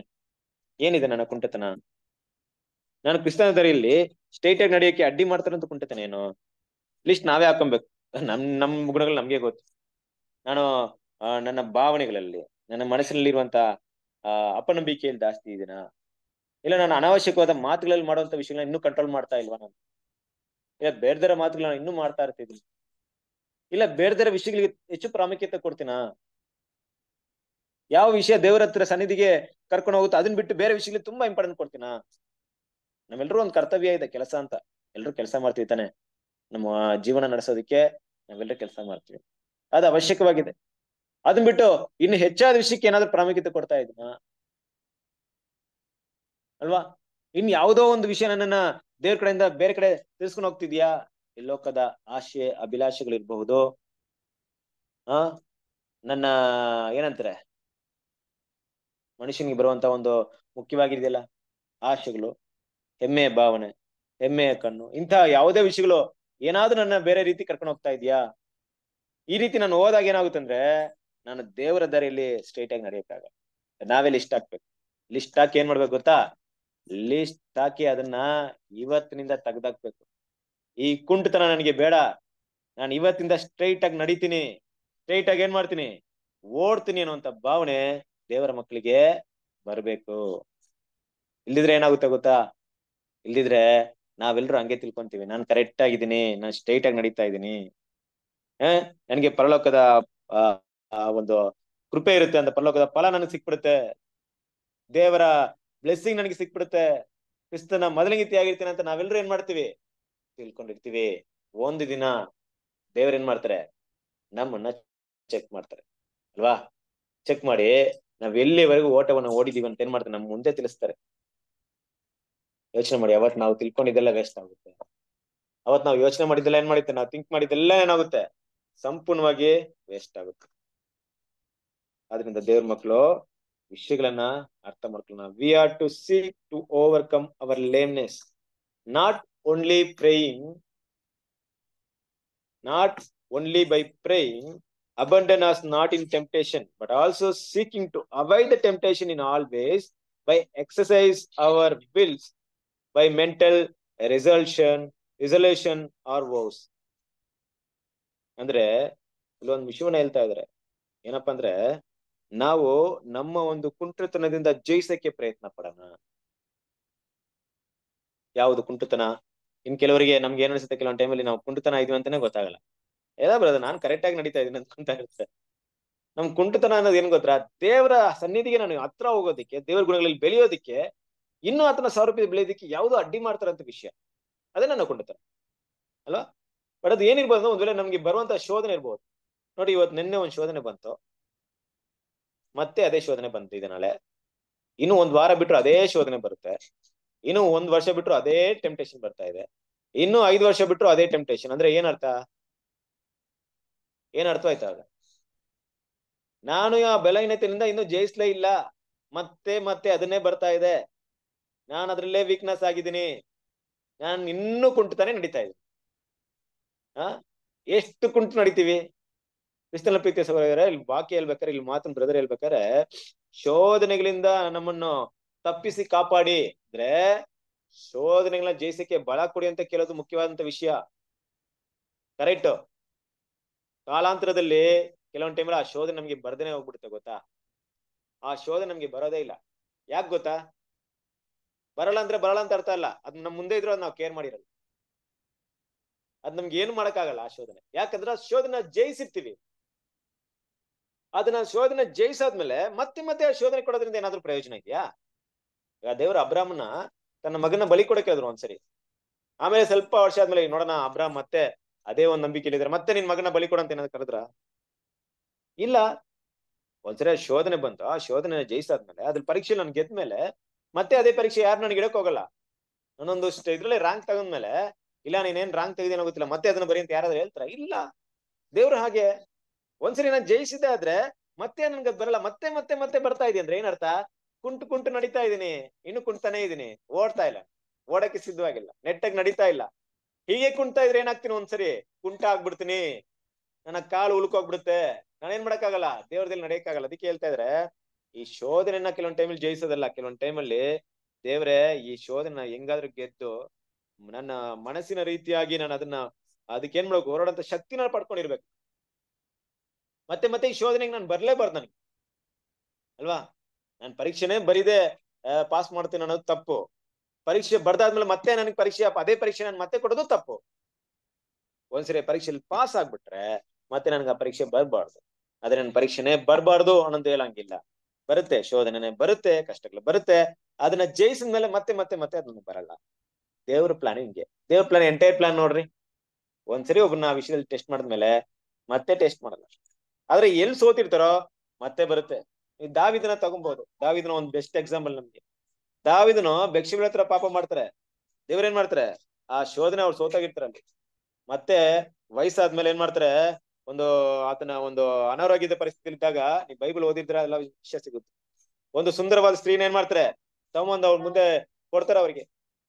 ಏನಿದೆ ನನ್ನ ಕುಂಟತನ ನಾನು ಕ್ರಿಸ್ತನ ದಾರಿಯಲ್ಲಿ ಸ್ಟೇಟ್ ಆಗಿ ನಡೆಯೋಕೆ ಅಡ್ಡಿ ಮಾಡ್ತಾರಂತ ಕುಂಟತನ ಏನು ಲಿಸ್ಟ್ ನಾವೇ ಹಾಕೊಬೇಕು ನಮ್ ನಮ್ ಗುಣಗಳು ನಮ್ಗೆ ಗೊತ್ತು ನಾನು ನನ್ನ ಭಾವನೆಗಳಲ್ಲಿ ನನ್ನ ಮನಸ್ಸಿನಲ್ಲಿರುವಂತ ಅಪನಂಬಿಕೆಯಲ್ಲಿ ಜಾಸ್ತಿ ಇದೀನಾ ಇಲ್ಲ ನಾನು ಅನಾವಶ್ಯಕವಾದ ಮಾತುಗಳಲ್ಲಿ ಮಾಡುವಂತ ವಿಷಯಗಳನ್ನ ಇನ್ನೂ ಕಂಟ್ರೋಲ್ ಮಾಡ್ತಾ ಇಲ್ವಾ ನಾನು ಇಲ್ಲ ಬೇರೆದರ ಮಾತುಗಳನ್ನ ಇನ್ನೂ ಮಾಡ್ತಾ ಇರ್ತಿದ್ವಿ ಇಲ್ಲ ಬೇರೆದರ ವಿಷಯಗಳಿಗೆ ಹೆಚ್ಚು ಪ್ರಾಮುಖ್ಯತೆ ಕೊಡ್ತೀನಾ ಯಾವ ವಿಷಯ ದೇವರ ಹತ್ರ ಸನ್ನಿಧಿಗೆ ಕರ್ಕೊಂಡು ಹೋಗುತ್ತೆ ಅದನ್ನ ಬಿಟ್ಟು ಬೇರೆ ವಿಷಯಗಳಿಗೆ ತುಂಬಾ ಇಂಪಾರ್ಟೆಂಟ್ ಕೊಡ್ತೀನಾ ನಮ್ಮೆಲ್ಲರೂ ಒಂದು ಕರ್ತವ್ಯ ಇದೆ ಕೆಲಸ ಅಂತ ಎಲ್ರು ಕೆಲಸ ಮಾಡ್ತೀವಿ ತಾನೆ ನಮ್ಮ ಜೀವನ ನಡೆಸೋದಕ್ಕೆ ನಾವೆಲ್ಲರೂ ಕೆಲಸ ಮಾಡ್ತೀವಿ ಅದು ಅವಶ್ಯಕವಾಗಿದೆ ಅದನ್ನ ಬಿಟ್ಟು ಇನ್ನು ಹೆಚ್ಚಾದ ವಿಷಯಕ್ಕೆ ಏನಾದ್ರೂ ಪ್ರಾಮುಖ್ಯತೆ ಕೊಡ್ತಾ ಇದೀನಾ ಅಲ್ವಾ ಇನ್ ಯಾವುದೋ ಒಂದು ವಿಷಯ ನನ್ನನ್ನ ದೇವ್ರ ಕಡೆಯಿಂದ ಬೇರೆ ಕಡೆ ತಿಳ್ಸ್ಕೊಂಡು ಹೋಗ್ತಿದ್ಯಾ ಈ ಲೋಕದ ಆಶೆ ಅಭಿಲಾಷೆಗಳಿರ್ಬಹುದು ಆ ನನ್ನ ಏನಂತಾರೆ ಮನುಷ್ಯನಿಗೆ ಬರುವಂತ ಒಂದು ಮುಖ್ಯವಾಗಿದೆಯಲ್ಲ ಆಶೆಗಳು ಹೆಮ್ಮೆಯ ಭಾವನೆ ಹೆಮ್ಮೆಯ ಕಣ್ಣು ಇಂತಹ ಯಾವುದೇ ವಿಷಯಗಳು ಏನಾದ್ರೂ ನನ್ನ ಬೇರೆ ರೀತಿ ಕರ್ಕೊಂಡು ಹೋಗ್ತಾ ಇದೆಯಾ ಈ ರೀತಿ ನಾನು ಹೋದಾಗ ಏನಾಗುತ್ತೆ ಅಂದ್ರೆ ನಾನು ದೇವರ ದಾರಿಯಲ್ಲಿ ಸ್ಟ್ರೈಟ್ ಆಗಿ ನಡೆಯಕ್ಕಾಗ ನಾವೇ ಲಿಸ್ಟ್ ಹಾಕ್ಬೇಕು ಲಿಸ್ಟ್ ಹಾಕಿ ಏನ್ ಮಾಡ್ಬೇಕು ಗೊತ್ತಾ ಲಿಸ್ಟ್ ಹಾಕಿ ಅದನ್ನ ಇವತ್ತಿನಿಂದ ತೆಗ್ದಾಕ್ಬೇಕು ಈ ಕುಂಟತನ ನನಗೆ ಬೇಡ ನಾನು ಇವತ್ತಿಂದ ಸ್ಟ್ರೈಟ್ ಆಗಿ ನಡೀತೀನಿ ಸ್ಟ್ರೈಟ್ ಆಗಿ ಏನ್ ಮಾಡ್ತೀನಿ ಓಡ್ತೀನಿ ಅನ್ನುವಂತ ಭಾವನೆ ದೇವರ ಮಕ್ಕಳಿಗೆ ಬರಬೇಕು ಇಲ್ದಿದ್ರೆ ಏನಾಗುತ್ತೆ ಗೊತ್ತಾ ಇಲ್ಲದಿದ್ರೆ ನಾವೆಲ್ಲರೂ ಹಂಗೆ ತಿಳ್ಕೊಂತೀವಿ ನಾನು ಕರೆಕ್ಟ್ ಆಗಿದ್ದೀನಿ ನಾನು ಸ್ಟ್ರೈಟ್ ಆಗಿ ನಡೀತಾ ಇದ್ದೀನಿ ನನಗೆ ಪರಲೋಕದ ಒಂದು ಕೃಪೆ ಇರುತ್ತೆ ಅಂತ ಪರಲೋಕದ ಫಲ ನನಗೆ ಸಿಕ್ಬಿಡುತ್ತೆ ದೇವರ ಬ್ಲೆಸ್ಸಿಂಗ್ ನನಗೆ ಸಿಕ್ಬಿಡುತ್ತೆ ಕ್ರಿಸ್ತನ ಮೊದಲಿಗೆ ಆಗಿರ್ತೀನಿ ಅಂತ ನಾವೆಲ್ಲರೂ ಏನ್ ಮಾಡ್ತೀವಿ ತಿಳ್ಕೊಂಡಿರ್ತೀವಿ ಒಂದು ದಿನ ಏನ್ ಮಾಡ್ತಾರೆ ನಮ್ಮನ್ನ ಚೆಕ್ ಮಾಡ್ತಾರೆ ಅಲ್ವಾ ಚೆಕ್ ಮಾಡಿ ನಾವ್ ಎಲ್ಲಿವರೆಗೂ ಓಟವನ್ನು ಓಡಿದೀವಿ ಅಂತ ಏನ್ ಮಾಡ್ತಾರೆ ನಮ್ ಮುಂದೆ ತಿಳಿಸ್ತಾರೆ ಯೋಚನೆ ಮಾಡಿ ಅವತ್ ನಾವು ತಿಳ್ಕೊಂಡಿದ್ದೆಲ್ಲ ವೇಸ್ಟ್ ಆಗುತ್ತೆ ಅವತ್ ನಾವು ಯೋಚನೆ ಮಾಡಿದ್ದೆಲ್ಲ ಏನ್ ಮಾಡುತ್ತೆ ನಾವು ಥಿಂಕ್ ಮಾಡಿದ್ದೆಲ್ಲ ಏನಾಗುತ್ತೆ ಸಂಪೂರ್ಣವಾಗಿ ವೇಸ್ಟ್ ಆಗುತ್ತೆ ಆದ್ರಿಂದ ದೇವ್ರ ಮಕ್ಕಳು ವಿಷಯಗಳನ್ನ ಅರ್ಥ ಮಾಡ್ಕೊಳ್ಳೋಣ we are to seek to overcome our lameness not only praying not only by praying abandon us not in temptation, but also seeking to avoid the temptation in all ways by exercise our wills by mental resolution, resolution or vows. ಅಂದ್ರೆ ಇಲ್ಲೊಂದು ವಿಷಯವನ್ನ ಹೇಳ್ತಾ ಇದಾರೆ ಏನಪ್ಪಾ ಅಂದ್ರೆ ನಾವು ನಮ್ಮ ಒಂದು ಕುಂಟತನದಿಂದ ಜಯಿಸಕ್ಕೆ ಪ್ರಯತ್ನ ಪಡೋಣ ಯಾವುದು ಕುಂಟುತನ ಇನ್ ಕೆಲವರಿಗೆ ನಮ್ಗೆ ಏನ್ ಅನಿಸುತ್ತೆ ಕೆಲವೊಂದು ಟೈಮಲ್ಲಿ ನಾವು ಕುಂಟತನ ಇದೀವಿ ಅಂತಾನೆ ಗೊತ್ತಾಗಲ್ಲ ಎಲ್ಲ ಬರೋದು ನಾನು ಕರೆಕ್ಟ್ ಆಗಿ ನಡೀತಾ ಇದ್ದೀನಿ ಅಂತ ಇರುತ್ತೆ ನಮ್ ಕುಂಟುತನ ಅನ್ನೋದು ಏನ್ ಗೊತ್ತಾ ದೇವರ ಸನ್ನಿಧಿಗೆ ನಾನು ಹತ್ರ ಹೋಗೋದಿಕ್ಕೆ ದೇವರ ಗುಣಗಳಲ್ಲಿ ಬೆಳೆಯೋದಿಕ್ಕೆ ಇನ್ನೂ ಆತನ ರೂಪಾಯಿ ಬೆಳೆಯೋದಿಕ್ಕೆ ಯಾವುದು ಅಡ್ಡಿ ಮಾಡ್ತಾರಂತ ವಿಷಯ ಅದೇ ನನ್ನ ಕುಂಟತನ ಅಲ್ವಾ ಬಟ್ ಅದು ಏನಿರ್ಬೋದು ಒಂದ್ ವೇಳೆ ನಮ್ಗೆ ಬರುವಂತ ಶೋಧನೆ ಇರ್ಬೋದು ನೋಡಿ ಇವತ್ತು ನಿನ್ನೆ ಒಂದು ಶೋಧನೆ ಬಂತು ಮತ್ತೆ ಅದೇ ಶೋಧನೆ ಬಂತು ನಾಳೆ ಇನ್ನು ಒಂದ್ ವಾರ ಬಿಟ್ಟರು ಅದೇ ಶೋಧನೆ ಬರುತ್ತೆ ಇನ್ನು ಒಂದ್ ವರ್ಷ ಬಿಟ್ಟರು ಅದೇ ಟೆಂಪ್ಟೇಷನ್ ಬರ್ತಾ ಇದೆ ಇನ್ನು ಐದು ವರ್ಷ ಬಿಟ್ಟರು ಅದೇ ಟೆಂಪ್ಟೇಷನ್ ಅಂದ್ರೆ ಏನರ್ಥ ಏನ್ ಅರ್ಥ ಆಯ್ತಾ ನಾನು ಆ ಬಲಹೀನತೆಯಿಂದ ಇನ್ನು ಜಯಿಸ್ಲೇ ಇಲ್ಲ ಮತ್ತೆ ಮತ್ತೆ ಅದನ್ನೇ ಬರ್ತಾ ಇದೆ ನಾನು ಅದ್ರಲ್ಲೇ ವೀಕ್ನೆಸ್ ಆಗಿದ್ದೀನಿ ನಾನು ಇನ್ನೂ ತಾನೇ ನಡೀತಾ ಇದ್ದೀನಿ ಹಾ ಎಷ್ಟು ಕುಂಟು ನಡಿತೀವಿ ಕ್ರಿಸ್ತನ ಪ್ರೀತಿಯ ಸಹೋದರರೇ ಇಲ್ಲಿ ಬಾಕಿ ಹೇಳ್ಬೇಕಾರೆ ಇಲ್ಲಿ ಮಾತನ್ ಬ್ರದರ್ ಹೇಳ್ಬೇಕಾರೆ ಶೋಧನೆಗಳಿಂದ ನಮ್ಮನ್ನು ತಪ್ಪಿಸಿ ಕಾಪಾಡಿ ಅಂದ್ರೆ ಶೋಧನೆಗಳನ್ನ ಜಯಿಸಕ್ಕೆ ಬಳ ಕೊಡಿ ಅಂತ ಕೇಳೋದು ಮುಖ್ಯವಾದಂತ ವಿಷಯ ಕರೆಕ್ಟ್ ಕಾಲಾಂತರದಲ್ಲಿ ಕೆಲವೊಂದ್ ಟೈಮ್ ಆ ಶೋಧನೆ ನಮ್ಗೆ ಬರ್ದೇನೆ ಹೋಗ್ಬಿಡುತ್ತೆ ಗೊತ್ತಾ ಆ ಶೋಧನೆ ನಮ್ಗೆ ಬರೋದೇ ಇಲ್ಲ ಯಾಕೆ ಗೊತ್ತಾ ಬರಲ್ಲ ಅಂದ್ರೆ ಬರಲ್ಲ ಅಂತ ಅರ್ಥ ಅಲ್ಲ ಅದ್ ನಮ್ ಮುಂದೆ ಇದ್ರೆ ಅದ್ ನಾವು ಕೇರ್ ಮಾಡಿರಲ್ಲ ಅದ್ ನಮ್ಗೆ ಏನು ಮಾಡಕ್ಕಾಗಲ್ಲ ಆ ಶೋಧನೆ ಯಾಕಂದ್ರೆ ಆ ಶೋಧನೆ ಜಯಿಸಿರ್ತೀವಿ ಅದನ್ನ ಶೋಧನೆ ಜಯಿಸಾದ್ಮೇಲೆ ಮತ್ತೆ ಮತ್ತೆ ಆ ಶೋಧನೆ ಕೊಡೋದ್ರಿಂದ ಏನಾದ್ರು ಪ್ರಯೋಜನ ಇದೆಯಾ ದೇವರು ಅಬ್ರಾಹ್ಮನ ತನ್ನ ಮಗನ ಬಲಿ ಕೊಡಕ್ಕೆ ಹೇಳಿದ್ರು ಒಂದ್ಸರಿ ಆಮೇಲೆ ಸ್ವಲ್ಪ ವರ್ಷ ಆದ್ಮೇಲೆ ಈಗ ನೋಡೋಣ ಅಬ್ರಾಹ್ಮ ಮತ್ತೆ ಅದೇ ಒಂದ್ ನಂಬಿಕೆ ಇಲ್ಲಿದ್ರೆ ಮತ್ತೆ ನಿನ್ ಮಗನ ಬಲಿ ಕೊಡಂತ ಏನಾದ್ರು ಕರೆದ್ರ ಇಲ್ಲ ಒಂದ್ಸರಿ ಶೋಧನೆ ಬಂತು ಆ ಶೋಧನೆ ಜಯಿಸಾದ್ಮೇಲೆ ಅದ್ರ ಪರೀಕ್ಷೆ ನನ್ ಗೆದ್ಮೇಲೆ ಮತ್ತೆ ಅದೇ ಪರೀಕ್ಷೆ ಯಾರು ನನಗೆ ಇಡಕ್ ಹೋಗಲ್ಲ ನನ್ನೊಂದು ಇದ್ರಲ್ಲಿ ರ್ಯಾಂಕ್ ತಗೊಂಡ್ಮೇಲೆ ಇಲ್ಲ ಏನ್ ರ್ಯಾಂಕ್ ತೆಗೆದೇನೋ ಗೊತ್ತಿಲ್ಲ ಮತ್ತೆ ಅದನ್ನ ಬರೀ ಅಂತ ಯಾರಾದ್ರೂ ಹೇಳ್ತಾರ ಇಲ್ಲ ದೇವ್ರ ಹಾಗೆ ಒಂದ್ಸರಿ ನಾನು ಜಯಿಸಿದೆ ಆದ್ರೆ ಮತ್ತೆ ನನ್ಗೆ ಬರಲ್ಲ ಮತ್ತೆ ಮತ್ತೆ ಮತ್ತೆ ಬರ್ತಾ ಇದೆ ಅಂದ್ರೆ ಏನರ್ಥ ಕುಂಟು ಕುಂಟು ನಡೀತಾ ಇದ್ದೀನಿ ಇನ್ನು ಕುಂಟಾನೇ ಇದ್ದೀನಿ ಓಡ್ತಾ ಇಲ್ಲ ಓಡಕ್ಕೆ ಸಿದ್ಧವಾಗಿಲ್ಲ ನೆಟ್ಟಾಗಿ ನಡೀತಾ ಇಲ್ಲ ಹೀಗೆ ಕುಂಟಾ ಇದ್ರೆ ಏನಾಗ್ತೀನಿ ಒಂದ್ಸರಿ ಕುಂಟ ಆಗ್ಬಿಡ್ತೀನಿ ನನ್ನ ಕಾಲು ಉಳ್ಕೋಗ್ಬಿಡುತ್ತೆ ನಾನೇನ್ ಮಾಡಕ್ಕಾಗಲ್ಲ ದೇವ್ರದಲ್ಲಿ ನಡೆಯಕ್ಕಾಗಲ್ಲ ಅದಕ್ಕೆ ಹೇಳ್ತಾ ಇದ್ರೆ ಈ ಶೋಧನೆಯನ್ನ ಕೆಲವೊಂದ್ ಟೈಮಲ್ಲಿ ಜಯಿಸೋದಲ್ಲ ಕೆಲವೊಂದ್ ಟೈಮಲ್ಲಿ ದೇವ್ರೆ ಈ ಶೋಧನೆ ಹೆಂಗಾದ್ರೂ ಗೆದ್ದು ನನ್ನ ಮನಸ್ಸಿನ ರೀತಿಯಾಗಿ ನಾನು ಅದನ್ನ ಅದಕ್ಕೆ ಏನ್ ಮಾಡ್ಬೇಕು ಹೊರಡಂತ ಶಕ್ತಿನ ಪಡ್ಕೊಂಡಿರ್ಬೇಕು ಮತ್ತೆ ಮತ್ತೆ ಈ ಶೋಧನೆಗೆ ನಾನು ಬರ್ಲೇಬಾರ್ದು ನನಗೆ ಅಲ್ವಾ ನಾನು ಪರೀಕ್ಷೆನೇ ಬರೀದೆ ಪಾಸ್ ಮಾಡ್ತೀನಿ ಅನ್ನೋದು ತಪ್ಪು ಪರೀಕ್ಷೆ ಬರ್ದಾದ್ಮೇಲೆ ಮತ್ತೆ ನನಗೆ ಪರೀಕ್ಷೆ ಅದೇ ಪರೀಕ್ಷೆ ನಾನು ಮತ್ತೆ ಕೊಡೋದು ತಪ್ಪು ಒಂದ್ಸರಿ ಪರೀಕ್ಷೆಲಿ ಪಾಸ್ ಆಗ್ಬಿಟ್ರೆ ಮತ್ತೆ ನನಗೆ ಆ ಪರೀಕ್ಷೆ ಬರಬಾರ್ದು ಆದ್ರೆ ನನ್ನ ಪರೀಕ್ಷೆನೇ ಬರಬಾರ್ದು ಅನ್ನೋದು ಹೇಳಂಗಿಲ್ಲ ಬರುತ್ತೆ ಶೋಧನೆ ಬರುತ್ತೆ ಕಷ್ಟಗಳು ಬರುತ್ತೆ ಅದನ್ನ ಜಯಿಸಿದ ಮೇಲೆ ಮತ್ತೆ ಮತ್ತೆ ಮತ್ತೆ ಅದನ್ನ ಬರಲ್ಲ ದೇವ್ರ ಪ್ಲಾನ್ ಹಿಂಗೆ ದೇವ್ರ ಪ್ಲಾನ್ ಎಂಟೈರ್ ಪ್ಲಾನ್ ನೋಡ್ರಿ ಒಂದ್ಸರಿ ಒಬ್ಬನ ಆ ವಿಷಯದಲ್ಲಿ ಟೆಸ್ಟ್ ಮಾಡಿದ್ಮೇಲೆ ಮತ್ತೆ ಟೆಸ್ಟ್ ಮಾಡಲ್ಲ ಆದ್ರೆ ಎಲ್ ಸೋತಿರ್ತಾರೋ ಮತ್ತೆ ಬರುತ್ತೆ ದಾವಿದನ ತಗೊಬಹುದು ದಾವಿದನ ಒಂದ್ ಬೆಸ್ಟ್ ಎಕ್ಸಾಂಪಲ್ ನಮ್ಗೆ ದಾವಿದನು ಬೆಕ್ಷಿಗಳ ಹತ್ರ ಪಾಪ ಮಾಡ್ತಾರೆ ಏನ್ ಮಾಡ್ತಾರೆ ಆ ಶೋಧನೆ ಅವ್ರು ಸೋತಾಗಿರ್ತಾರಲ್ಲಿ ಮತ್ತೆ ವಯಸ್ಸಾದ್ಮೇಲೆ ಏನ್ ಮಾಡ್ತಾರೆ ಒಂದು ಆತನ ಒಂದು ಅನಾರೋಗ್ಯದ ಪರಿಸ್ಥಿತಿ ಇದ್ದಾಗ ನೀವು ಬೈಬಲ್ ಓದಿದ್ರೆ ಎಲ್ಲ ವಿಷಯ ಸಿಗುತ್ತೆ ಒಂದು ಸುಂದರವಾದ ಸ್ತ್ರೀನ ಏನ್ ಮಾಡ್ತಾರೆ ತಮ್ಮೊಂದು ಅವ್ರ ಮುಂದೆ ಕೊಡ್ತಾರ ಅವ್ರಿಗೆ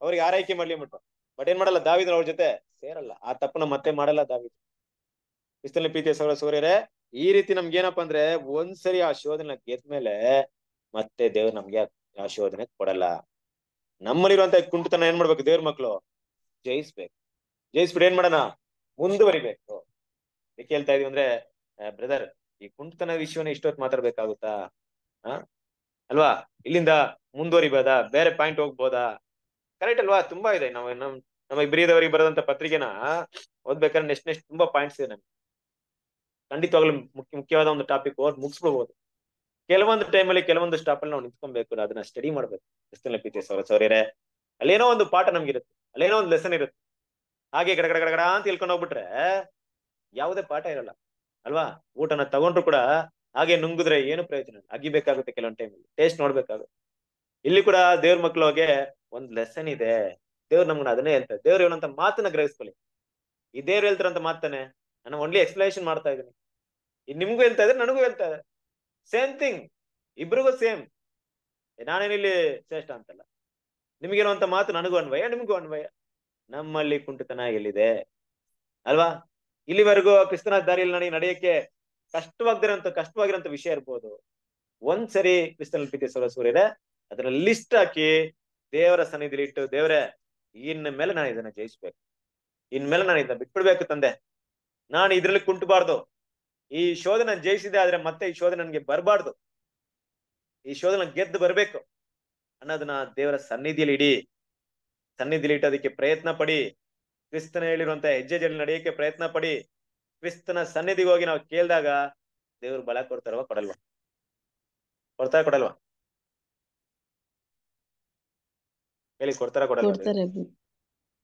ಅವ್ರಿಗೆ ಆರೈಕೆ ಮಾಡ್ಲಿ ಬಿಟ್ಟು ಬಟ್ ಏನ್ ಮಾಡಲ್ಲ ದಾವಿದ್ರ ಅವ್ರ ಜೊತೆ ಸೇರಲ್ಲ ಆ ತಪ್ಪನ ಮತ್ತೆ ಮಾಡಲ್ಲ ದಾವಿದ್ರು ಇಷ್ಟಲ್ಲಿ ಪ್ರೀತಿಯ ಸೌರ ಸೂರ್ಯರೇ ಈ ರೀತಿ ನಮ್ಗೆ ಏನಪ್ಪಾ ಅಂದ್ರೆ ಒಂದ್ಸರಿ ಆ ಶೋಧನೆ ಗೆದ್ಮೇಲೆ ಮತ್ತೆ ದೇವ್ರು ನಮ್ಗೆ ಆ ಶೋಧನೆ ಕೊಡಲ್ಲ ನಮ್ಮಲ್ಲಿರುವಂತ ಕುಂಟುತನ ಏನ್ ಮಾಡ್ಬೇಕು ದೇವ್ರ ಮಕ್ಳು ಜಯಿಸ್ಬೇಕು ಜಯಿಸ್ಬಿಟ್ಟು ಏನ್ ಮಾಡೋಣ ಮುಂದುವರಿಬೇಕು ಅದಕ್ಕೆ ಹೇಳ್ತಾ ಇದೀವಿ ಅಂದ್ರೆ ಬ್ರದರ್ ಈ ಕುಂಟುತನ ವಿಷಯವನ್ನ ಇಷ್ಟೊತ್ತು ಮಾತಾಡ್ಬೇಕಾಗುತ್ತಾ ಹ ಅಲ್ವಾ ಇಲ್ಲಿಂದ ಮುಂದುವರಿಬೋದಾ ಬೇರೆ ಪಾಯಿಂಟ್ ಹೋಗ್ಬೋದಾ ಕರೆಕ್ಟ್ ಅಲ್ವಾ ತುಂಬಾ ಇದೆ ನಾವ್ ನಮ್ ನಮಗೆ ಇಬ್ರಿದವರಿಗೆ ಬರೆದಂತ ಪತ್ರಿಕೆನ ಓದ್ಬೇಕಾದ್ರೆ ನೆಕ್ಸ್ಟ್ ನೆಕ್ಸ್ಟ್ ತುಂಬಾ ಪಾಯಿಂಟ್ಸ್ ಇದೆ ನಮ್ಗೆ ಖಂಡಿತವಾಗ್ಲೂ ಮುಖ್ಯ ಮುಖ್ಯವಾದ ಒಂದು ಟಾಪಿಕ್ ಓದ್ ಮುಗಿಸ್ಬಿಡ್ಬೋದು ಕೆಲವೊಂದು ಟೈಮಲ್ಲಿ ಕೆಲವೊಂದು ಸ್ಟಾಪ್ ಅಲ್ಲಿ ನಾವು ನಿಂತ್ಕೊಬೇಕು ಅದನ್ನ ಸ್ಟಡಿ ಮಾಡ್ಬೇಕು ಕ್ರಿಸ್ತನ್ ಪಿ ಸೌರ ಸೌರ್ಯರೇ ಅಲ್ಲೇನೋ ಒಂದು ಪಾಠ ನಮ್ಗಿರುತ್ತೆ ಅಲ್ಲೇನೋ ಒಂದು ಲೆಸನ್ ಇರುತ್ತೆ ಹಾಗೆ ಗಡಗಡ ಗಡಗಡ ಅಂತ ತಿಳ್ಕೊಂಡು ಹೋಗ್ಬಿಟ್ರೆ ಯಾವುದೇ ಪಾಠ ಇರಲ್ಲ ಅಲ್ವಾ ಊಟನ ತಗೊಂಡ್ರು ಕೂಡ ಹಾಗೆ ನುಂಗಿದ್ರೆ ಏನು ಪ್ರಯೋಜನ ಅಗಿಬೇಕಾಗುತ್ತೆ ಕೆಲವೊಂದು ಟೈಮಲ್ಲಿ ಟೇಸ್ಟ್ ನೋಡ್ಬೇಕಾಗುತ್ತೆ ಇಲ್ಲಿ ಕೂಡ ದೇವ್ರ ಮಕ್ಳು ಹೋಗಿ ಒಂದ್ ಲೆಸನ್ ಇದೆ ದೇವ್ರು ನಮ್ಗೆ ಅದನ್ನೇ ಹೇಳ್ತಾರೆ ದೇವ್ರು ಹೇಳೋಂತ ಮಾತನ್ನ ಗ್ರಹಿಸ್ಕೊಳ್ಳಿ ಈ ದೇವ್ರು ಹೇಳ್ತಾರಂತ ಮಾತಾನೆ ನಾನು ಓನ್ಲಿ ಎಕ್ಸ್ಪ್ಲನೇಷನ್ ಮಾಡ್ತಾ ಇದ್ದೀನಿ ನಿಮ್ಗೂ ಹೇಳ್ತಾ ಇದ್ರೆ ನನಗೂ ಹೇಳ್ತಾ ಇದೆ ಸೇಮ್ ಥಿಂಗ್ ಇಬ್ರಿಗೂ ಸೇಮ್ ನಾನೇನಿಲ್ಲಿ ಶ್ರೇಷ್ಠ ಅಂತಲ್ಲ ನಿಮಗಿರುವಂತ ಮಾತು ನನಗೂ ಅನ್ವಯ ನಿಮಗೂ ಅನ್ವಯ ನಮ್ಮಲ್ಲಿ ಕುಂಟುತನ ಎಲ್ಲಿದೆ ಅಲ್ವಾ ಇಲ್ಲಿವರೆಗೂ ಕ್ರಿಸ್ತನ ದಾರಿಯಲ್ಲಿ ನನಗೆ ನಡೆಯಕ್ಕೆ ಕಷ್ಟವಾಗ್ದಿರೋಂಥ ಕಷ್ಟವಾಗಿರೋ ವಿಷಯ ಇರ್ಬೋದು ಒಂದ್ಸರಿ ಕ್ರಿಸ್ತನ ಪ್ರೀತಿ ಸೂರ್ಯದೆ ಅದನ್ನ ಲಿಸ್ಟ್ ಹಾಕಿ ದೇವರ ಸನ್ನಿಧಿಲಿ ಇಟ್ಟು ದೇವರೇ ಇನ್ನ ಮೇಲೆ ನಾನು ಇದನ್ನ ಜಯಿಸ್ಬೇಕು ಇನ್ಮೇಲೆ ನಾನು ಇದನ್ನ ಬಿಟ್ಬಿಡ್ಬೇಕು ತಂದೆ ನಾನು ಇದ್ರಲ್ಲಿ ಕುಂಟಬಾರ್ದು ಈ ಶೋಧ ನಾನು ಜಯಿಸಿದೆ ಆದ್ರೆ ಮತ್ತೆ ಈ ಶೋಧ ನನ್ಗೆ ಬರಬಾರ್ದು ಈ ಶೋಧ ಗೆದ್ದು ಬರಬೇಕು ಅನ್ನೋದನ್ನ ದೇವರ ಸನ್ನಿಧಿಯಲ್ಲಿ ಇಡಿ ಸನ್ನಿಧಿಯಲ್ಲಿ ಇಟ್ಟೋದಕ್ಕೆ ಪ್ರಯತ್ನ ಪಡಿ ಕ್ರಿಸ್ತನ ಹೇಳಿರುವಂತ ಹೆಜ್ಜೆ ಜಲ್ಲಿ ನಡೆಯೋಕೆ ಪ್ರಯತ್ನ ಪಡಿ ಕ್ರಿಸ್ತನ ಸನ್ನಿಧಿಗೆ ಹೋಗಿ ನಾವು ಕೇಳಿದಾಗ ದೇವ್ರು ಬಲ ಕೊಡ್ತಾರವ ಕೊಡಲ್ವಾ ಕೊಡ್ತಾರ ಕೊಡಲ್ವಾ ಹೇಳಿ ಕೊಡ್ತಾರ ಕೊಡಲ್ವಾ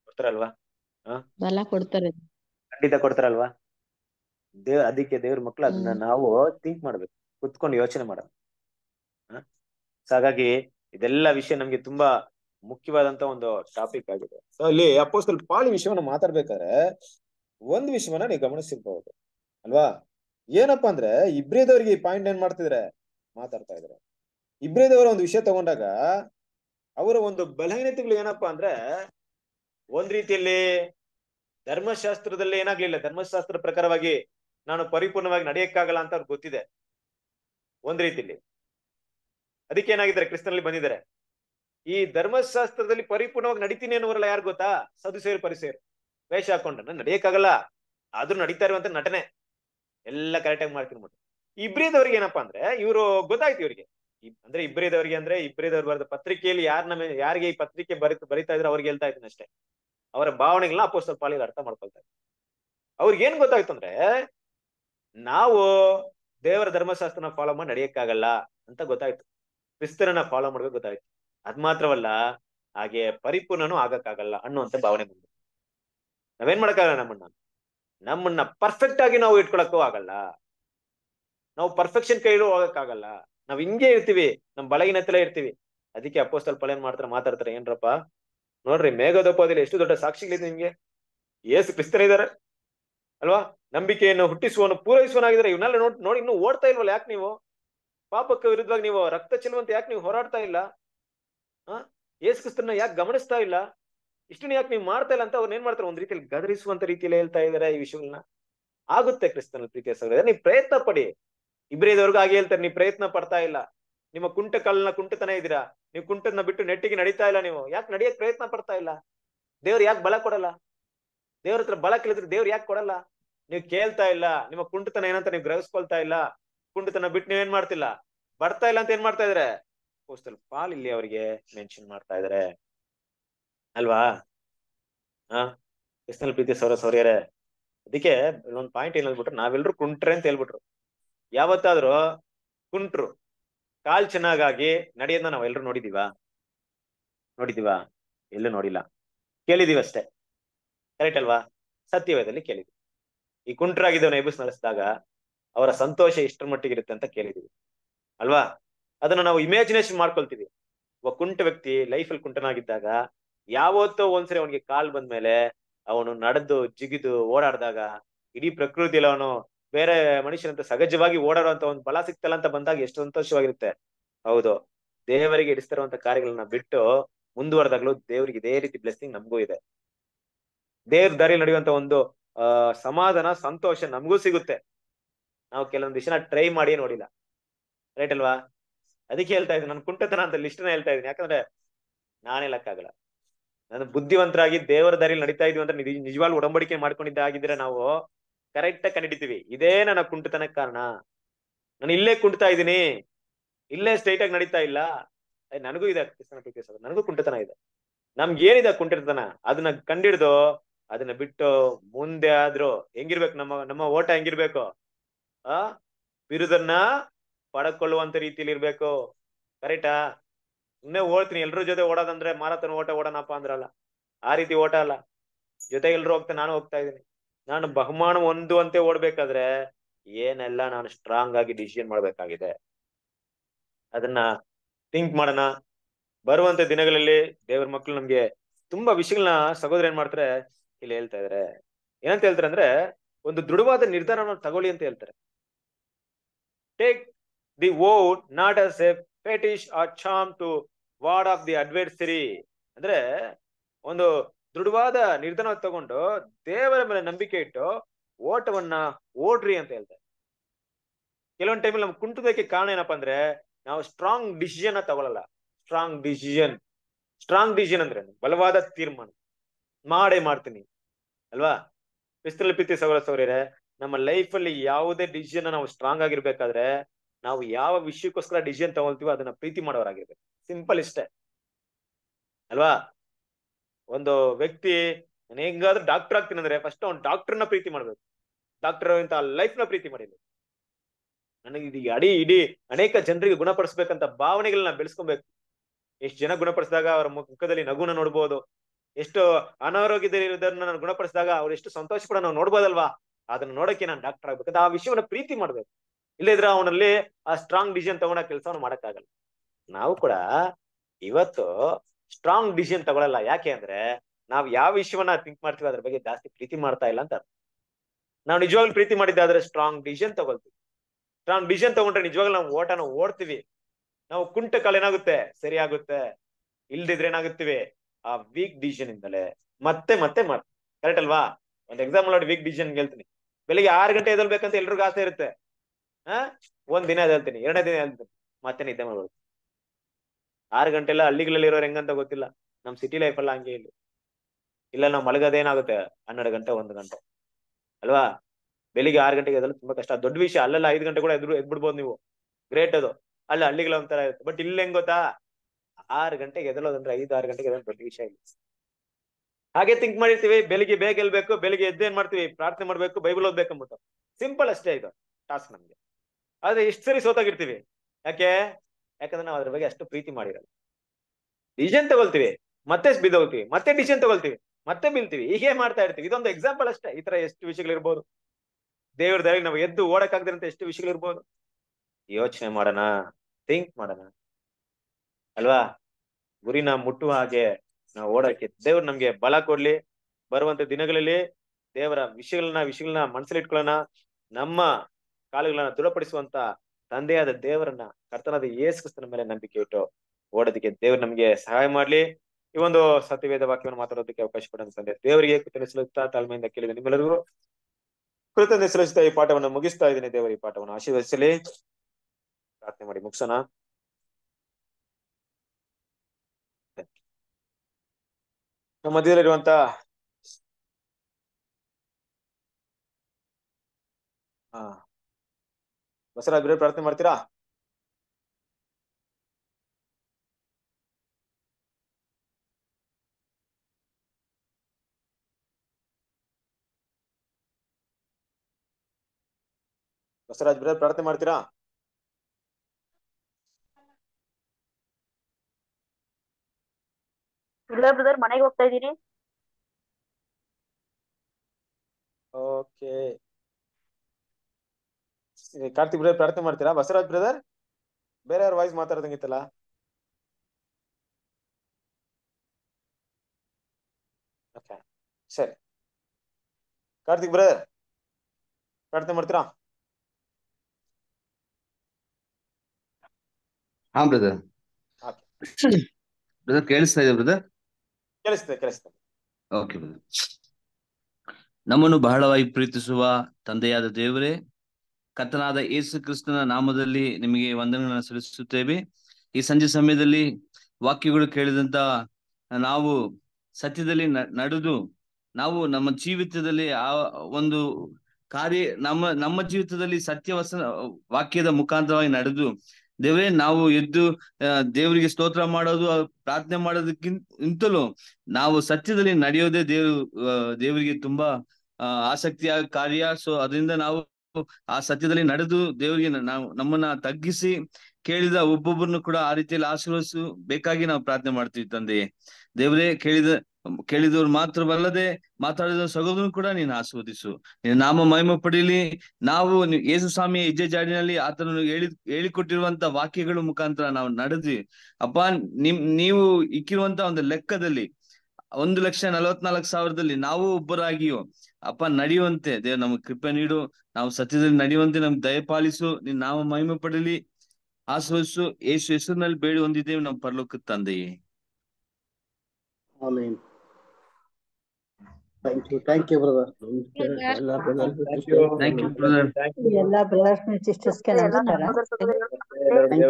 ಕೊಡ್ತಾರಲ್ವಾ ಬಲ ಕೊಡ್ತಾರೆ ಖಂಡಿತ ಕೊಡ್ತಾರಲ್ವಾ ದೇವ್ ಅದಕ್ಕೆ ದೇವ್ರ ಮಕ್ಳು ಅದನ್ನ ನಾವು ಥಿಂಕ್ ಮಾಡ್ಬೇಕು ಕುತ್ಕೊಂಡು ಯೋಚನೆ ಮಾಡೋದು ಹಾಗಾಗಿ ಇದೆಲ್ಲ ವಿಷಯ ನಮ್ಗೆ ತುಂಬಾ ಮುಖ್ಯವಾದಂತ ಒಂದು ಟಾಪಿಕ್ ಆಗಿದೆ ಸೊ ಇಲ್ಲಿ ಅಪೋಸ್ಟಲ್ ಪಾಳಿ ವಿಷಯವನ್ನ ಮಾತಾಡ್ಬೇಕಾದ್ರೆ ಒಂದ್ ವಿಷಯವನ್ನ ನೀವು ಗಮನಿಸಿರ್ಬಹುದು ಅಲ್ವಾ ಏನಪ್ಪಾ ಅಂದ್ರೆ ಇಬ್ರೇದವ್ರಿಗೆ ಈ ಪಾಯಿಂಟ್ ಏನ್ ಮಾಡ್ತಿದ್ರೆ ಮಾತಾಡ್ತಾ ಇದ್ರೆ ಇಬ್ರೇದವರ ಒಂದು ವಿಷಯ ತಗೊಂಡಾಗ ಅವರ ಒಂದು ಬಲಹೀನತೆಗಳು ಏನಪ್ಪಾ ಅಂದ್ರೆ ಒಂದ್ ರೀತಿಯಲ್ಲಿ ಧರ್ಮಶಾಸ್ತ್ರದಲ್ಲಿ ಏನಾಗ್ಲಿಲ್ಲ ಧರ್ಮಶಾಸ್ತ್ರ ಪ್ರಕಾರವಾಗಿ ನಾನು ಪರಿಪೂರ್ಣವಾಗಿ ನಡೆಯಕ್ಕಾಗಲ್ಲ ಅಂತ ಅವ್ರಿಗೆ ಗೊತ್ತಿದೆ ಒಂದ್ ರೀತಿಲಿ ಅದಕ್ಕೆ ಏನಾಗಿದ್ದಾರೆ ಕ್ರಿಸ್ತನಲ್ಲಿ ಬಂದಿದ್ದಾರೆ ಈ ಧರ್ಮಶಾಸ್ತ್ರದಲ್ಲಿ ಪರಿಪೂರ್ಣವಾಗಿ ನಡೀತೀನಿ ಅನ್ನೋರೆಲ್ಲ ಯಾರು ಗೊತ್ತಾ ಸದುಸೇರು ಪರಿಸೇರು ವೇಷ ಹಾಕೊಂಡ್ರೆ ನಾನು ನಡೆಯಕ್ಕಾಗಲ್ಲ ಆದ್ರೂ ನಡೀತಾ ಇರುವಂತ ನಟನೆ ಎಲ್ಲ ಕರೆಕ್ಟಾಗಿ ಮಾಡ್ತೀನಿ ಬಿಟ್ಟು ಇಬ್ರಿದವ್ರಿಗೆ ಏನಪ್ಪಾ ಅಂದ್ರೆ ಇವರು ಗೊತ್ತಾಯ್ತು ಇವ್ರಿಗೆ ಅಂದ್ರೆ ಇಬ್ಬರಿದವ್ರಿಗೆ ಅಂದ್ರೆ ಇಬ್ಬರಿದವ್ರು ಬರೆದ ಪತ್ರಿಕೆಯಲ್ಲಿ ಯಾರ ನಮ್ಮ ಯಾರಿಗೆ ಈ ಪತ್ರಿಕೆ ಬರೀತಾ ಬರಿತಾ ಇದ್ರೆ ಅವ್ರಿಗೆ ಹೇಳ್ತಾ ಇದ್ದೀನಿ ಅಷ್ಟೇ ಅವರ ಭಾವನೆಗಳನ್ನ ಅಪೋಸ್ತಲ್ ಪಾಲಿಗೆ ಅರ್ಥ ಮಾಡ್ಕೊಳ್ತಾರೆ ಅವ್ರಿಗೆ ಏನ್ ಗೊತ್ತಾಯ್ತು ಅಂದ್ರೆ ನಾವು ದೇವರ ಧರ್ಮಶಾಸ್ತ್ರನ ಫಾಲೋ ಮಾಡಿ ನಡೆಯಕ್ಕಾಗಲ್ಲ ಅಂತ ಗೊತ್ತಾಯ್ತು ಕ್ರಿಸ್ತರನ್ನ ಫಾಲೋ ಮಾಡ್ಬೇಕು ಗೊತ್ತಾಯ್ತು ಅದ್ ಮಾತ್ರವಲ್ಲ ಹಾಗೆ ಪರಿಪೂರ್ಣನೂ ಆಗಕ್ಕಾಗಲ್ಲ ಅನ್ನುವಂತ ಭಾವನೆ ಬಂದು ನಾವೇನ್ ಮಾಡಕ್ಕಾಗಲ್ಲ ನಮ್ಮನ್ನ ನಮ್ಮನ್ನ ಪರ್ಫೆಕ್ಟ್ ಆಗಿ ನಾವು ಇಟ್ಕೊಳಕ್ಕೂ ಆಗಲ್ಲ ನಾವು ಪರ್ಫೆಕ್ಷನ್ ಕೈಲೂ ಹೋಗಕ್ಕಾಗಲ್ಲ ನಾವ್ ಹಿಂಗೆ ಇರ್ತೀವಿ ನಮ್ ಬಳಗಿನ ಹತ್ರ ಇರ್ತೀವಿ ಅದಕ್ಕೆ ಅಪೋಸ್ತಲ್ ಏನ್ ಮಾಡ್ತಾರೆ ಮಾತಾಡ್ತಾರೆ ಏನ್ರಪ್ಪ ನೋಡ್ರಿ ಮೇಘದೋಪಾದಿಲಿ ಎಷ್ಟು ದೊಡ್ಡ ಸಾಕ್ಷಿಗಳಿದೆ ನಿಮ್ಗೆ ಏಸು ಕ್ರಿಸ್ತನಿದ್ದಾರೆ ಇದಾರೆ ಅಲ್ವಾ ನಂಬಿಕೆಯನ್ನು ಹುಟ್ಟಿಸುವನು ಪೂರೈಸುವನಾಗಿದ್ದಾರೆ ಇವನ್ನೆಲ್ಲ ನೋಡ್ ನೋಡಿ ಇನ್ನೂ ಓಡ್ತಾ ಇಲ್ವಲ್ಲ ಯಾಕೆ ನೀವು ಪಾಪಕ್ಕೆ ವಿರುದ್ಧವಾಗಿ ನೀವು ರಕ್ತ ಚೆಲ್ಲುವಂತ ಯಾಕೆ ನೀವು ಹೋರಾಡ್ತಾ ಇಲ್ಲ ಆ ಏಸು ಕ್ರಿಸ್ತನ ಯಾಕೆ ಗಮನಿಸ್ತಾ ಇಲ್ಲ ಇಷ್ಟನ್ನ ಯಾಕೆ ನೀವು ಮಾಡ್ತಾ ಇಲ್ಲ ಅಂತ ಅವ್ರು ಏನ್ ಮಾಡ್ತಾರೆ ಒಂದ್ ರೀತಿಯಲ್ಲಿ ಗದರಿಸುವಂತ ರೀತಿಯಲ್ಲಿ ಹೇಳ್ತಾ ಇದಾರೆ ಈ ವಿಷಯಗಳನ್ನ ಆಗುತ್ತೆ ಕ್ರಿಸ್ತನ ಪ್ರೀತಿಯ ಸಹೋದರ ನೀವು ಪ್ರಯತ್ನ ಪಡಿ ಇಬ್ರೇದವ್ರಿಗೂ ಆಗಿ ಹೇಳ್ತಾರೆ ನೀವು ಪ್ರಯತ್ನ ಪಡ್ತಾ ಇಲ್ಲ ನಿಮ್ಮ ಕುಂಟಕಲ್ನ ಕುಂಟತನ ಇದ್ದೀರಾ ನೀವು ಕುಂಟದ್ನ ಬಿಟ್ಟು ನೆಟ್ಟಿಗೆ ನಡೀತಾ ಇಲ್ಲ ನೀವು ಯಾಕೆ ನಡೆಯಕ್ ಪ್ರಯತ್ನ ಪಡ್ತಾ ಇಲ್ಲ ದೇವ್ರು ಯಾಕೆ ಬಲ ಕೊಡಲ್ಲ ದೇವ್ರ ಹತ್ರ ಬಲ ಕೇಳಿದ್ರೆ ದೇವ್ರು ಯಾಕೆ ಕೊಡಲ್ಲ ನೀವು ಕೇಳ್ತಾ ಇಲ್ಲ ನಿಮ್ಮ ಕುಂಟತನ ಏನಂತ ನೀವು ಗ್ರಹಿಸ್ಕೊಳ್ತಾ ಇಲ್ಲ ಕುಂಟತನ ಬಿಟ್ಟು ನೀವೇನ್ ಮಾಡ್ತಿಲ್ಲ ಬರ್ತಾ ಇಲ್ಲ ಅಂತ ಏನ್ ಮಾಡ್ತಾ ಇದ್ರೆ ಪೋಸ್ಟಲ್ ಪಾಲ್ ಇಲ್ಲಿ ಅವರಿಗೆ ಮೆನ್ಷನ್ ಮಾಡ್ತಾ ಇದಾರೆ ಅಲ್ವಾ ಹಾ ಕೃಷ್ಣಲ್ ಪ್ರೀತಿ ಸೌರ ಸೌರ್ಯರೇ ಅದಕ್ಕೆ ಒಂದು ಪಾಯಿಂಟ್ ಏನ್ ಹೇಳ್ಬಿಟ್ರು ನಾವೆಲ್ಲರೂ ಕುಂಟ್ರೆ ಅಂತ ಹೇಳ್ಬಿಟ್ರು ಯಾವತ್ತಾದ್ರೂ ಕುಂಟ್ರು ಕಾಲ್ ಚೆನ್ನಾಗಾಗಿ ನಡೆಯೋದನ್ನ ನಾವೆಲ್ಲರೂ ನೋಡಿದೀವಾ ನೋಡಿದೀವಾ ಎಲ್ಲೂ ನೋಡಿಲ್ಲ ಅಷ್ಟೇ ಕರೆಕ್ಟ್ ಅಲ್ವಾ ಸತ್ಯವೇದಲ್ಲಿ ಕೇಳಿದ್ವಿ ಈ ಕುಂಟ್ರಾಗಿದ್ದವನ ಎಬ್ಬಿಸ್ ನಡೆಸಿದಾಗ ಅವರ ಸಂತೋಷ ಎಷ್ಟರ ಮಟ್ಟಿಗೆ ಇರುತ್ತೆ ಅಂತ ಕೇಳಿದೀವಿ ಅಲ್ವಾ ಅದನ್ನ ನಾವು ಇಮ್ಯಾಜಿನೇಷನ್ ಮಾಡ್ಕೊಳ್ತೀವಿ ಒಬ್ಬ ಕುಂಟ ವ್ಯಕ್ತಿ ಲೈಫಲ್ಲಿ ಕುಂಟನಾಗಿದ್ದಾಗ ಯಾವತ್ತೋ ಒಂದ್ಸರಿ ಅವನಿಗೆ ಕಾಲ್ ಬಂದ್ಮೇಲೆ ಅವನು ನಡೆದು ಜಿಗಿದು ಓಡಾಡಿದಾಗ ಇಡೀ ಪ್ರಕೃತಿಯಲ್ಲಿ ಅವನು ಬೇರೆ ಮನುಷ್ಯನಂತ ಸಹಜವಾಗಿ ಓಡಾಡುವಂತ ಒಂದು ಬಲ ಸಿಕ್ತಲ್ಲ ಅಂತ ಬಂದಾಗ ಎಷ್ಟು ಸಂತೋಷವಾಗಿರುತ್ತೆ ಹೌದು ದೇವರಿಗೆ ಇಡಿಸ್ತಿರುವಂತ ಕಾರ್ಯಗಳನ್ನ ಬಿಟ್ಟು ಮುಂದುವರೆದಾಗ್ಲೂ ದೇವರಿಗೆ ಇದೇ ರೀತಿ ಬ್ಲೆಸ್ಸಿಂಗ್ ನಮಗೂ ಇದೆ ದೇವ್ರ ದಾರಿ ನಡೆಯುವಂತ ಒಂದು ಅಹ್ ಸಮಾಧಾನ ಸಂತೋಷ ನಮಗೂ ಸಿಗುತ್ತೆ ನಾವು ಕೆಲವೊಂದು ವಿಷಯನ ಟ್ರೈ ಮಾಡಿ ನೋಡಿಲ್ಲ ರೈಟ್ ಅಲ್ವಾ ಅದಕ್ಕೆ ಹೇಳ್ತಾ ಇದ್ದೀನಿ ನಾನು ಕುಂಟತನ ಅಂತ ಲಿಸ್ಟ್ನ ಹೇಳ್ತಾ ಇದ್ದೀನಿ ಯಾಕಂದ್ರೆ ನಾನೇ ಲೆಕ್ಕಾಗಲ್ಲ ನಾನು ಬುದ್ಧಿವಂತರಾಗಿ ದೇವರ ದಾರಿಯಲ್ಲಿ ನಡೀತಾ ಇದೀವಿ ಅಂತ ನಿಜವಾಗ್ಲೂ ಒಡಂಬಡಿಕೆ ಮಾಡ್ಕೊಂಡಿದ್ದ ಆಗಿದ್ರೆ ನಾವು ಕರೆಕ್ಟ್ ಆಗಿ ಕಂಡಿಡಿತೀವಿ ಇದೇ ನನ್ನ ಕುಂಟತನಕ್ಕೆ ಕಾರಣ ನಾನು ಇಲ್ಲೇ ಕುಂಟತಾ ಇದ್ದೀನಿ ಇಲ್ಲೇ ಸ್ಟ್ರೈಟ್ ಆಗಿ ನಡೀತಾ ಇಲ್ಲ ನನಗೂ ಇದೆ ನನಗೂ ಕುಂಟತನ ಇದೆ ನಮ್ಗೆ ಏನಿದೆ ಕುಂಟಿರ್ತನ ಅದನ್ನ ಕಂಡಿಡ್ದು ಅದನ್ನ ಬಿಟ್ಟು ಮುಂದೆ ಆದ್ರೂ ಹೆಂಗಿರ್ಬೇಕು ನಮ್ಮ ನಮ್ಮ ಓಟ ಹೆಂಗಿರ್ಬೇಕು ಆ ಬಿರುದನ್ನ ಪಡಕೊಳ್ಳುವಂತ ರೀತಿಯಲ್ಲಿ ಇರ್ಬೇಕು ಕರೆಕ್ಟಾ ಸುಮ್ಮನೆ ಓಡ್ತೀನಿ ಎಲ್ರ ಜೊತೆ ಓಡೋದಂದ್ರೆ ಮಾರಾತನ ಓಟ ಓಡೋಣಪ್ಪ ಅಂದ್ರಲ್ಲ ಆ ರೀತಿ ಓಟ ಅಲ್ಲ ಜೊತೆ ಎಲ್ರು ಹೋಗ್ತಾ ನಾನು ಹೋಗ್ತಾ ಇದ್ದೀನಿ ನಾನು ಬಹುಮಾನ ಒಂದು ಅಂತೆ ಓಡ್ಬೇಕಾದ್ರೆ ಏನೆಲ್ಲ ನಾನು ಸ್ಟ್ರಾಂಗ್ ಆಗಿ ಡಿಸಿಷನ್ ಮಾಡ್ಬೇಕಾಗಿದೆ ಅದನ್ನ ಥಿಂಕ್ ಮಾಡೋಣ ಬರುವಂತ ದಿನಗಳಲ್ಲಿ ದೇವರ ಮಕ್ಕಳು ನಮ್ಗೆ ತುಂಬಾ ವಿಷಯಗಳನ್ನ ಸಹೋದರ ಏನ್ ಮಾಡ್ತಾರೆ ಇಲ್ಲಿ ಹೇಳ್ತಾ ಇದಾರೆ ಏನಂತ ಹೇಳ್ತಾರೆ ಅಂದ್ರೆ ಒಂದು ದೃಢವಾದ ನಿರ್ಧಾರವನ್ನು ತಗೊಳ್ಳಿ ಅಂತ ಹೇಳ್ತಾರೆ take the vote not as a fetish or charm toward of the advisory ಅಂದ್ರೆ ಒಂದು ದೃಢವಾದ ನಿರ್ಧಾರ ತಗೊಂಡು ದೇವರ ಮೇಲೆ ನಂಬಿಕೆ ಇಟ್ಟು ಓಟವನ್ನ ಓಡ್ರಿ ಅಂತ ಹೇಳ್ತಾರೆ ಕೆಲವೊಂದ್ ಟೈಮಲ್ಲಿ ನಮ್ಗೆ ಕುಂಟುದಕ್ಕೆ ಕಾರಣ ಏನಪ್ಪಾ ಅಂದ್ರೆ ನಾವು ಸ್ಟ್ರಾಂಗ್ ಡಿಸಿಷನ್ ತಗೊಳಲ್ಲ ಸ್ಟ್ರಾಂಗ್ ಡಿಸಿಷನ್ ಸ್ಟ್ರಾಂಗ್ ಡಿಸಿಷನ್ ಅಂದ್ರೆ ಬಲವಾದ ತೀರ್ಮಾನ ಮಾಡೇ ಮಾಡ್ತೀನಿ ಅಲ್ವಾ ಪಿಸ್ತಲ್ ಪಿತ್ತಿ ಸೌರ ಸೌರ್ಯರೆ ನಮ್ಮ ಲೈಫ್ ಅಲ್ಲಿ ಯಾವುದೇ ಡಿಸಿಷನ್ ನಾವು ಸ್ಟ್ರಾಂಗ್ ಆಗಿರ್ಬೇಕಾದ್ರೆ ನಾವು ಯಾವ ವಿಷಯಕ್ಕೋಸ್ಕರ ಡಿಸಿಷನ್ ತಗೊಳ್ತೀವೋ ಅದನ್ನ ಪ್ರೀತಿ ಮಾಡೋರಾಗಿರ್ಬೇಕು ಸಿಂಪಲ್ ಇಷ್ಟೇ ಅಲ್ವಾ ಒಂದು ವ್ಯಕ್ತಿ ಹೆಂಗಾದ್ರೂ ಡಾಕ್ಟರ್ ಆಗ್ತೀನಿ ಅಂದ್ರೆ ಫಸ್ಟ್ ಅವ್ನು ಡಾಕ್ಟರ್ನ ಪ್ರೀತಿ ಮಾಡ್ಬೇಕು ಡಾಕ್ಟರ್ ಇಂತ ಲೈಫ್ ನ ಪ್ರೀತಿ ಮಾಡಿಲ್ಲ ನನಗೆ ಇದು ಅಡಿ ಇಡೀ ಅನೇಕ ಜನರಿಗೆ ಗುಣಪಡಿಸ್ಬೇಕಂತ ಭಾವನೆಗಳನ್ನ ಬೆಳೆಸ್ಕೊಬೇಕು ಎಷ್ಟು ಜನ ಗುಣಪಡಿಸಿದಾಗ ಅವರ ಮುಖದಲ್ಲಿ ನಗುನ ನೋಡ್ಬೋದು ಎಷ್ಟು ಅನಾರೋಗ್ಯದಲ್ಲಿರೋದನ್ನ ನಾನು ಗುಣಪಡಿಸಿದಾಗ ಅವ್ರು ಎಷ್ಟು ಸಂತೋಷ ಕೂಡ ನಾವು ನೋಡ್ಬೋದಲ್ವಾ ಅದನ್ನ ನೋಡಕ್ಕೆ ನಾನು ಡಾಕ್ಟರ್ ಆಗ್ಬೇಕಂತ ಆ ವಿಷಯವನ್ನ ಪ್ರೀತಿ ಮಾಡ್ಬೇಕು ಇಲ್ಲದ್ರೆ ಅವನಲ್ಲಿ ಆ ಸ್ಟ್ರಾಂಗ್ ಡಿಸಿಷನ್ ತಗೊಂಡ ಕೆಲಸವನ್ನು ಮಾಡಕ್ಕಾಗಲ್ಲ ನಾವು ಕೂಡ ಇವತ್ತು ಸ್ಟ್ರಾಂಗ್ ಡಿಸಿಷನ್ ತಗೊಳಲ್ಲ ಯಾಕೆ ಅಂದ್ರೆ ನಾವ್ ಯಾವ ವಿಷಯವನ್ನ ಥಿಂಕ್ ಮಾಡ್ತೀವಿ ಅದ್ರ ಬಗ್ಗೆ ಜಾಸ್ತಿ ಪ್ರೀತಿ ಮಾಡ್ತಾ ಇಲ್ಲ ಅಂತ ನಾವು ನಿಜವಾಗ್ಲೂ ಪ್ರೀತಿ ಮಾಡಿದ್ದಾದ್ರೆ ಸ್ಟ್ರಾಂಗ್ ಡಿಸಿಷನ್ ತಗೊಳ್ತೀವಿ ಸ್ಟ್ರಾಂಗ್ ಡಿಸಿಷನ್ ತಗೊಂಡ್ರೆ ನಿಜವಾಗ್ಲೂ ನಾವು ಓಟನ ಓಡ್ತೀವಿ ನಾವು ಕುಂಟ ಏನಾಗುತ್ತೆ ಸರಿ ಆಗುತ್ತೆ ಇಲ್ದಿದ್ರೆ ಏನಾಗುತ್ತೀವಿ ಆ ವೀಕ್ ಡಿಸಿಷನ್ ಇಂದಲೇ ಮತ್ತೆ ಮತ್ತೆ ಮಾಡ್ತೀವಿ ಕರೆಕ್ಟ್ ಅಲ್ವಾ ಒಂದ್ ಎಕ್ಸಾಂಪಲ್ ನೋಡಿ ವೀಕ್ ಡಿಸಿಷನ್ ಹೇಳ್ತೀನಿ ಬೆಳಿಗ್ಗೆ ಆರು ಗಂಟೆ ಎದಲ್ಬೇಕಂತ ಎಲ್ರಿಗೂ ಆಸೆ ಇರುತ್ತೆ ಹಾ ಒಂದ್ ದಿನ ಹೇಳ್ತೀನಿ ಎರಡನೇ ದಿನ ಎದಲ್ತೀನಿ ಮತ್ತೆ ನಿದ್ದೆ ಮಾಡ್ಬೋದು ಆರು ಗಂಟೆ ಎಲ್ಲ ಹಳ್ಳಿಗಳಲ್ಲಿ ಇರೋರು ಹೆಂಗಂತ ಗೊತ್ತಿಲ್ಲ ನಮ್ ಸಿಟಿ ಲೈಫ್ ಎಲ್ಲ ಹಂಗೆ ಇಲ್ಲಿ ಇಲ್ಲ ನಾವು ಮಲಗೋದೇನಾಗುತ್ತೆ ಹನ್ನೆರಡು ಗಂಟೆ ಒಂದು ಗಂಟೆ ಅಲ್ವಾ ಬೆಳಿಗ್ಗೆ ಆರು ಗಂಟೆಗೆ ಅದೆಲ್ಲ ತುಂಬಾ ಕಷ್ಟ ದೊಡ್ಡ ವಿಷಯ ಅಲ್ಲೆಲ್ಲ ಐದು ಗಂಟೆ ಕೂಡ ಎದ್ದು ಎದ್ಬಿಡ್ಬೋದು ನೀವು ಗ್ರೇಟ್ ಅದು ಅಲ್ಲ ಹಳ್ಳಿಗಳ ಒಂಥರ ಇರುತ್ತೆ ಬಟ್ ಇಲ್ಲಿ ಹೆಂಗ್ ಗೊತ್ತಾ ಆರು ಗಂಟೆಗೆ ಎದಲೋದಂದ್ರೆ ಐದು ಆರು ಗಂಟೆಗೆ ಎದೊಂದು ದೊಡ್ಡ ವಿಷಯ ಇಲ್ಲ ಹಾಗೆ ಥಿಂಕ್ ಮಾಡಿರ್ತೀವಿ ಬೆಳಿಗ್ಗೆ ಬೇಗ ಎಲ್ಬೇಕು ಬೆಳಿಗ್ಗೆ ಏನ್ ಮಾಡ್ತೀವಿ ಪ್ರಾರ್ಥನೆ ಮಾಡ್ಬೇಕು ಬೈಬಲ್ ಓದ್ಬೇಕು ಅಂದ್ಬಿಟ್ಟು ಸಿಂಪಲ್ ಅಷ್ಟೇ ಇದು ಟಾಸ್ಕ್ ನಮ್ಗೆ ಆದ್ರೆ ಎಷ್ಟು ಸರಿ ಸೋತಾಗಿರ್ತೀವಿ ಯಾಕೆ ಯಾಕಂದ್ರೆ ನಾವು ಅದ್ರ ಬಗ್ಗೆ ಅಷ್ಟು ಪ್ರೀತಿ ಮಾಡಿರಲ್ಲ ಡಿಸಿಷನ್ ತಗೊಳ್ತೀವಿ ಮತ್ತೆ ಬಿದ್ದೋಗ್ತೀವಿ ಮತ್ತೆ ಡಿಸಿಷನ್ ತಗೊಳ್ತೀವಿ ಮತ್ತೆ ಬೀಳ್ತೀವಿ ಹೀಗೆ ಮಾಡ್ತಾ ಇರ್ತೀವಿ ಇದೊಂದು ಎಕ್ಸಾಂಪಲ್ ಅಷ್ಟೇ ಈ ತರ ಎಷ್ಟು ವಿಷಯಗಳಿರ್ಬೋದು ದೇವ್ರ ದಯವಿಗೆ ನಾವು ಎದ್ದು ಆಗದಂತ ಎಷ್ಟು ವಿಷಯಗಳಿರ್ಬೋದು ಯೋಚನೆ ಮಾಡೋಣ ಥಿಂಕ್ ಮಾಡೋಣ ಅಲ್ವಾ ಗುರಿನ ಮುಟ್ಟುವ ಹಾಗೆ ನಾವು ಓಡಕ್ಕೆ ದೇವ್ರು ನಮ್ಗೆ ಬಲ ಕೊಡ್ಲಿ ಬರುವಂತ ದಿನಗಳಲ್ಲಿ ದೇವರ ವಿಷಯಗಳನ್ನ ವಿಷಯಗಳನ್ನ ಮನಸ್ಸಲ್ಲಿ ಇಟ್ಕೊಳ್ಳೋಣ ನಮ್ಮ ಕಾಲುಗಳನ್ನ ದೃಢಪಡಿಸುವಂತ ತಂದೆಯಾದ ದೇವರನ್ನ ಕರ್ತನಾದ ಯೇಸುಕ್ರಿಸ್ತನ ಮೇಲೆ ನಂಬಿಕೆ ಇಟ್ಟು ಓಡೋದಕ್ಕೆ ದೇವ್ರು ನಮಗೆ ಸಹಾಯ ಮಾಡ್ಲಿ ಈ ಒಂದು ಸತ್ಯವೇದ ವಾಕ್ಯವನ್ನು ಮಾತಾಡೋದಕ್ಕೆ ಅವಕಾಶ ಕೊಡೋಣ ತಂದೆ ದೇವರಿಗೆ ಕೃತಜ್ಞ ತಾಳ್ಮೆಯಿಂದ ಕೇಳಿದ ನಿಮ್ಮೆಲ್ಲರಿಗೂ ಕೃತಜ್ಞ ಸಲ್ಲಿಸುತ್ತಾ ಈ ಪಾಠವನ್ನು ಮುಗಿಸ್ತಾ ಇದ್ದೀನಿ ದೇವರ ಈ ಪಾಠವನ್ನು ಆಶೀರ್ವದಿಸಲಿ ಪ್ರಾರ್ಥನೆ ಮಾಡಿ ಮುಗಿಸೋಣ ನಮ್ಮ ಮಧ್ಯದಲ್ಲಿರುವಂತ ಹಾ ಬಸವರಾಜ್ ಬೇರೆ ಪ್ರಾರ್ಥನೆ ಮಾಡ್ತೀರಾ ಬಸವರಾಜ್ ಬ್ರದರ್ ಪ್ರಾರ್ಥನೆ ಮಾಡ್ತೀರಾ ಬ್ರದರ್ ಮನೆಗೆ ಹೋಗ್ತಾ ಇದ್ದೀನಿ ಓಕೆ ಕಾರ್ತಿಕ್ ಬ್ರದರ್ ಪ್ರಾರ್ಥನೆ ಮಾಡ್ತೀರಾ ಬಸವರಾಜ್ ಬ್ರದರ್ ಬೇರೆ ಯಾರು ವಾಯ್ಸ್ ಮಾತಾಡ್ದಂಗಿತ್ತಲ್ಲ ಸರಿ ಕಾರ್ತಿಕ್ ಬ್ರದರ್ ಪ್ರಾರ್ಥನೆ ಮಾಡ್ತೀರಾ ಹಾ ಬ್ರದರ್ ಬ್ರದರ್ ಕೇಳಿಸ್ತಾ ಇದೆ ಬ್ರದರ್ ಕೇಳಿಸ್ತದೆ ಕೇಳಿಸ್ತದೆ ಓಕೆ ಬ್ರದರ್ ನಮ್ಮನ್ನು ಬಹಳವಾಗಿ ಪ್ರೀತಿಸುವ ತಂದೆಯಾದ ದೇವರೇ ಕತ್ತನಾದ ಯೇಸು ಕ್ರಿಸ್ತನ ನಾಮದಲ್ಲಿ ನಿಮಗೆ ವಂದನೆಗಳನ್ನು ಸಲ್ಲಿಸುತ್ತೇವೆ ಈ ಸಂಜೆ ಸಮಯದಲ್ಲಿ ವಾಕ್ಯಗಳು ಕೇಳಿದಂತ ನಾವು ಸತ್ಯದಲ್ಲಿ ನಡೆದು ನಾವು ನಮ್ಮ ಜೀವಿತದಲ್ಲಿ ಆ ಒಂದು ಕಾರ್ಯ ನಮ್ಮ ನಮ್ಮ ಜೀವಿತದಲ್ಲಿ ಸತ್ಯವಸ ವಾಕ್ಯದ ಮುಖಾಂತರವಾಗಿ ನಡೆದು ದೇವರೇ ನಾವು ಎದ್ದು ದೇವರಿಗೆ ಸ್ತೋತ್ರ ಮಾಡೋದು ಪ್ರಾರ್ಥನೆ ಮಾಡೋದಕ್ಕಿಂತಲೂ ನಾವು ಸತ್ಯದಲ್ಲಿ ನಡೆಯೋದೇ ದೇವ್ ದೇವರಿಗೆ ತುಂಬಾ ಆಸಕ್ತಿಯ ಕಾರ್ಯ ಸೊ ಅದರಿಂದ ನಾವು ಆ ಸತ್ಯದಲ್ಲಿ ನಡೆದು ದೇವರಿಗೆ ನಾವು ನಮ್ಮನ್ನ ತಗ್ಗಿಸಿ ಕೇಳಿದ ಒಬ್ಬೊಬ್ಬರನ್ನು ಕೂಡ ಆ ರೀತಿಯಲ್ಲಿ ಆಶೀರ್ವಸು ಬೇಕಾಗಿ ನಾವು ಪ್ರಾರ್ಥನೆ ಮಾಡ್ತೀವಿ ತಂದೆಯೇ ದೇವರೇ ಕೇಳಿದ ಕೇಳಿದವ್ರು ಮಾತ್ರವಲ್ಲದೆ ಮಾತಾಡಿದ ಸಗೋದನು ಕೂಡ ನೀನು ಆಸ್ವಾದಿಸು ನೀನು ನಾಮ ಮಹಿಮ ಪಡೀಲಿ ನಾವು ಯೇಸು ಸ್ವಾಮಿಯ ಹೆಜ್ಜೆ ಜಾಡಿನಲ್ಲಿ ಆತನನ್ನು ಹೇಳಿ ಹೇಳಿಕೊಟ್ಟಿರುವಂತ ವಾಕ್ಯಗಳ ಮುಖಾಂತರ ನಾವು ನಡೆದ್ವಿ ಅಪ್ಪ ನಿಮ್ ನೀವು ಇಕ್ಕಿರುವಂತ ಒಂದು ಲೆಕ್ಕದಲ್ಲಿ ಒಂದು ಲಕ್ಷ ನಲವತ್ನಾಲ್ಕು ಸಾವಿರದಲ್ಲಿ ನಾವು ಒಬ್ಬರಾಗಿಯೂ ಅಪ್ಪ ನಡೆಯುವಂತೆ ದೇವ್ ನಮಗ್ ಕೃಪೆ ನೀಡು ನಾವು ಸತ್ಯದಲ್ಲಿ ನಡೆಯುವಂತೆ ನಮ್ಗೆ ದಯಪಾಲಿಸು ನೀನ್ ನಾವ ಮಹಿಮೆ ಪಡಲಿ ಆಶ್ರಯಿಸು ಯೇಸು ಹೆಸರಿನಲ್ಲಿ ಬೇಡಿ ಹೊಂದಿದ್ದೇವೆ ನಮ್ಮ ಪರಲೋಕ ತಂದೆಯೇ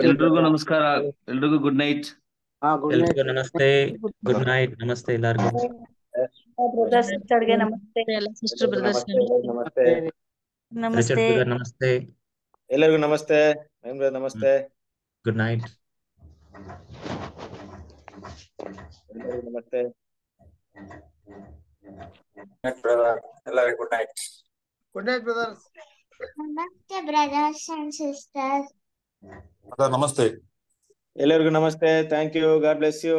ಎಲ್ರಿಗೂ ನಮಸ್ಕಾರ ಎಲ್ರಿಗೂ ಗುಡ್ ನೈಟ್ ಎಲ್ರಿಗೂ ನಮಸ್ತೆ ಗುಡ್ ನೈಟ್ ನಮಸ್ತೆ ಎಲ್ಲರಿಗೂ ಬ್ರದರ್ ಸಿಸ್ಟರ್ ಗೆ ನಮಸ್ತೆ ಎಲ್ಲ ಸಿಸ್ಟರ್ ಬ್ರದರ್ಸ್ ನಮಸ್ತೆ ನಮಸ್ತೆ ನಮಸ್ತೆ ಎಲ್ಲರಿಗೂ ನಮಸ್ತೆ ನಮಸ್ತೆ ಗುಡ್ ನೈಟ್ ಎಲ್ಲರಿಗೂ ನಮಸ್ತೆ ಎಲ್ಲರಿಗೂ good night good night brothers ನಮಸ್ತೆ ಬ್ರದರ್ಸ್ ಅಂಡ್ ಸಿಸ್ಟರ್ಸ್ ನಮಸ್ತೆ ಎಲ್ಲರಿಗೂ ನಮಸ್ತೆ thank you God bless you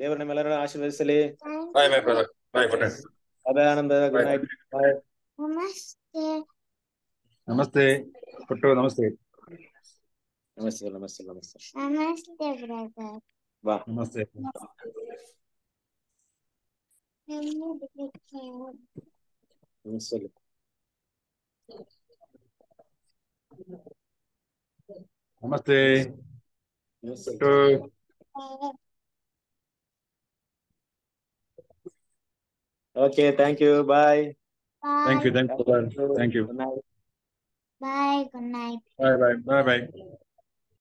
ದೇವರು ನಿಮ್ಮೆಲ್ಲರನ್ನ ಆಶೀರ್ವದಿಸಲಿ bye my brother bye Patel bye Ananda good night bye ನಮಸ್ತೆ ನಮಸ್ತೆ ಪಟ್ಟು ನಮಸ್ತೆ ನಮಸ್ತೆ ನಮಸ್ತೆ ನಮಸ್ತೆ ನಮಸ್ತೆ ಬ್ರದರ್ ಬಾ ನಮಸ್ತೆ ನಮಸ್ತೆ ನಮಸ್ತೆ Yes, sir. Okay, thank you. Bye. Bye. Thank you. Thank you. Thank you. Good night. Bye. Good night. Bye. Bye. Bye. Bye.